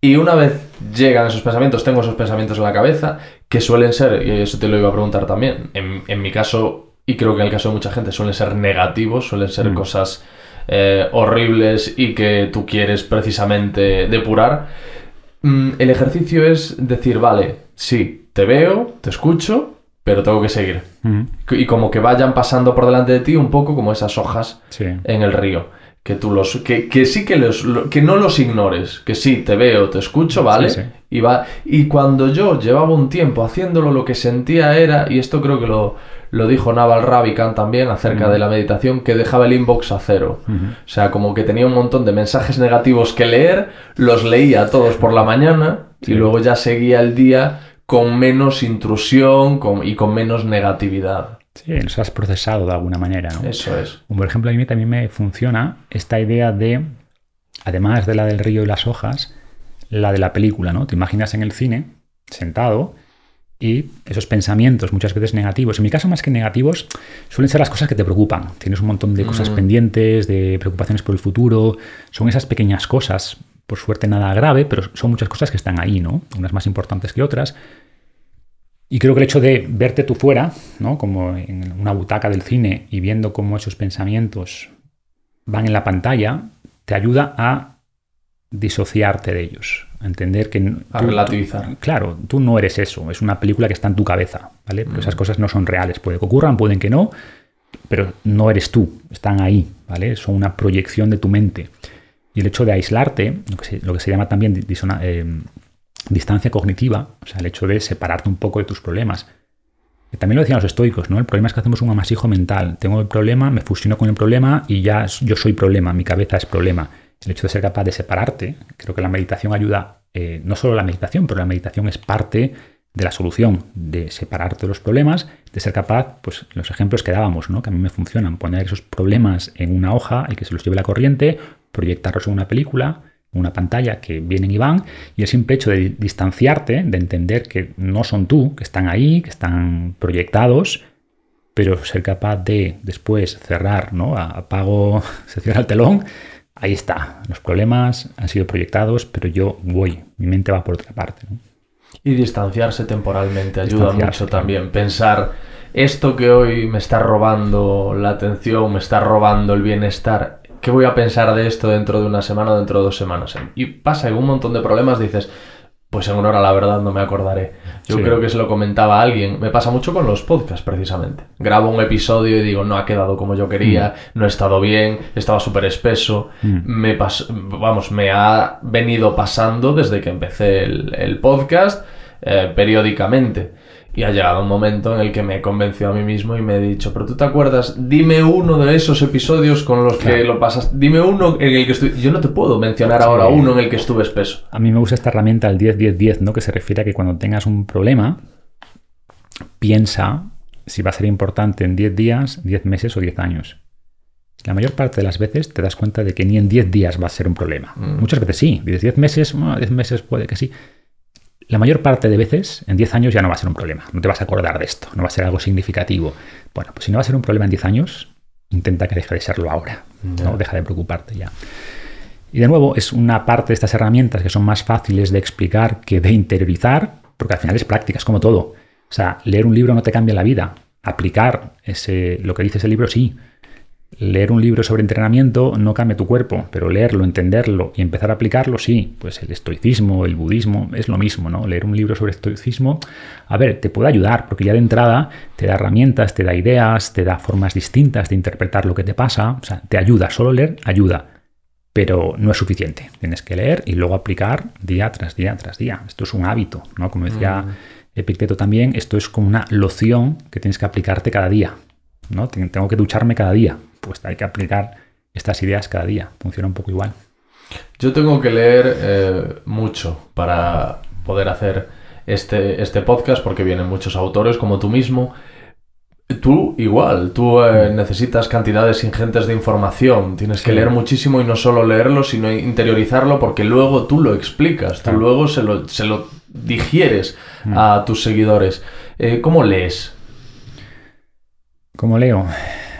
Y una vez llegan esos pensamientos, tengo esos pensamientos en la cabeza, que suelen ser, y eso te lo iba a preguntar también, en, mi caso, y creo que en el caso de mucha gente, suelen ser negativos, suelen ser mm. cosas eh, horribles y que tú quieres precisamente depurar. Mm, el ejercicio es decir, vale, sí, te veo, te escucho, pero tengo que seguir. Mm. Y como que vayan pasando por delante de ti un poco como esas hojas en el río que tú los que, sí que los que no los ignores que sí te veo te escucho vale y va y cuando yo llevaba un tiempo haciéndolo lo que sentía era y esto creo que lo dijo Naval Ravikant también acerca de la meditación que dejaba el inbox a cero o sea como que tenía un montón de mensajes negativos que leer los leía todos por la mañana y luego ya seguía el día con menos intrusión y con menos negatividad Sí, los has procesado de alguna manera, Eso es. Por ejemplo, a mí también me funciona esta idea de, además de la del río y las hojas, la de la película, ¿no? Te imaginas en el cine, sentado, y esos pensamientos muchas veces negativos, en mi caso más que negativos, suelen ser las cosas que te preocupan. Tienes un montón de cosas mm. pendientes, de preocupaciones por el futuro, son esas pequeñas cosas, por suerte nada grave, pero son muchas cosas que están ahí, ¿no? Unas más importantes que otras, y creo que el hecho de verte tú fuera, ¿no? como en una butaca del cine y viendo cómo esos pensamientos van en la pantalla, te ayuda a disociarte de ellos, a entender que... relativizar. claro, tú no eres eso, es una película que está en tu cabeza, ¿vale? esas mm. cosas no son reales, puede que ocurran, pueden que no, pero no eres tú, están ahí, ¿vale? Son una proyección de tu mente. Y el hecho de aislarte, lo que se, llama también disona, eh, distancia cognitiva, o sea, el hecho de separarte un poco de tus problemas. también lo decían los estoicos, ¿no? El problema es que hacemos un amasijo mental. Tengo el problema, me fusiono con el problema y ya yo soy problema, mi cabeza es problema. El hecho de ser capaz de separarte, creo que la meditación ayuda, eh, no solo la meditación, pero la meditación es parte de la solución, de separarte de los problemas, de ser capaz, pues los ejemplos que dábamos, ¿no? que a mí me funcionan, poner esos problemas en una hoja y que se los lleve la corriente, proyectarlos en una película, una pantalla que vienen y van, y el simple hecho de distanciarte, de entender que no son tú, que están ahí, que están proyectados, pero ser capaz de después cerrar, ¿no? Apago, se cierra el telón, ahí está, los problemas han sido proyectados, pero yo voy, mi mente va por otra parte. Y distanciarse temporalmente ayuda mucho también, pensar esto que hoy me está robando la atención, me está robando el bienestar, ¿qué voy a pensar de esto dentro de una semana o dentro de dos semanas? Y pasa hay un montón de problemas, dices, pues en una hora la verdad no me acordaré. Yo creo que se lo comentaba a alguien. Me pasa mucho con los podcasts, precisamente. Grabo un episodio y digo, no ha quedado como yo quería, mm. no he estado bien, estaba súper espeso. Mm. Me vamos, me ha venido pasando desde que empecé el, podcast eh, periódicamente. Y ha llegado un momento en el que me he convencido a mí mismo y me he dicho, pero tú te acuerdas, dime uno de esos episodios con los que lo pasas, dime uno en el que estuve... Yo no te puedo mencionar ahora uno en el que estuve espeso. A mí me gusta esta herramienta, el 10-10-10, ¿no? que se refiere a que cuando tengas un problema, piensa si va a ser importante en 10 días, 10 meses o 10 años. La mayor parte de las veces te das cuenta de que ni en 10 días va a ser un problema. Mm. Muchas veces sí, dices 10 meses, 10 meses puede que sí, la mayor parte de veces, en 10 años ya no va a ser un problema, no te vas a acordar de esto, no va a ser algo significativo. Bueno, pues si no va a ser un problema en 10 años, intenta que deje de serlo ahora, no deja de preocuparte ya. Y de nuevo, es una parte de estas herramientas que son más fáciles de explicar que de interiorizar, porque al final es práctica, es como todo. O sea, leer un libro no te cambia la vida, aplicar ese, lo que dice ese libro sí, Leer un libro sobre entrenamiento no cambia tu cuerpo, pero leerlo, entenderlo y empezar a aplicarlo, sí. Pues el estoicismo, el budismo, es lo mismo, ¿no? Leer un libro sobre estoicismo, a ver, te puede ayudar, porque ya de entrada te da herramientas, te da ideas, te da formas distintas de interpretar lo que te pasa, o sea, te ayuda, solo leer ayuda, pero no es suficiente. Tienes que leer y luego aplicar día tras día tras día. Esto es un hábito, ¿no? Como decía... Mm. Epicteto también, esto es como una loción que tienes que aplicarte cada día. Tengo que ducharme cada día. Pues hay que aplicar estas ideas cada día. Funciona un poco igual. Yo tengo que leer eh, mucho para poder hacer este, este podcast porque vienen muchos autores como tú mismo. Tú igual, tú eh, necesitas cantidades ingentes de información, tienes que leer muchísimo y no solo leerlo, sino interiorizarlo porque luego tú lo explicas, tú luego se lo, digieres mm. a tus seguidores. Eh, ¿Cómo lees? ¿Cómo leo.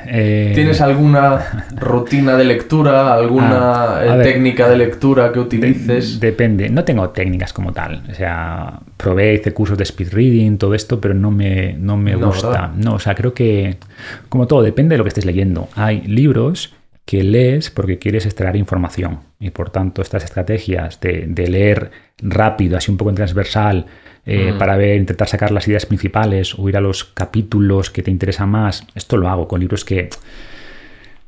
Eh, ¿Tienes alguna rutina de lectura, alguna ah, eh, técnica de lectura que utilices? depende. No tengo técnicas como tal. O sea, probé, hice cursos de speed reading, todo esto, pero no me, no me gusta. No, o sea, creo que, como todo, depende de lo que estés leyendo. Hay libros que lees porque quieres extraer información. Y por tanto, estas estrategias de, de leer rápido, así un poco en transversal, eh, mm. para ver, intentar sacar las ideas principales o ir a los capítulos que te interesan más. Esto lo hago con libros que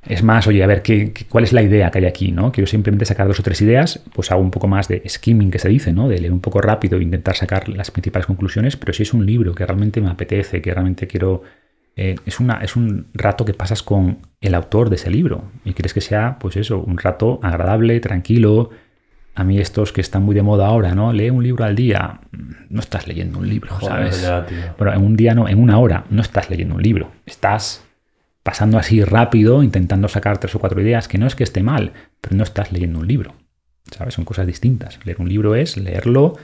es más, oye, a ver, ¿qué, cuál es la idea que hay aquí? ¿no? Quiero simplemente sacar dos o tres ideas, pues hago un poco más de skimming que se dice, ¿no? de leer un poco rápido e intentar sacar las principales conclusiones, pero si es un libro que realmente me apetece, que realmente quiero... Eh, es, una, es un rato que pasas con el autor de ese libro y quieres que sea, pues eso, un rato agradable, tranquilo, a mí estos que están muy de moda ahora, ¿no? Lee un libro al día. No estás leyendo un libro, ¿sabes? bueno en un día no, en una hora no estás leyendo un libro. Estás pasando así rápido, intentando sacar tres o cuatro ideas, que no es que esté mal, pero no estás leyendo un libro. ¿Sabes? Son cosas distintas. Leer un libro es leerlo,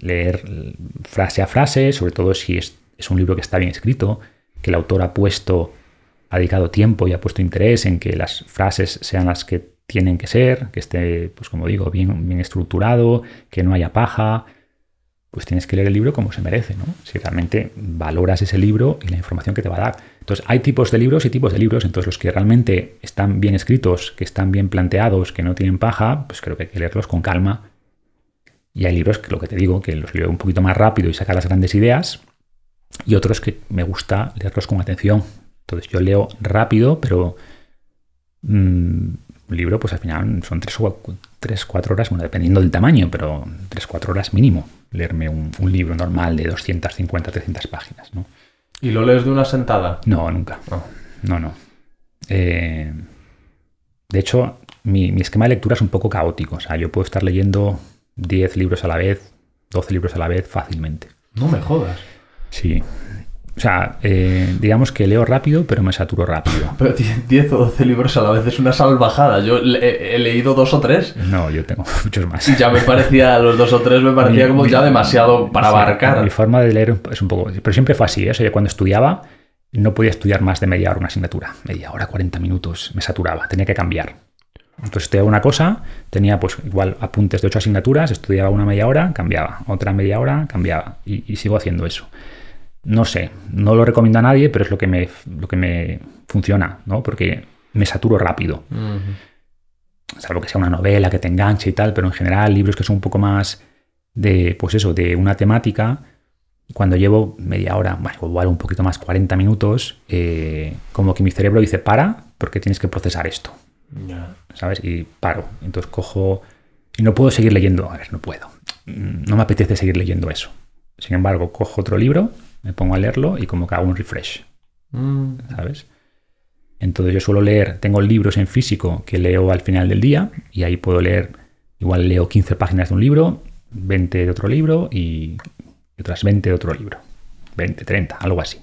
leer frase a frase, sobre todo si es, es un libro que está bien escrito, que el autor ha puesto, ha dedicado tiempo y ha puesto interés en que las frases sean las que tienen que ser, que esté, pues como digo, bien, bien estructurado, que no haya paja, pues tienes que leer el libro como se merece, ¿no? Si realmente valoras ese libro y la información que te va a dar. Entonces, hay tipos de libros y tipos de libros, entonces los que realmente están bien escritos, que están bien planteados, que no tienen paja, pues creo que hay que leerlos con calma. Y hay libros que lo que te digo, que los leo un poquito más rápido y saca las grandes ideas, y otros que me gusta leerlos con atención. Entonces, yo leo rápido, pero mmm, libro, pues al final son tres o cuatro horas, bueno, dependiendo del tamaño, pero tres, cuatro horas mínimo leerme un, libro normal de 250, 300 páginas, ¿no? ¿Y lo lees de una sentada? No, nunca. Ah. No, no. Eh, de hecho, mi, mi, esquema de lectura es un poco caótico. O sea, yo puedo estar leyendo 10 libros a la vez, 12 libros a la vez fácilmente. No me jodas. Sí. O sea, eh, digamos que leo rápido, pero me saturo rápido. Pero 10 o 12 libros a la vez es una salvajada. Yo he leído dos o tres. No, yo tengo muchos más. Ya me parecía, los dos o tres me parecía como ya demasiado para abarcar. Mi forma de leer es un poco. Pero siempre fue así. Eso ¿eh? yo cuando estudiaba no podía estudiar más de media hora una asignatura. Media hora, 40 minutos. Me saturaba. Tenía que cambiar. Entonces estudiaba una cosa, tenía pues igual apuntes de ocho asignaturas, estudiaba una media hora, cambiaba. Otra media hora, cambiaba. y sigo haciendo eso. No sé, no lo recomiendo a nadie, pero es lo que me, lo que me funciona, ¿no? Porque me saturo rápido. Salvo que sea una novela que te enganche y tal, pero en general libros que son un poco más de, pues eso, de una temática, cuando llevo media hora, bueno, igual un poquito más, 40 minutos, eh, como que mi cerebro dice, para, porque tienes que procesar esto. ¿Sabes? Y paro. Entonces cojo... Y no puedo seguir leyendo. A ver, no puedo. Mm, no me apetece seguir leyendo eso. Sin embargo, cojo otro libro me pongo a leerlo y como que hago un refresh. Mm. ¿Sabes? Entonces yo suelo leer, tengo libros en físico que leo al final del día y ahí puedo leer, igual leo 15 páginas de un libro, 20 de otro libro y otras 20 de otro libro. 20, 30, algo así.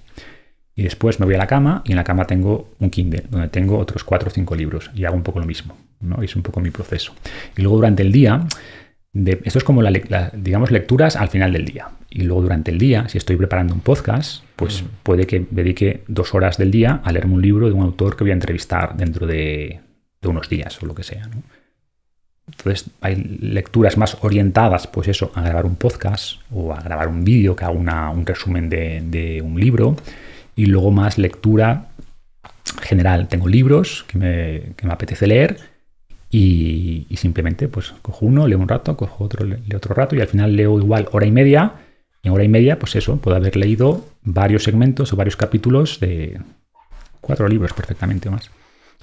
Y después me voy a la cama y en la cama tengo un Kindle, donde tengo otros 4 o 5 libros y hago un poco lo mismo. ¿no? es un poco mi proceso. Y luego durante el día esto es como, la, digamos, lecturas al final del día. Y luego durante el día, si estoy preparando un podcast, pues mm. puede que dedique dos horas del día a leerme un libro de un autor que voy a entrevistar dentro de, unos días o lo que sea. Entonces hay lecturas más orientadas, pues eso, a grabar un podcast o a grabar un vídeo que haga una, un resumen de, un libro. Y luego más lectura general. Tengo libros que me, que me apetece leer y, simplemente pues cojo uno, leo un rato, cojo otro, leo otro rato y al final leo igual hora y media. Y en hora y media, pues eso, puedo haber leído varios segmentos o varios capítulos de cuatro libros perfectamente o más.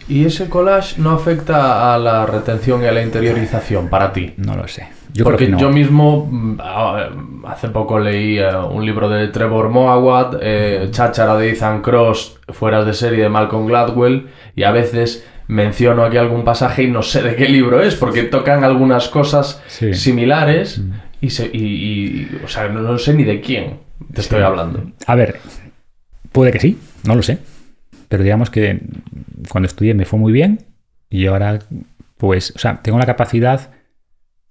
¿Y ese collage no afecta a la retención y a la interiorización para ti? No lo sé. Yo Porque creo yo mismo mm, ah, eh, hace poco leí eh, un libro de Trevor Moawad, eh, Cháchara de Ethan Cross, Fueras de serie de Malcolm Gladwell, y a veces menciono aquí algún pasaje y no sé de qué libro es, porque tocan algunas cosas similares mm. y, se, y, o sea, no, sé ni de quién te estoy hablando. A ver, puede que sí, no lo sé, pero digamos que cuando estudié me fue muy bien y ahora, pues, o sea, tengo la capacidad,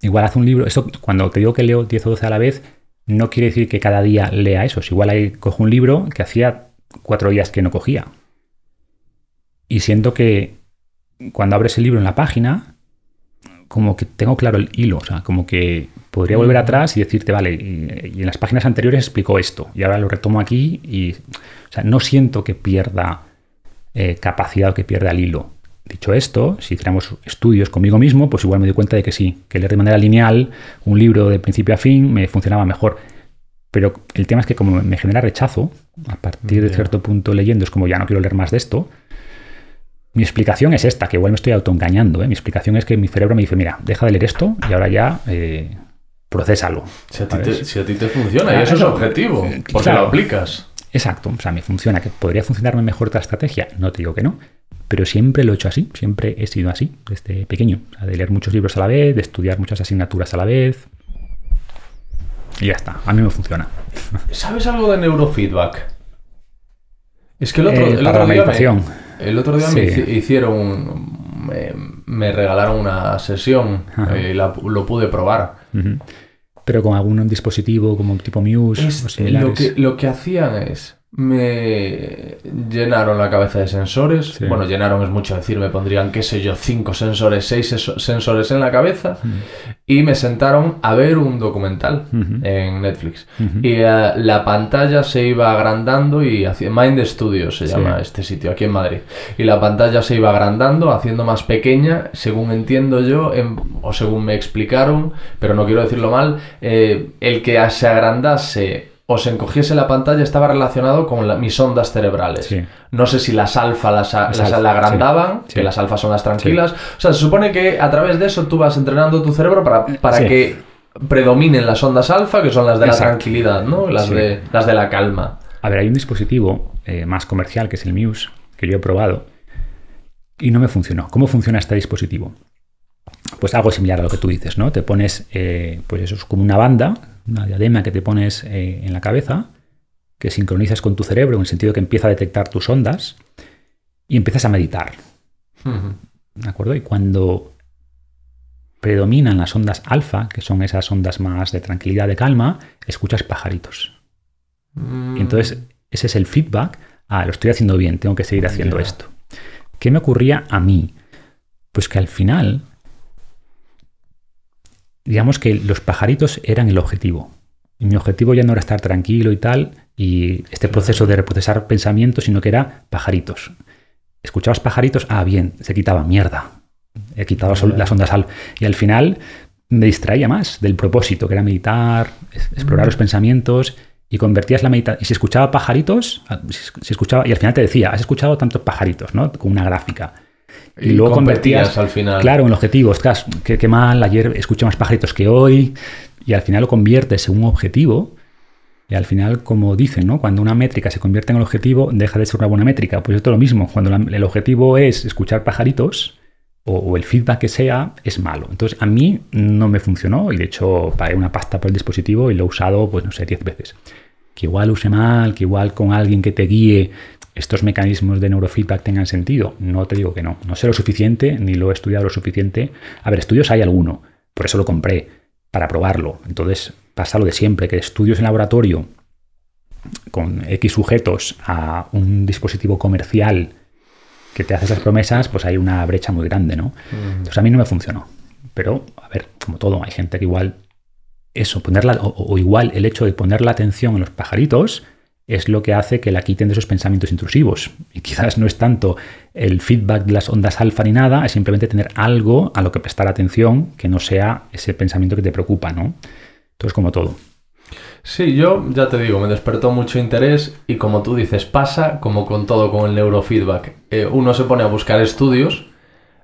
igual hace un libro, esto cuando te digo que leo 10 o 12 a la vez, no quiere decir que cada día lea eso eso igual ahí cojo un libro que hacía cuatro días que no cogía. Y siento que cuando abres el libro en la página, como que tengo claro el hilo, o sea, como que podría volver mm. atrás y decirte, vale, y, en las páginas anteriores explicó esto, y ahora lo retomo aquí, y o sea, no siento que pierda eh, capacidad o que pierda el hilo. Dicho esto, si hiciéramos estudios conmigo mismo, pues igual me doy cuenta de que sí, que leer de manera lineal un libro de principio a fin me funcionaba mejor. Pero el tema es que como me genera rechazo, a partir de cierto punto leyendo es como ya no quiero leer más de esto, mi explicación es esta, que igual me estoy autoengañando. ¿eh? Mi explicación es que mi cerebro me dice, mira, deja de leer esto y ahora ya eh, procesalo. Si a, ti te, funciona y eso es objetivo, eh, porque claro, lo aplicas. Exacto, o sea, me funciona. ¿Que podría funcionarme mejor otra estrategia? No te digo que no, pero siempre lo he hecho así, siempre he sido así, desde pequeño. O sea, de leer muchos libros a la vez, de estudiar muchas asignaturas a la vez. Y ya está, a mí me funciona. ¿Sabes algo de neurofeedback? Es que el otro, eh, la meditación. El otro día me hicieron. Me, regalaron una sesión eh, y lo pude probar. Pero con algún dispositivo como tipo Muse. Eh, lo, que, lo que hacían es me llenaron la cabeza de sensores. Bueno, llenaron es mucho decir, me pondrían, qué sé yo, cinco sensores, seis sensores en la cabeza. Y me sentaron a ver un documental en Netflix. Y eh, la pantalla se iba agrandando y haciendo. Mind Studios se llama este sitio, aquí en Madrid. Y la pantalla se iba agrandando, haciendo más pequeña, según entiendo yo, o según me explicaron, pero no quiero decirlo mal, eh, el que se agrandase o se encogiese la pantalla estaba relacionado con mis ondas cerebrales. No sé si las alfa las, las, agrandaban, que las alfa son las tranquilas. O sea, se supone que a través de eso tú vas entrenando tu cerebro para, para que predominen las ondas alfa, que son las de la tranquilidad, ¿no? Las, de, las de la calma. A ver, hay un dispositivo eh, más comercial que es el Muse, que yo he probado, y no me funcionó. ¿Cómo funciona este dispositivo? Pues algo similar a lo que tú dices, ¿no? Te pones, eh, pues eso es como una banda una diadema que te pones eh, en la cabeza, que sincronizas con tu cerebro, en el sentido que empieza a detectar tus ondas, y empiezas a meditar. ¿De acuerdo? Y cuando predominan las ondas alfa, que son esas ondas más de tranquilidad, de calma, escuchas pajaritos. Mm. Y entonces ese es el feedback. Ah, lo estoy haciendo bien, tengo que seguir haciendo esto. ¿Qué me ocurría a mí? Pues que al final digamos que los pajaritos eran el objetivo. mi objetivo ya no era estar tranquilo y tal, y este proceso de reprocesar pensamientos, sino que era pajaritos. Escuchabas pajaritos, ah, bien, se quitaba mierda. He quitado las ondas al. Y al final me distraía más del propósito, que era meditar, explorar los mm. pensamientos, y convertías la meditación. Y si escuchaba pajaritos, ah, si escuchaba, y al final te decía, has escuchado tantos pajaritos, ¿no? Con una gráfica. Y, lo luego convertías al final. Claro, en objetivo estás qué, qué, mal, ayer escuché más pajaritos que hoy. Y al final lo conviertes en un objetivo. Y al final, como dicen, ¿no? cuando una métrica se convierte en el objetivo, deja de ser una buena métrica. Pues esto es lo mismo. Cuando el objetivo es escuchar pajaritos o, el feedback que sea, es malo. Entonces, a mí no me funcionó y de hecho pagué una pasta por el dispositivo y lo he usado, pues no sé, 10 veces. Que igual use mal, que igual con alguien que te guíe estos mecanismos de neurofeedback tengan sentido. No te digo que no. No sé lo suficiente, ni lo he estudiado lo suficiente. A ver, estudios hay alguno, por eso lo compré, para probarlo. Entonces pasa lo de siempre, que estudios en laboratorio con X sujetos a un dispositivo comercial que te hace esas promesas, pues hay una brecha muy grande, ¿no? Mm. Entonces a mí no me funcionó. Pero, a ver, como todo, hay gente que igual eso, ponerla, o igual el hecho de poner la atención en los pajaritos, es lo que hace que la quiten de esos pensamientos intrusivos. Y quizás no es tanto el feedback de las ondas alfa ni nada, es simplemente tener algo a lo que prestar atención que no sea ese pensamiento que te preocupa, ¿no? Entonces, como todo. Sí, yo ya te digo, me despertó mucho interés y como tú dices, pasa como con todo con el neurofeedback. Eh, uno se pone a buscar estudios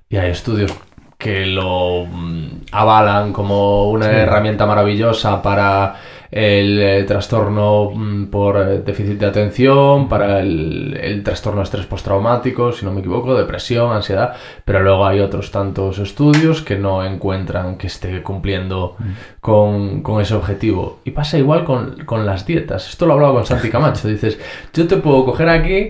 y hay estudios que lo mm, avalan como una herramienta maravillosa para el, eh, trastorno mm, por eh, déficit de atención, para el, trastorno de estrés postraumático, si no me equivoco, depresión, ansiedad, pero luego hay otros tantos estudios que no encuentran que esté cumpliendo mm. con, ese objetivo. Y pasa igual con, con las dietas. Esto lo hablaba con Santi Camacho. Dices, yo te puedo coger aquí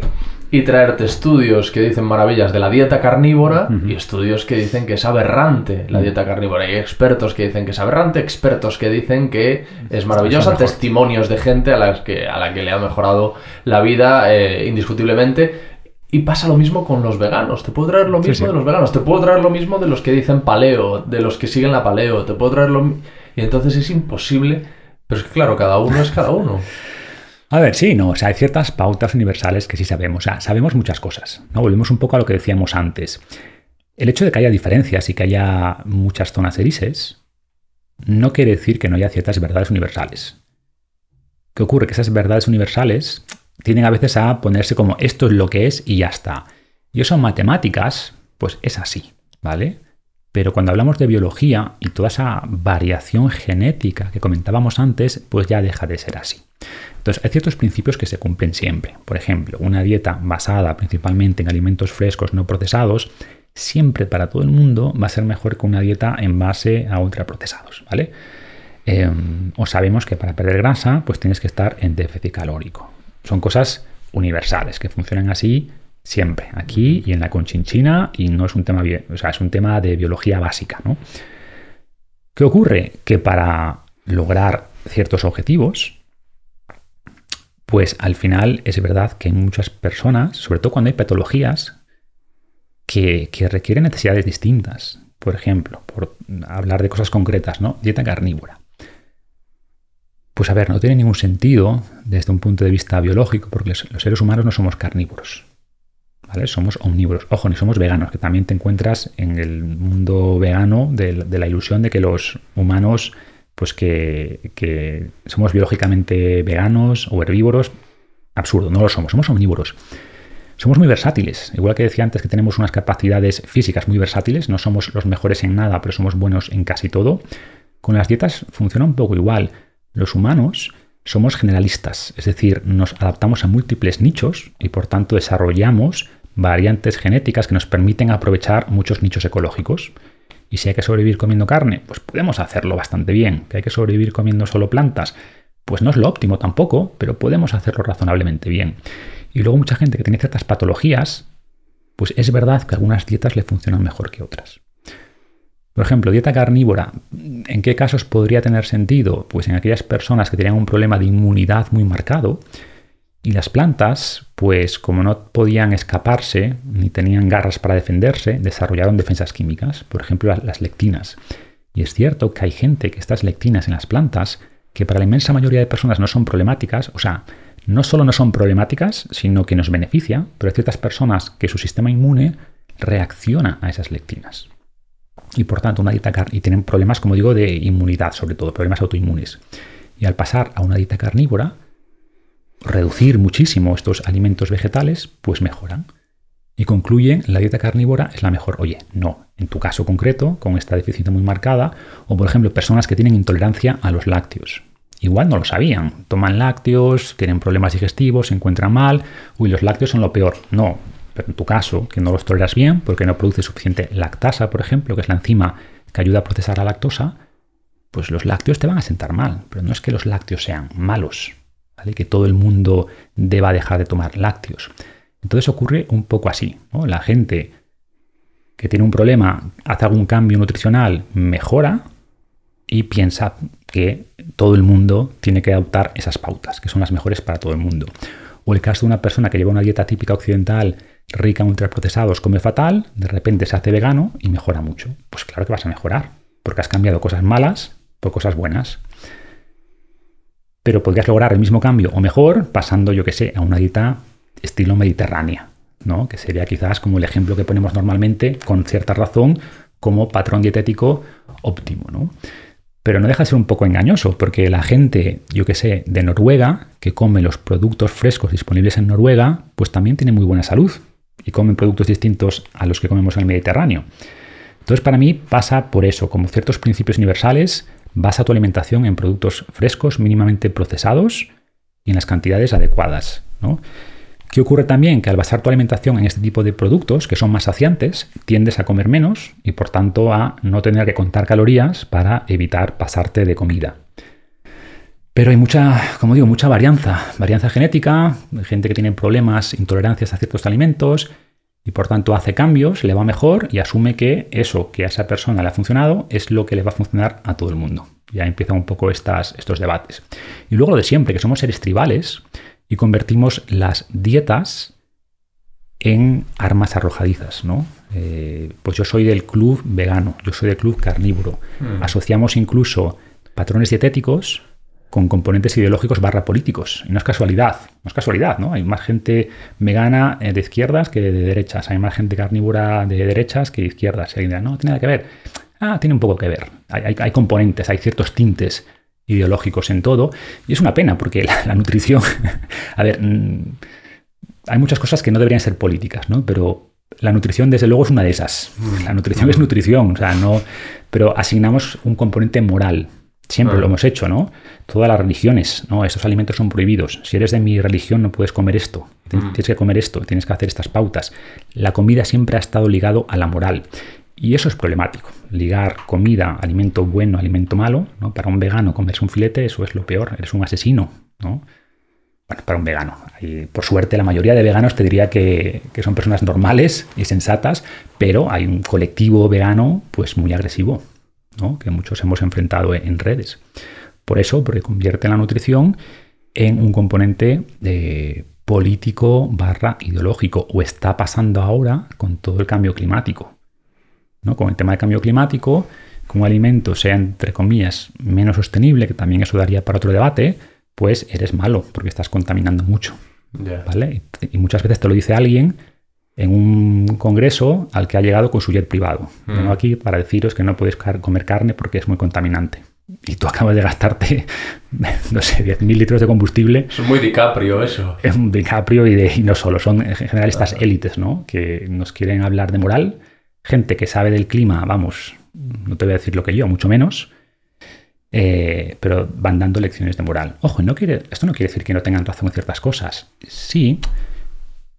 y traerte estudios que dicen maravillas de la dieta carnívora y estudios que dicen que es aberrante la dieta carnívora. y expertos que dicen que es aberrante, expertos que dicen que es maravillosa, testimonios de gente a, las que, a la que le ha mejorado la vida eh, indiscutiblemente. Y pasa lo mismo con los veganos. Te puedo traer lo mismo de los veganos, te puedo traer lo mismo de los que dicen paleo, de los que siguen la paleo, te puedo traer lo... Y entonces es imposible, pero es que claro, cada uno es cada uno. A ver, sí, no, o sea, hay ciertas pautas universales que sí sabemos, o sea, sabemos muchas cosas, ¿no? Volvemos un poco a lo que decíamos antes. El hecho de que haya diferencias y que haya muchas zonas grises no quiere decir que no haya ciertas verdades universales. ¿Qué ocurre? Que esas verdades universales tienen a veces a ponerse como esto es lo que es y ya está. Y eso en matemáticas, pues es así, ¿vale? Pero cuando hablamos de biología y toda esa variación genética que comentábamos antes, pues ya deja de ser así. Entonces, hay ciertos principios que se cumplen siempre. Por ejemplo, una dieta basada principalmente en alimentos frescos no procesados, siempre para todo el mundo va a ser mejor que una dieta en base a ultraprocesados, ¿vale? Em, o sabemos que para perder grasa, pues tienes que estar en déficit calórico. Son cosas universales que funcionan así siempre, aquí y en la conchinchina, y no es un tema, o sea, es un tema de biología básica, ¿Qué ocurre? Que para lograr ciertos objetivos, pues al final es verdad que muchas personas, sobre todo cuando hay patologías, que, requieren necesidades distintas. Por ejemplo, por hablar de cosas concretas, ¿no? Dieta carnívora. Pues a ver, no tiene ningún sentido desde un punto de vista biológico, porque los seres humanos no somos carnívoros. ¿Vale? Somos omnívoros. Ojo, ni somos veganos, que también te encuentras en el mundo vegano de la ilusión de que los humanos pues que, somos biológicamente veganos o herbívoros. Absurdo, no lo somos, somos omnívoros. Somos muy versátiles, igual que decía antes que tenemos unas capacidades físicas muy versátiles, no somos los mejores en nada, pero somos buenos en casi todo. Con las dietas funciona un poco igual. Los humanos somos generalistas, es decir, nos adaptamos a múltiples nichos y por tanto desarrollamos variantes genéticas que nos permiten aprovechar muchos nichos ecológicos. Y si hay que sobrevivir comiendo carne, pues podemos hacerlo bastante bien. Que hay que sobrevivir comiendo solo plantas, pues no es lo óptimo tampoco, pero podemos hacerlo razonablemente bien. Y luego mucha gente que tiene ciertas patologías, pues es verdad que algunas dietas le funcionan mejor que otras. Por ejemplo, dieta carnívora, ¿en qué casos podría tener sentido? Pues en aquellas personas que tenían un problema de inmunidad muy marcado, y las plantas, pues como no podían escaparse ni tenían garras para defenderse, desarrollaron defensas químicas, por ejemplo las, lectinas. Y es cierto que hay gente que estas lectinas en las plantas, que para la inmensa mayoría de personas no son problemáticas, o sea, no solo no son problemáticas, sino que nos beneficia, pero hay ciertas personas que su sistema inmune reacciona a esas lectinas. Y por tanto, una dieta y tienen problemas, como digo, de inmunidad, sobre todo, problemas autoinmunes. Y al pasar a una dieta carnívora, reducir muchísimo estos alimentos vegetales, pues mejoran. Y concluyen, la dieta carnívora es la mejor. Oye, no, en tu caso concreto, con esta deficiencia muy marcada, o por ejemplo, personas que tienen intolerancia a los lácteos. Igual no lo sabían, toman lácteos, tienen problemas digestivos, se encuentran mal, uy, los lácteos son lo peor. No, pero en tu caso, que no los toleras bien, porque no produce suficiente lactasa, por ejemplo, que es la enzima que ayuda a procesar la lactosa, pues los lácteos te van a sentar mal. Pero no es que los lácteos sean malos, que todo el mundo deba dejar de tomar lácteos. Entonces ocurre un poco así. La gente que tiene un problema, hace algún cambio nutricional, mejora y piensa que todo el mundo tiene que adoptar esas pautas, que son las mejores para todo el mundo. O el caso de una persona que lleva una dieta típica occidental rica en ultraprocesados, come fatal, de repente se hace vegano y mejora mucho. Pues claro que vas a mejorar, porque has cambiado cosas malas por cosas buenas pero podrías lograr el mismo cambio o mejor pasando, yo que sé, a una dieta estilo mediterránea, ¿no? que sería quizás como el ejemplo que ponemos normalmente, con cierta razón, como patrón dietético óptimo. Pero no deja de ser un poco engañoso, porque la gente, yo que sé, de Noruega, que come los productos frescos disponibles en Noruega, pues también tiene muy buena salud y comen productos distintos a los que comemos en el Mediterráneo. Entonces, para mí pasa por eso, como ciertos principios universales Basa tu alimentación en productos frescos, mínimamente procesados y en las cantidades adecuadas. ¿no? ¿Qué ocurre también? Que al basar tu alimentación en este tipo de productos, que son más saciantes, tiendes a comer menos y por tanto a no tener que contar calorías para evitar pasarte de comida. Pero hay mucha, como digo, mucha varianza. Varianza genética, gente que tiene problemas, intolerancias a ciertos alimentos, y por tanto hace cambios, le va mejor y asume que eso que a esa persona le ha funcionado es lo que le va a funcionar a todo el mundo. Ya empiezan un poco estas, estos debates. Y luego lo de siempre, que somos seres tribales y convertimos las dietas en armas arrojadizas, ¿no? Eh, pues yo soy del club vegano, yo soy del club carnívoro. Hmm. Asociamos incluso patrones dietéticos con componentes ideológicos barra políticos. no es casualidad, no es casualidad, ¿no? Hay más gente vegana eh, de izquierdas que de derechas, hay más gente carnívora de derechas que de izquierdas. Y no, tiene nada que ver. Ah, tiene un poco que ver. Hay, componentes, hay ciertos tintes ideológicos en todo. Y es una pena porque la, la nutrición, a ver, mm, hay muchas cosas que no deberían ser políticas, ¿no? Pero la nutrición, desde luego, es una de esas. La nutrición es nutrición, o sea, no. Pero asignamos un componente moral Siempre lo hemos hecho, ¿no? Todas las religiones, ¿no? Estos alimentos son prohibidos. Si eres de mi religión no puedes comer esto. Mm. Tienes, que comer esto, tienes que hacer estas pautas. La comida siempre ha estado ligado a la moral. Y eso es problemático. Ligar comida, alimento bueno, alimento malo, ¿no? Para un vegano comerse un filete, eso es lo peor. Eres un asesino, ¿no? Bueno, para un vegano. Y por suerte, la mayoría de veganos te diría que, que, son personas normales y sensatas, pero hay un colectivo vegano, pues muy agresivo que muchos hemos enfrentado en redes. Por eso, porque convierte la nutrición en un componente eh, político barra ideológico, o está pasando ahora con todo el cambio climático. ¿no? Con el tema del cambio climático, como un alimento sea, entre comillas, menos sostenible, que también eso daría para otro debate, pues eres malo, porque estás contaminando mucho. ¿vale? Y muchas veces te lo dice alguien en un congreso al que ha llegado con su jet privado. Mm. Vengo aquí para deciros que no podéis comer carne porque es muy contaminante. Y tú acabas de gastarte, no sé, 10.000 litros de combustible. Es muy DiCaprio eso. Es un DiCaprio y, de, no solo, son en general estas élites, ¿no? Que nos quieren hablar de moral. Gente que sabe del clima, vamos, no te voy a decir lo que yo, mucho menos. Eh, pero van dando lecciones de moral. Ojo, no quiere, esto no quiere decir que no tengan razón en ciertas cosas. Sí,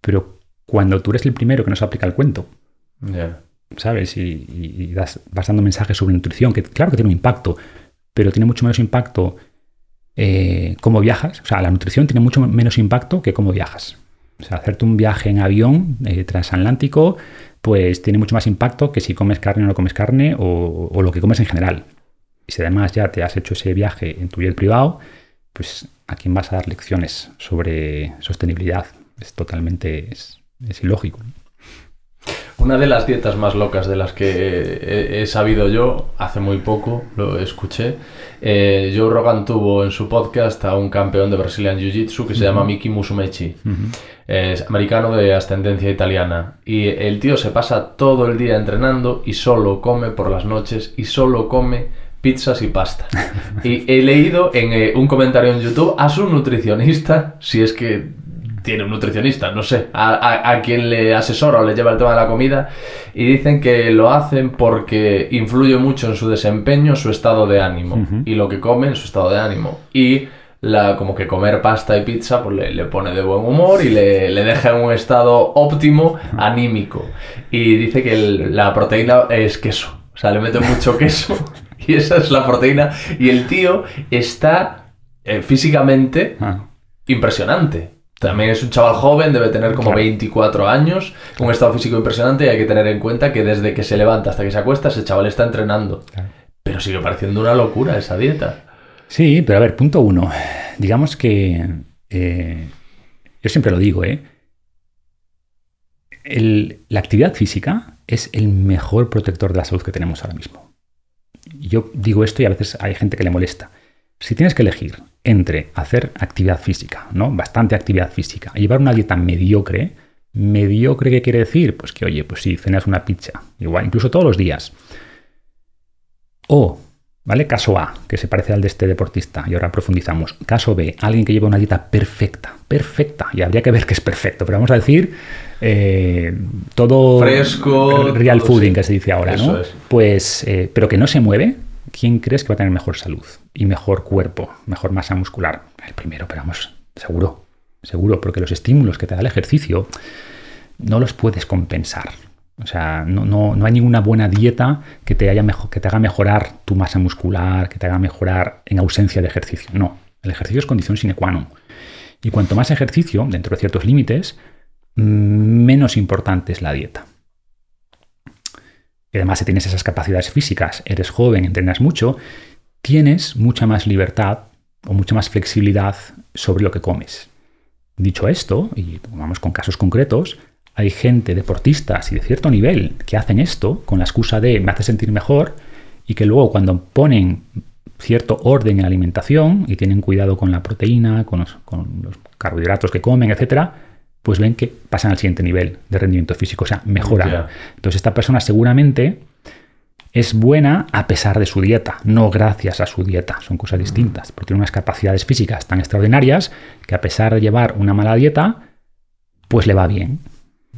pero cuando tú eres el primero que nos aplica el cuento. ¿Sabes? Y, das, vas dando mensajes sobre nutrición, que claro que tiene un impacto, pero tiene mucho menos impacto eh, cómo viajas. O sea, la nutrición tiene mucho menos impacto que cómo viajas. O sea, hacerte un viaje en avión eh, transatlántico, pues tiene mucho más impacto que si comes carne o no comes carne o, lo que comes en general. Y si además ya te has hecho ese viaje en tu jet privado, pues a quién vas a dar lecciones sobre sostenibilidad. Es totalmente, es ilógico. Una de las dietas más locas de las que he, sabido yo, hace muy poco lo escuché, eh, Joe Rogan tuvo en su podcast a un campeón de Brazilian Jiu-Jitsu que se llama Miki Musumechi Es americano de ascendencia italiana. Y el tío se pasa todo el día entrenando y solo come por las noches y solo come pizzas y pasta. y he leído en eh, un comentario en YouTube a su nutricionista, si es que tiene un nutricionista, no sé, a, quien le asesora o le lleva el tema de la comida, y dicen que lo hacen porque influye mucho en su desempeño, su estado de ánimo, y lo que comen, su estado de ánimo. Y la, como que comer pasta y pizza pues le, pone de buen humor y le, deja en un estado óptimo anímico. Y dice que la proteína es queso, o sea, le mete mucho queso y esa es la proteína. Y el tío está eh, físicamente ah. impresionante. También es un chaval joven, debe tener como 24 años, un estado físico impresionante y hay que tener en cuenta que desde que se levanta hasta que se acuesta, ese chaval está entrenando. Pero sigue pareciendo una locura esa dieta. Sí, pero a ver, punto uno. Digamos que. Eh, yo siempre lo digo, ¿eh? la actividad física es el mejor protector de la salud que tenemos ahora mismo. Yo digo esto y a veces hay gente que le molesta. Si tienes que elegir entre hacer actividad física, ¿no? Bastante actividad física, y llevar una dieta mediocre, mediocre qué quiere decir? Pues que, oye, pues si cenas una pizza, igual, incluso todos los días. O, ¿vale? Caso A, que se parece al de este deportista, y ahora profundizamos. Caso B, alguien que lleva una dieta perfecta, perfecta, y habría que ver que es perfecto, pero vamos a decir eh, todo fresco, real fooding que se dice ahora, ¿no? Pues, eh, pero que no se mueve, ¿quién crees que va a tener mejor salud y mejor cuerpo, mejor masa muscular? El primero, pero vamos, seguro, seguro, porque los estímulos que te da el ejercicio no los puedes compensar. O sea, no, hay ninguna buena dieta que te, mejor, que te haga mejorar tu masa muscular, que te haga mejorar en ausencia de ejercicio. No, el ejercicio es condición sine qua non. Y cuanto más ejercicio, dentro de ciertos límites, mm, menos importante es la dieta que además si tienes esas capacidades físicas, eres joven, entrenas mucho, tienes mucha más libertad o mucha más flexibilidad sobre lo que comes. Dicho esto, y vamos con casos concretos, hay gente, deportistas y de cierto nivel, que hacen esto con la excusa de me hace sentir mejor y que luego cuando ponen cierto orden en la alimentación y tienen cuidado con la proteína, con los, con los carbohidratos que comen, etcétera, pues ven que pasan al siguiente nivel de rendimiento físico, o sea, mejora. Entonces esta persona seguramente es buena a pesar de su dieta, no gracias a su dieta, son cosas distintas, porque tiene unas capacidades físicas tan extraordinarias que a pesar de llevar una mala dieta, pues le va bien.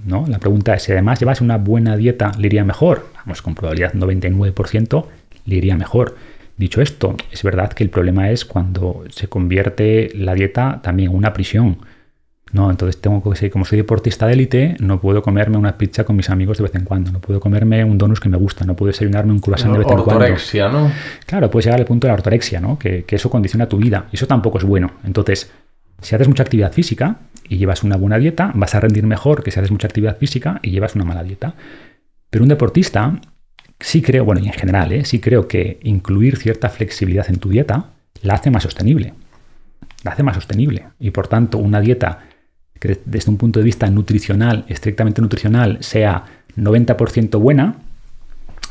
¿no? La pregunta es si además llevase una buena dieta, le iría mejor. Vamos, con probabilidad 99% le iría mejor. Dicho esto, es verdad que el problema es cuando se convierte la dieta también en una prisión. No, entonces tengo que ser, como soy deportista de élite, no puedo comerme una pizza con mis amigos de vez en cuando, no puedo comerme un donus que me gusta, no puedo desayunarme un croissant de vez en cuando. Ortorexia, ¿no? Claro, puedes llegar al punto de la ortorexia, ¿no? Que, eso condiciona tu vida y eso tampoco es bueno. Entonces, si haces mucha actividad física y llevas una buena dieta, vas a rendir mejor que si haces mucha actividad física y llevas una mala dieta. Pero un deportista, sí creo, bueno, y en general, ¿eh? sí creo que incluir cierta flexibilidad en tu dieta la hace más sostenible. La hace más sostenible. Y por tanto, una dieta que desde un punto de vista nutricional, estrictamente nutricional, sea 90% buena,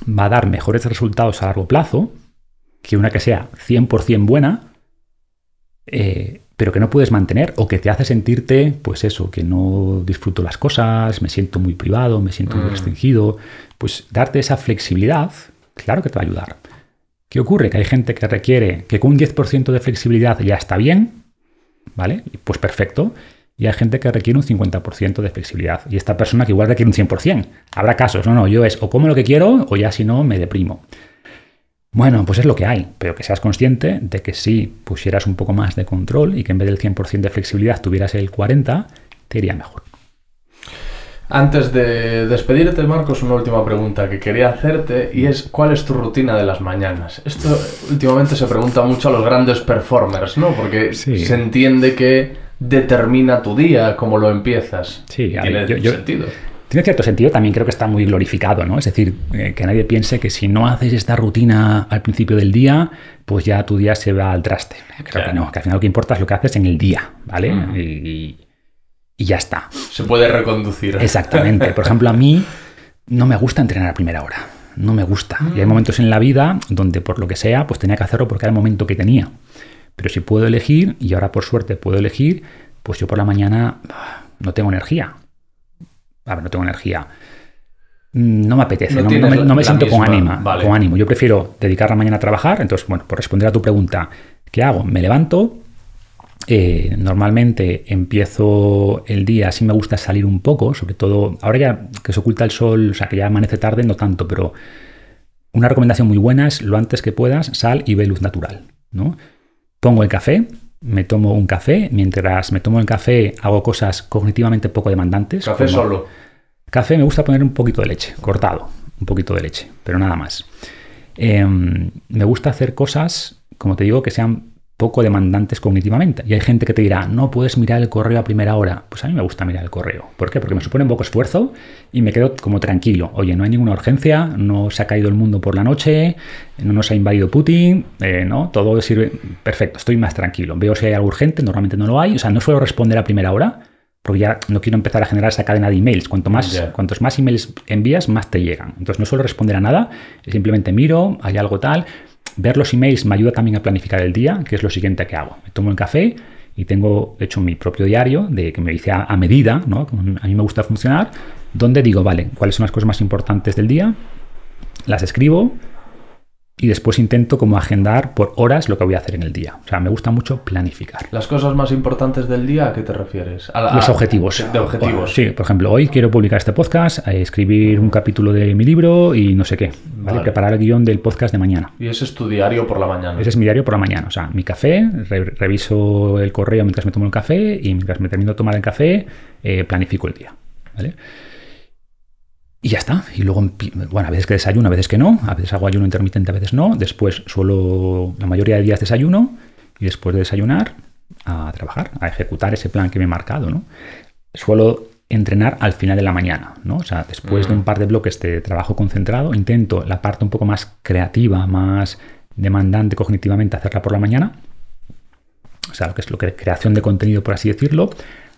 va a dar mejores resultados a largo plazo que una que sea 100% buena, eh, pero que no puedes mantener o que te hace sentirte, pues eso, que no disfruto las cosas, me siento muy privado, me siento muy mm. restringido. Pues darte esa flexibilidad, claro que te va a ayudar. ¿Qué ocurre? Que hay gente que requiere que con un 10% de flexibilidad ya está bien, ¿vale? Pues perfecto y hay gente que requiere un 50% de flexibilidad. Y esta persona que igual requiere un 100%. Habrá casos, no, no, yo es o como lo que quiero o ya si no me deprimo. Bueno, pues es lo que hay, pero que seas consciente de que si pusieras un poco más de control y que en vez del 100% de flexibilidad tuvieras el 40%, te iría mejor. Antes de despedirte, Marcos, una última pregunta que quería hacerte y es ¿cuál es tu rutina de las mañanas? Esto últimamente se pregunta mucho a los grandes performers, ¿no? Porque se entiende que determina tu día, como lo empiezas. Sí, tiene sentido. Tiene cierto sentido, también creo que está muy glorificado, ¿no? Es decir, eh, que nadie piense que si no haces esta rutina al principio del día, pues ya tu día se va al traste. Creo que no, que al final lo que importa es lo que haces en el día, ¿vale? Mm. Y, ya está. Se puede reconducir. Exactamente. Por ejemplo, a mí no me gusta entrenar a primera hora. No me gusta. Y hay mm. momentos en la vida donde, por lo que sea, pues tenía que hacerlo porque era el momento que tenía. Pero si puedo elegir, y ahora por suerte puedo elegir, pues yo por la mañana ah, no tengo energía. A ver, no tengo energía. No me apetece, no, me, siento con, ánimo con ánimo. Yo prefiero dedicar la mañana a trabajar. Entonces, bueno, por responder a tu pregunta, ¿qué hago? Me levanto. Eh, normalmente empiezo el día, así me gusta salir un poco, sobre todo ahora ya que se oculta el sol, o sea que ya amanece tarde, no tanto, pero una recomendación muy buena es lo antes que puedas, sal y ve luz natural. ¿no? Pongo el café, me tomo un café, mientras me tomo el café hago cosas cognitivamente poco demandantes. Café solo. Café me gusta poner un poquito de leche, cortado, un poquito de leche, pero nada más. Em, me gusta hacer cosas, como te digo, que sean poco demandantes cognitivamente. Y hay gente que te dirá, no puedes mirar el correo a primera hora. Pues a mí me gusta mirar el correo. ¿Por qué? Porque me supone un poco esfuerzo y me quedo como tranquilo. Oye, no hay ninguna urgencia, no se ha caído el mundo por la noche, no nos ha invadido Putin, eh, ¿no? Todo sirve perfecto, estoy más tranquilo. Veo si hay algo urgente, normalmente no lo hay. O sea, no suelo responder a primera hora porque ya no quiero empezar a generar esa cadena de emails. Cuanto más, Cuantos más emails envías, más te llegan. Entonces no suelo responder a nada, simplemente miro, hay algo tal Ver los emails me ayuda también a planificar el día, que es lo siguiente que hago. Me tomo el café y tengo hecho mi propio diario de que me hice a, medida, ¿no? a mí me gusta funcionar, donde digo, vale, cuáles son las cosas más importantes del día, las escribo, y después intento como agendar por horas lo que voy a hacer en el día. O sea, me gusta mucho planificar. ¿Las cosas más importantes del día a qué te refieres? Los objetivos. De objetivos. sí, por ejemplo, hoy quiero publicar este podcast, eh, escribir un capítulo de mi libro y no sé qué. ¿vale? Preparar el guión del podcast de mañana. ¿Y ese es tu diario por la mañana? Ese es mi diario por la mañana. O sea, mi café, reviso el correo mientras me tomo el café y mientras me termino de tomar el café, eh, planifico el día. ¿Vale? Y ya está. Y luego, bueno, a veces que desayuno, a veces que no. A veces hago ayuno intermitente, a veces no. Después suelo, la mayoría de días desayuno. Y después de desayunar, a trabajar, a ejecutar ese plan que me he marcado, ¿no? Suelo entrenar al final de la mañana, ¿no? O sea, después de un mm. par de bloques de trabajo concentrado, intento la parte un poco más creativa, más demandante cognitivamente hacerla por la mañana. O sea, lo que es lo creación de contenido, por así decirlo.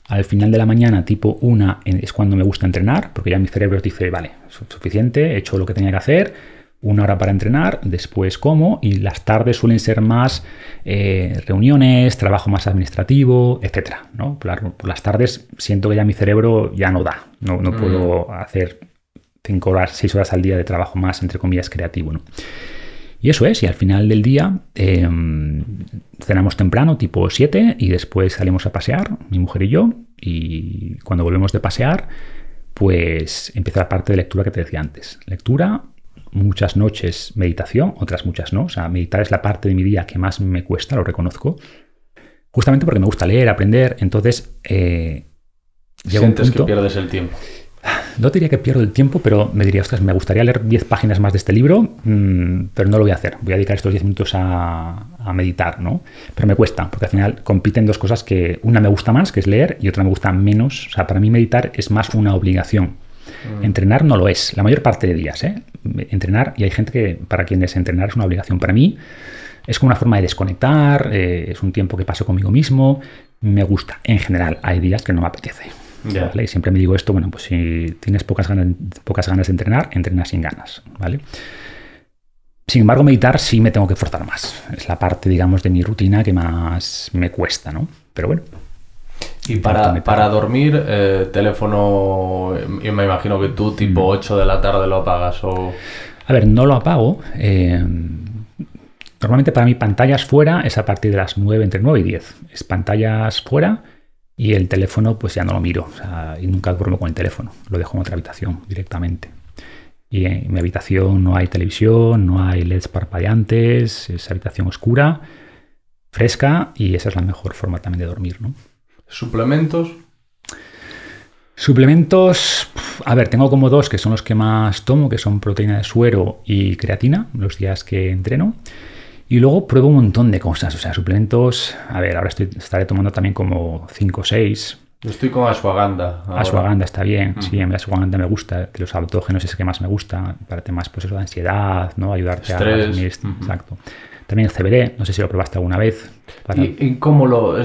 Al final de la mañana, tipo una, es cuando me gusta entrenar, porque ya mi cerebro dice, vale, suficiente, he hecho lo que tenía que hacer, una hora para entrenar, después como, y las tardes suelen ser más eh, reuniones, trabajo más administrativo, etc. ¿no? Por, las tardes siento que ya mi cerebro ya no da, no, puedo mm. hacer cinco horas, 6 horas al día de trabajo más, entre comillas, creativo. ¿no? Y eso es, y al final del día em, cenamos temprano, tipo 7, y después salimos a pasear, mi mujer y yo, y cuando volvemos de pasear, pues empieza la parte de lectura que te decía antes. Lectura, muchas noches meditación, otras muchas no. O sea, meditar es la parte de mi día que más me cuesta, lo reconozco. Justamente porque me gusta leer, aprender, entonces... Eh, Sientes que pierdes el tiempo no diría que pierdo el tiempo, pero me diría, ostras, me gustaría leer 10 páginas más de este libro, mm, pero no lo voy a hacer. Voy a dedicar estos 10 minutos a, meditar, ¿no? Pero me cuesta, porque al final compiten dos cosas que una me gusta más, que es leer, y otra me gusta menos. O sea, para mí meditar es más una obligación. Mm. Entrenar no lo es, la mayor parte de días, ¿eh? Entrenar, y hay gente que para quienes entrenar es una obligación. Para mí es como una forma de desconectar, eh, es un tiempo que paso conmigo mismo, me gusta. En general, hay días que no me apetece. Y siempre me digo esto, bueno, pues si tienes pocas ganas, pocas ganas de entrenar, entrena sin ganas, ¿vale? Sin embargo, meditar sí me tengo que forzar más. Es la parte, digamos, de mi rutina que más me cuesta, ¿no? Pero bueno. Y para, para dormir, eh, teléfono, eh, yo me imagino que tú tipo 8 mm. de la tarde lo apagas o... A ver, no lo apago. Eh, normalmente para mí pantallas fuera es a partir de las 9, entre 9 y 10. Es pantallas fuera y el teléfono, pues ya no lo miro. O sea, y nunca duermo con el teléfono. Lo dejo en otra habitación directamente. Y en mi habitación no hay televisión, no hay LEDs parpadeantes, es habitación oscura, fresca y esa es la mejor forma también de dormir. ¿no? ¿Suplementos? Suplementos, a ver, tengo como dos que son los que más tomo, que son proteína de suero y creatina, los días que entreno. Y luego pruebo un montón de cosas, o sea, suplementos, a ver, ahora estoy, estaré tomando también como 5 o 6. estoy con ashwagandha. Ahora. Ashwagandha está bien, sí, a mí ashwagandha me gusta, que los autógenos es el que más me gusta, para temas pues eso de ansiedad, ¿no? Ayudarte a exacto. También CBD, no sé si lo probaste alguna vez. ¿Y, cómo lo...?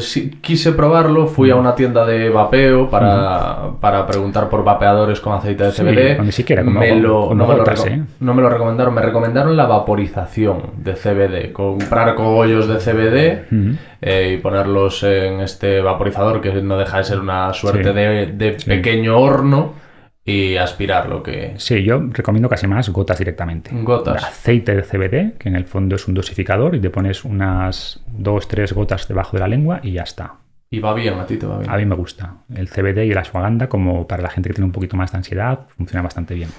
quise probarlo, fui a mm. una tienda de vapeo mm. para, preguntar por vapeadores con aceite de CBD. ni siquiera, me lo, no, me lo ¿eh? no me lo recomendaron, me recomendaron la vaporización de CBD, comprar cogollos de CBD eh, y ponerlos en este vaporizador que no deja de ser una suerte de, pequeño horno y aspirar lo que... Sí, yo recomiendo casi más gotas directamente. Gotas. aceite de CBD, que en el fondo es un dosificador y te pones unas dos, tres gotas debajo de la lengua y ya está. Y va bien, a ti te va bien. A mí me gusta. El CBD y la ashwagandha, como para la gente que tiene un poquito más de ansiedad, funciona bastante bien.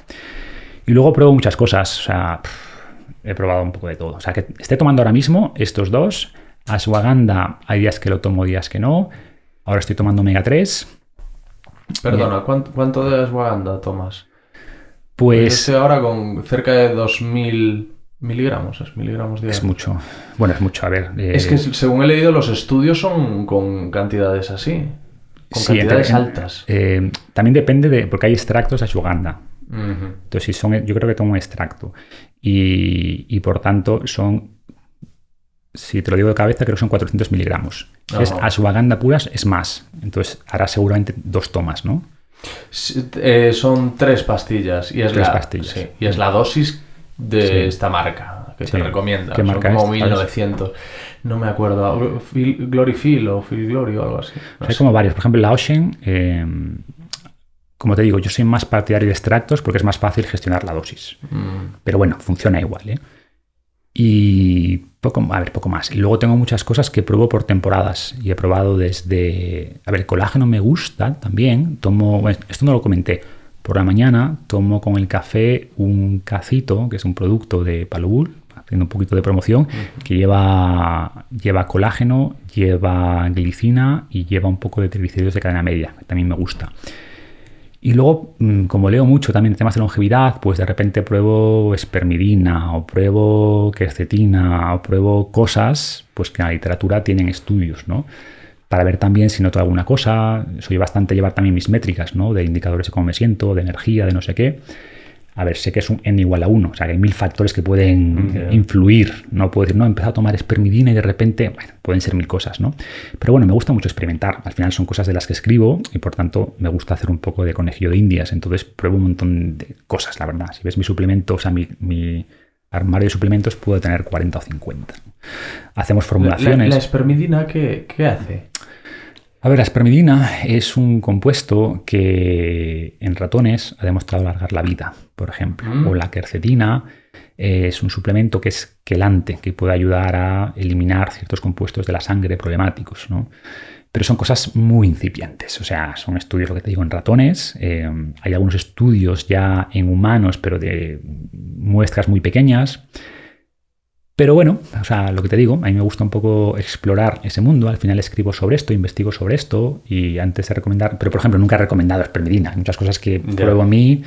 Y luego pruebo muchas cosas, o sea, he probado un poco de todo. O sea, que esté tomando ahora mismo estos dos. Ashwagandha, hay días que lo tomo, días que no. Ahora estoy tomando omega 3 Perdona, ¿cuánto, de de tomas? Tomás? Pues. ahora con cerca de 2000 miligramos, es miligramos diarios. Es mucho. Bueno, es mucho, a ver. Es que eh, según he leído, los estudios son con cantidades así. Con cantidades altas. Eh, también depende de. Porque hay extractos de Entonces, si son, yo creo que tomo un extracto. Y, y por tanto, son si te lo digo de cabeza, creo que son 400 miligramos. Ah, a su ashwagandha puras, es más. Entonces hará seguramente dos tomas, ¿no? Eh, son tres pastillas. Y es la, pastillas. y es la dosis de esta marca que te recomienda. ¿Qué como 1900. No me acuerdo. Phil, o o algo así. hay como varios. Por ejemplo, la Ocean... Eh, como te digo, yo soy más partidario de extractos porque es más fácil gestionar la dosis. Mm. Pero bueno, funciona igual. ¿eh? Y poco, a ver, poco más. Y luego tengo muchas cosas que pruebo por temporadas. Y he probado desde. A ver, colágeno me gusta también. Tomo. esto no lo comenté. Por la mañana tomo con el café un cacito, que es un producto de Palubul, haciendo un poquito de promoción, que lleva, lleva colágeno, lleva glicina y lleva un poco de triglicéridos de cadena media, también me gusta. Y luego, mm, como leo mucho también temas de longevidad, pues de repente pruebo espermidina o pruebo quercetina o pruebo cosas pues que en la literatura tienen estudios, ¿no? Para ver también si noto alguna cosa. Soy bastante llevar también mis métricas, ¿no? De indicadores de cómo me siento, de energía, de no sé qué. A ver, sé que es un n igual a 1, o sea que hay mil factores que pueden influir. No puedo decir, no, he empezado a tomar espermidina y de repente, bueno, pueden ser mil cosas, ¿no? Pero bueno, me gusta mucho experimentar. Al final son cosas de las que escribo y por tanto me gusta hacer un poco de conejillo de indias. Entonces pruebo un montón de cosas, la verdad. Si ves mi suplemento, o sea, mi, armario de suplementos, puedo tener 40 o 50. Hacemos formulaciones. ¿La, la, espermidina ¿qué, qué hace? A ver, aspermidina es un compuesto que en ratones ha demostrado alargar la vida, por ejemplo. Mm. O la quercetina es un suplemento que es quelante, que puede ayudar a eliminar ciertos compuestos de la sangre problemáticos, ¿no? Pero son cosas muy incipientes, o sea, son estudios, lo que te digo, en ratones. Eh, hay algunos estudios ya en humanos, pero de muestras muy pequeñas. Pero bueno, o sea, lo que te digo, a mí me gusta un poco explorar ese mundo, al final escribo sobre esto, investigo sobre esto y antes de recomendar, pero por ejemplo, nunca he recomendado espermidina, hay muchas cosas que pruebo a mí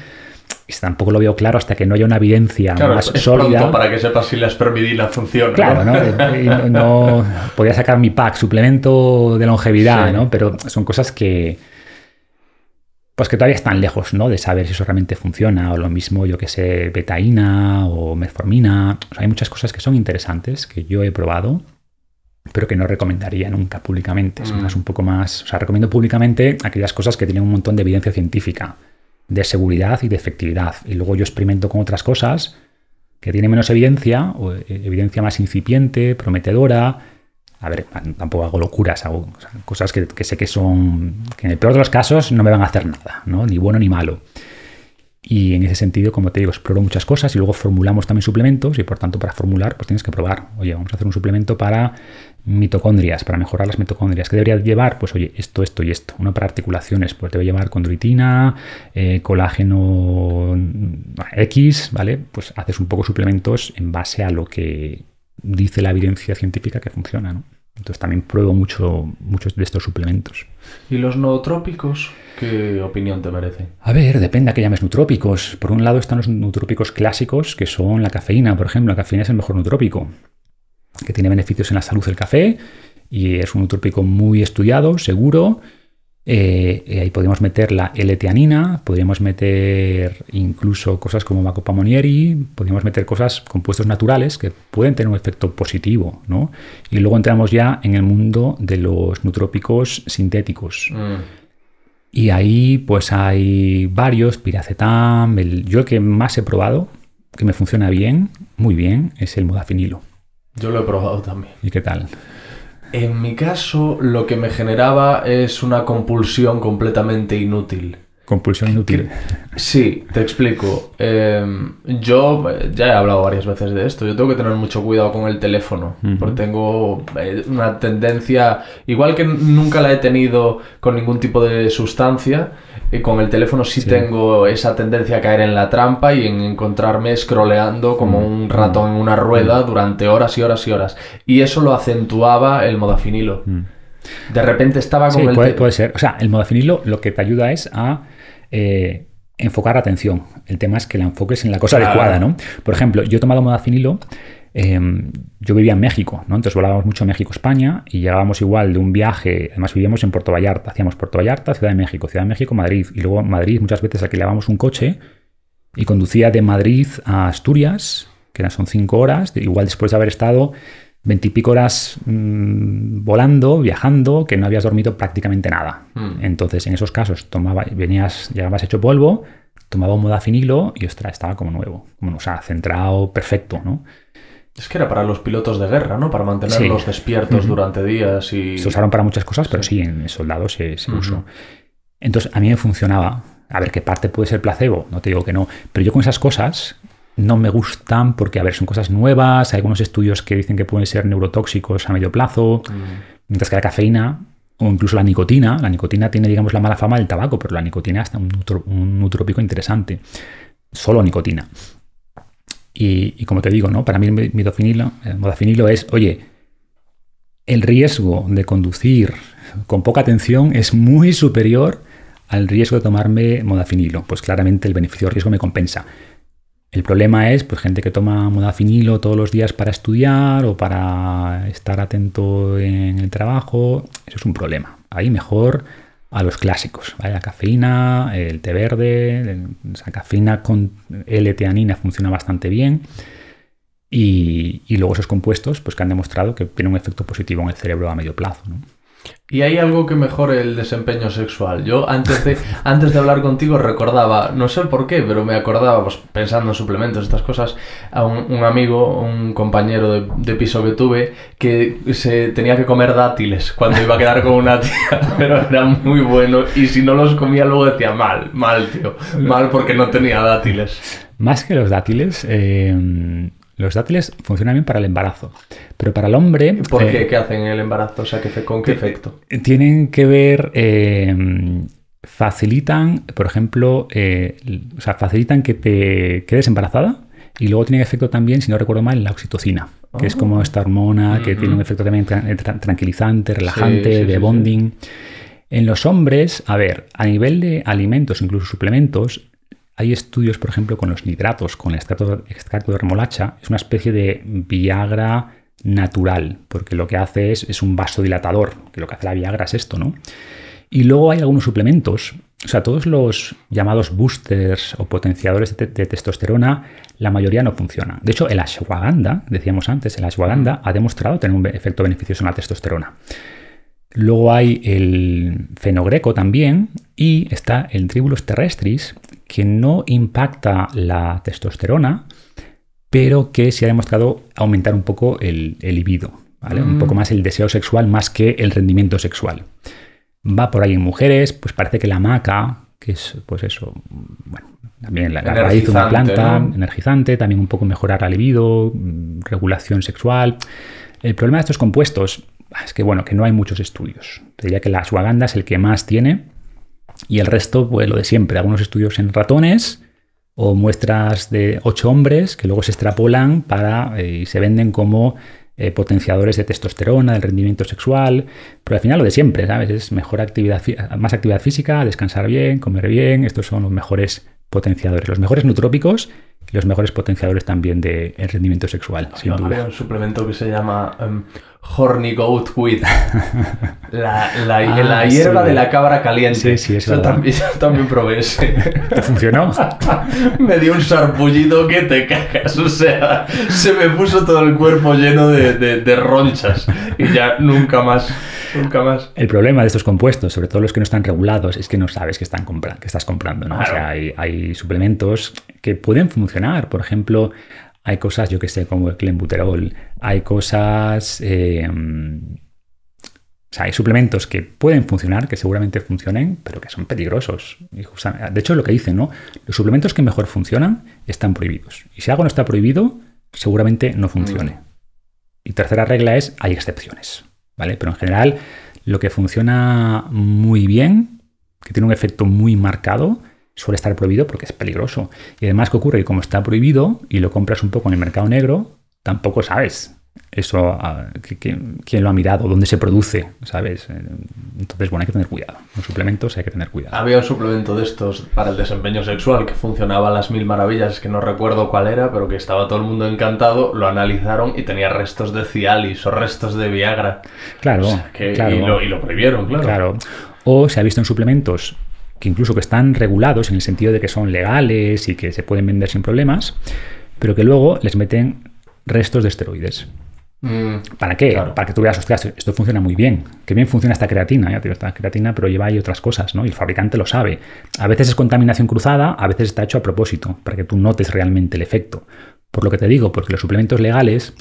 y tampoco lo veo claro hasta que no haya una evidencia más sólida. para que sepas si la espermidina funciona. Claro, ¿no? ¿no? podía sacar mi pack, suplemento de longevidad, ¿no? Pero son cosas que pues que todavía están lejos ¿no? de saber si eso realmente funciona, o lo mismo, yo que sé, betaína o metformina. hay muchas cosas que son interesantes que yo he probado, pero que no recomendaría nunca públicamente. Son mm. un poco más. O sea, recomiendo públicamente aquellas cosas que tienen un montón de evidencia científica, de seguridad y de efectividad. Y luego yo experimento con otras cosas que tienen menos evidencia, o eh, evidencia más incipiente, prometedora a ver, tampoco hago locuras, hago cosas que, sé que son, que en el peor de los casos no me van a hacer nada, ¿no? ni bueno ni malo. Y en ese sentido, como te digo, exploro muchas cosas y luego formulamos también suplementos y por tanto para formular pues tienes que probar, oye, vamos a hacer un suplemento para mitocondrias, para mejorar las mitocondrias. ¿Qué debería llevar? Pues oye, esto, esto y esto. Uno para articulaciones, pues a llevar condritina, eh, colágeno mm, X, ¿vale? Pues haces un poco suplementos en base a lo que dice la evidencia científica que funciona, ¿no? Entonces también pruebo mucho, muchos de estos suplementos. ¿Y los nootrópicos? ¿Qué opinión te merece? A ver, depende a qué llames nootrópicos. Por un lado están los nootrópicos clásicos, que son la cafeína, por ejemplo. La cafeína es el mejor nootrópico, que tiene beneficios en la salud del café y es un nootrópico muy estudiado, seguro, eh, eh, ahí podríamos meter la L-teanina, podríamos meter incluso cosas como macopamonieri, podríamos meter cosas, compuestos naturales que pueden tener un efecto positivo, ¿no? Y luego entramos ya en el mundo de los nutrópicos sintéticos. Mm. Y ahí pues hay varios, piracetam, yo el que más he probado, que me funciona bien, muy bien, es el modafinilo. Yo lo he probado también. ¿Y qué tal? En mi caso, lo que me generaba es una compulsión completamente inútil. Compulsión inútil. Sí, te explico. Eh, yo ya he hablado varias veces de esto. Yo tengo que tener mucho cuidado con el teléfono. Porque tengo eh, una tendencia, igual que nunca la he tenido con ningún tipo de sustancia, y eh, con el teléfono sí, tengo esa tendencia a caer en la trampa y en encontrarme scrolleando como un ratón en una rueda durante horas y horas y horas. Y eso lo acentuaba el modafinilo. De repente estaba como el... Puede, puede ser. O sea, el modafinilo lo que te ayuda es a eh, enfocar atención. El tema es que la enfoques en la cosa adecuada, ¿no? Por ejemplo, yo he tomado modafinilo, eh, yo vivía en México, ¿no? Entonces volábamos mucho México-España y llegábamos igual de un viaje, además vivíamos en Puerto Vallarta, hacíamos Puerto Vallarta, Ciudad de México, Ciudad de México, Madrid, y luego Madrid muchas veces alquilábamos un coche y conducía de Madrid a Asturias, que son cinco horas, igual después de haber estado veintipico horas mm, volando, viajando, que no habías dormido prácticamente nada. Hmm. Entonces, en esos casos, tomaba, venías, llegabas hecho polvo, tomaba un modafinilo y ostras, estaba como nuevo, como, o sea, centrado, perfecto, ¿no? Es que era para los pilotos de guerra, ¿no? Para mantenerlos despiertos durante días y. Se usaron para muchas cosas, pero sí, en soldados se, se usó. Entonces, a mí me funcionaba. A ver, qué parte puede ser placebo, no te digo que no. Pero yo con esas cosas no me gustan porque, a ver, son cosas nuevas, hay algunos estudios que dicen que pueden ser neurotóxicos a medio plazo, mm. mientras que la cafeína o incluso la nicotina, la nicotina tiene, digamos, la mala fama del tabaco, pero la nicotina es un, nutrópico interesante, solo nicotina. Y, como te digo, ¿no? para mí el modafinilo, modafinilo es, oye, el riesgo de conducir con poca atención es muy superior al riesgo de tomarme modafinilo. Pues claramente el beneficio-riesgo me compensa. El problema es pues, gente que toma modafinilo todos los días para estudiar o para estar atento en el trabajo. Eso es un problema. Ahí mejor a los clásicos, la cafeína, el té verde, la cafeína con L-teanina funciona bastante bien. Y, luego esos compuestos pues, que han demostrado que tienen un efecto positivo en el cerebro a medio plazo. ¿Y hay algo que mejore el desempeño sexual? Yo antes de, antes de hablar contigo recordaba, no sé por qué, pero me acordaba, pues, pensando en suplementos, estas cosas, a un, amigo, un compañero de, piso que tuve, que se tenía que comer dátiles cuando iba a quedar con una tía, pero era muy bueno y si no los comía luego decía mal, mal tío, mal porque no tenía dátiles. Más que los dátiles, eh, los dátiles funcionan bien para el embarazo, pero para el hombre... ¿Por qué? Eh, ¿Qué hacen en el embarazo? O sea, ¿con qué efecto? Tienen que ver... Eh, facilitan, por ejemplo, eh, o sea, facilitan que te quedes embarazada y luego tiene efecto también, si no recuerdo mal, la oxitocina, que es como ah. esta hormona que tiene un efecto también tranquilizante, relajante, de bonding. en los hombres, a ver, a nivel de alimentos, incluso suplementos, hay estudios, por ejemplo, con los nitratos, con el extracto, de remolacha. Es una especie de Viagra natural, porque lo que hace es, es un vasodilatador, que lo que hace la Viagra es esto, ¿no? Y luego hay algunos suplementos, o sea, todos los llamados boosters o potenciadores de, testosterona, la mayoría no funciona. De hecho, el ashwagandha, decíamos antes, el ashwagandha mm. ha demostrado tener un efecto beneficioso en la testosterona. Luego hay el fenogreco también y está el tribulus terrestris, que no impacta la testosterona, pero que se ha demostrado aumentar un poco el, libido, ¿vale? Un poco mm. más el deseo sexual más que el rendimiento sexual. Va por ahí en mujeres, pues parece que la maca, que es pues eso, también la, raíz de una planta, energizante, también un poco mejorar la libido, mm, regulación sexual. El problema de estos compuestos Ah, es que bueno, que no hay muchos estudios. Te diría que la suaganda es el que más tiene y el resto, pues lo de siempre, algunos estudios en ratones o muestras de ocho hombres que luego se extrapolan para eh, y se venden como eh, potenciadores de testosterona, del rendimiento sexual, pero al final lo de siempre, ¿sabes? Es mejor actividad, más actividad física, descansar bien, comer bien, estos son los mejores potenciadores, los mejores nutrópicos y los mejores potenciadores también de rendimiento sexual. Sin duda. un suplemento que se llama em, Horny Goat weed la, ah, hierba de la cabra caliente. Sí, sí, yo, también, probé ese. ¿Te funcionó? me dio un sarpullido que te cagas, o sea, se me puso todo el cuerpo lleno de, de, de ronchas y ya nunca más Nunca más. El problema de estos compuestos, sobre todo los que no están regulados, es que no sabes que, están estás comprando. ¿no? O sea, hay, suplementos que pueden funcionar. Por ejemplo, hay cosas, yo que sé, como el clenbuterol. Hay cosas... Em, o sea, hay suplementos que pueden funcionar, que seguramente funcionen, pero que son peligrosos. de hecho, lo que dicen, ¿no? Los suplementos que mejor funcionan están prohibidos. Y si algo no está prohibido, seguramente no funcione. Y tercera regla es, hay excepciones. ¿vale? Pero en general, lo que funciona muy bien, que tiene un efecto muy marcado, suele estar prohibido porque es peligroso. Y además, ¿qué ocurre? y como está prohibido y lo compras un poco en el mercado negro, tampoco sabes eso, ah, quién lo ha mirado, dónde se produce, ¿sabes? Eh, entonces, bueno, hay que tener cuidado. Los suplementos hay que tener cuidado. Había un suplemento de estos para el desempeño sexual que funcionaba a las mil maravillas, que no recuerdo cuál era, pero que estaba todo el mundo encantado, lo analizaron y tenía restos de Cialis o restos de Viagra. Claro, Y, lo, prohibieron, claro. Claro. O se ha visto en suplementos que incluso que están regulados en el sentido de que son legales y que se pueden vender sin problemas, pero que luego les meten restos de esteroides. Mm. ¿Para qué? Para que tú veas, hostias, esto funciona muy bien. Qué bien funciona esta creatina, ya te esta creatina, pero lleva ahí otras cosas, ¿no? Y el fabricante lo sabe. A veces es contaminación cruzada, a veces está hecho a propósito, para que tú notes realmente el efecto. Por lo que te digo, porque los suplementos legales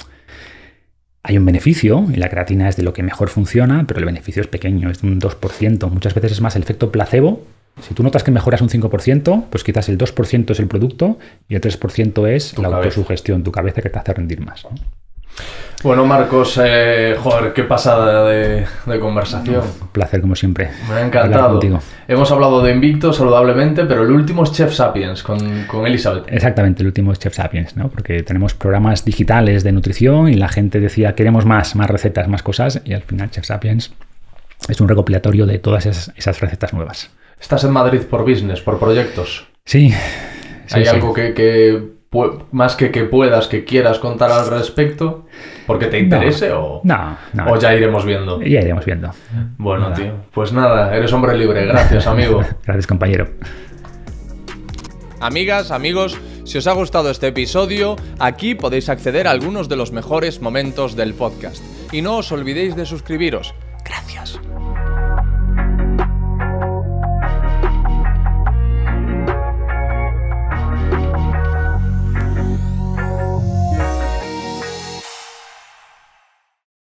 hay un beneficio, y la creatina es de lo que mejor funciona, pero el beneficio es pequeño, es de un 2%. Muchas veces es más el efecto placebo. Si tú notas que mejoras un 5%, pues quizás el 2% es el producto y el 3% es la autosugestión, tu cabeza que te hace rendir más. Bueno, Marcos, eh, joder, qué pasada de, conversación. Un placer, como siempre. Me ha encantado. Hemos hablado de Invicto saludablemente, pero el último es Chef Sapiens con, Elizabeth. Exactamente, el último es Chef Sapiens, ¿no? porque tenemos programas digitales de nutrición y la gente decía queremos más, más recetas, más cosas, y al final Chef Sapiens es un recopilatorio de todas esas, recetas nuevas. Estás en Madrid por business, por proyectos. Sí. ¿Hay algo que más que que puedas, que quieras contar al respecto, porque te interese o, o ya iremos viendo. Ya iremos viendo. Bueno, tío, pues nada, eres hombre libre, gracias amigo. gracias compañero. Amigas, amigos, si os ha gustado este episodio, aquí podéis acceder a algunos de los mejores momentos del podcast. Y no os olvidéis de suscribiros. Gracias.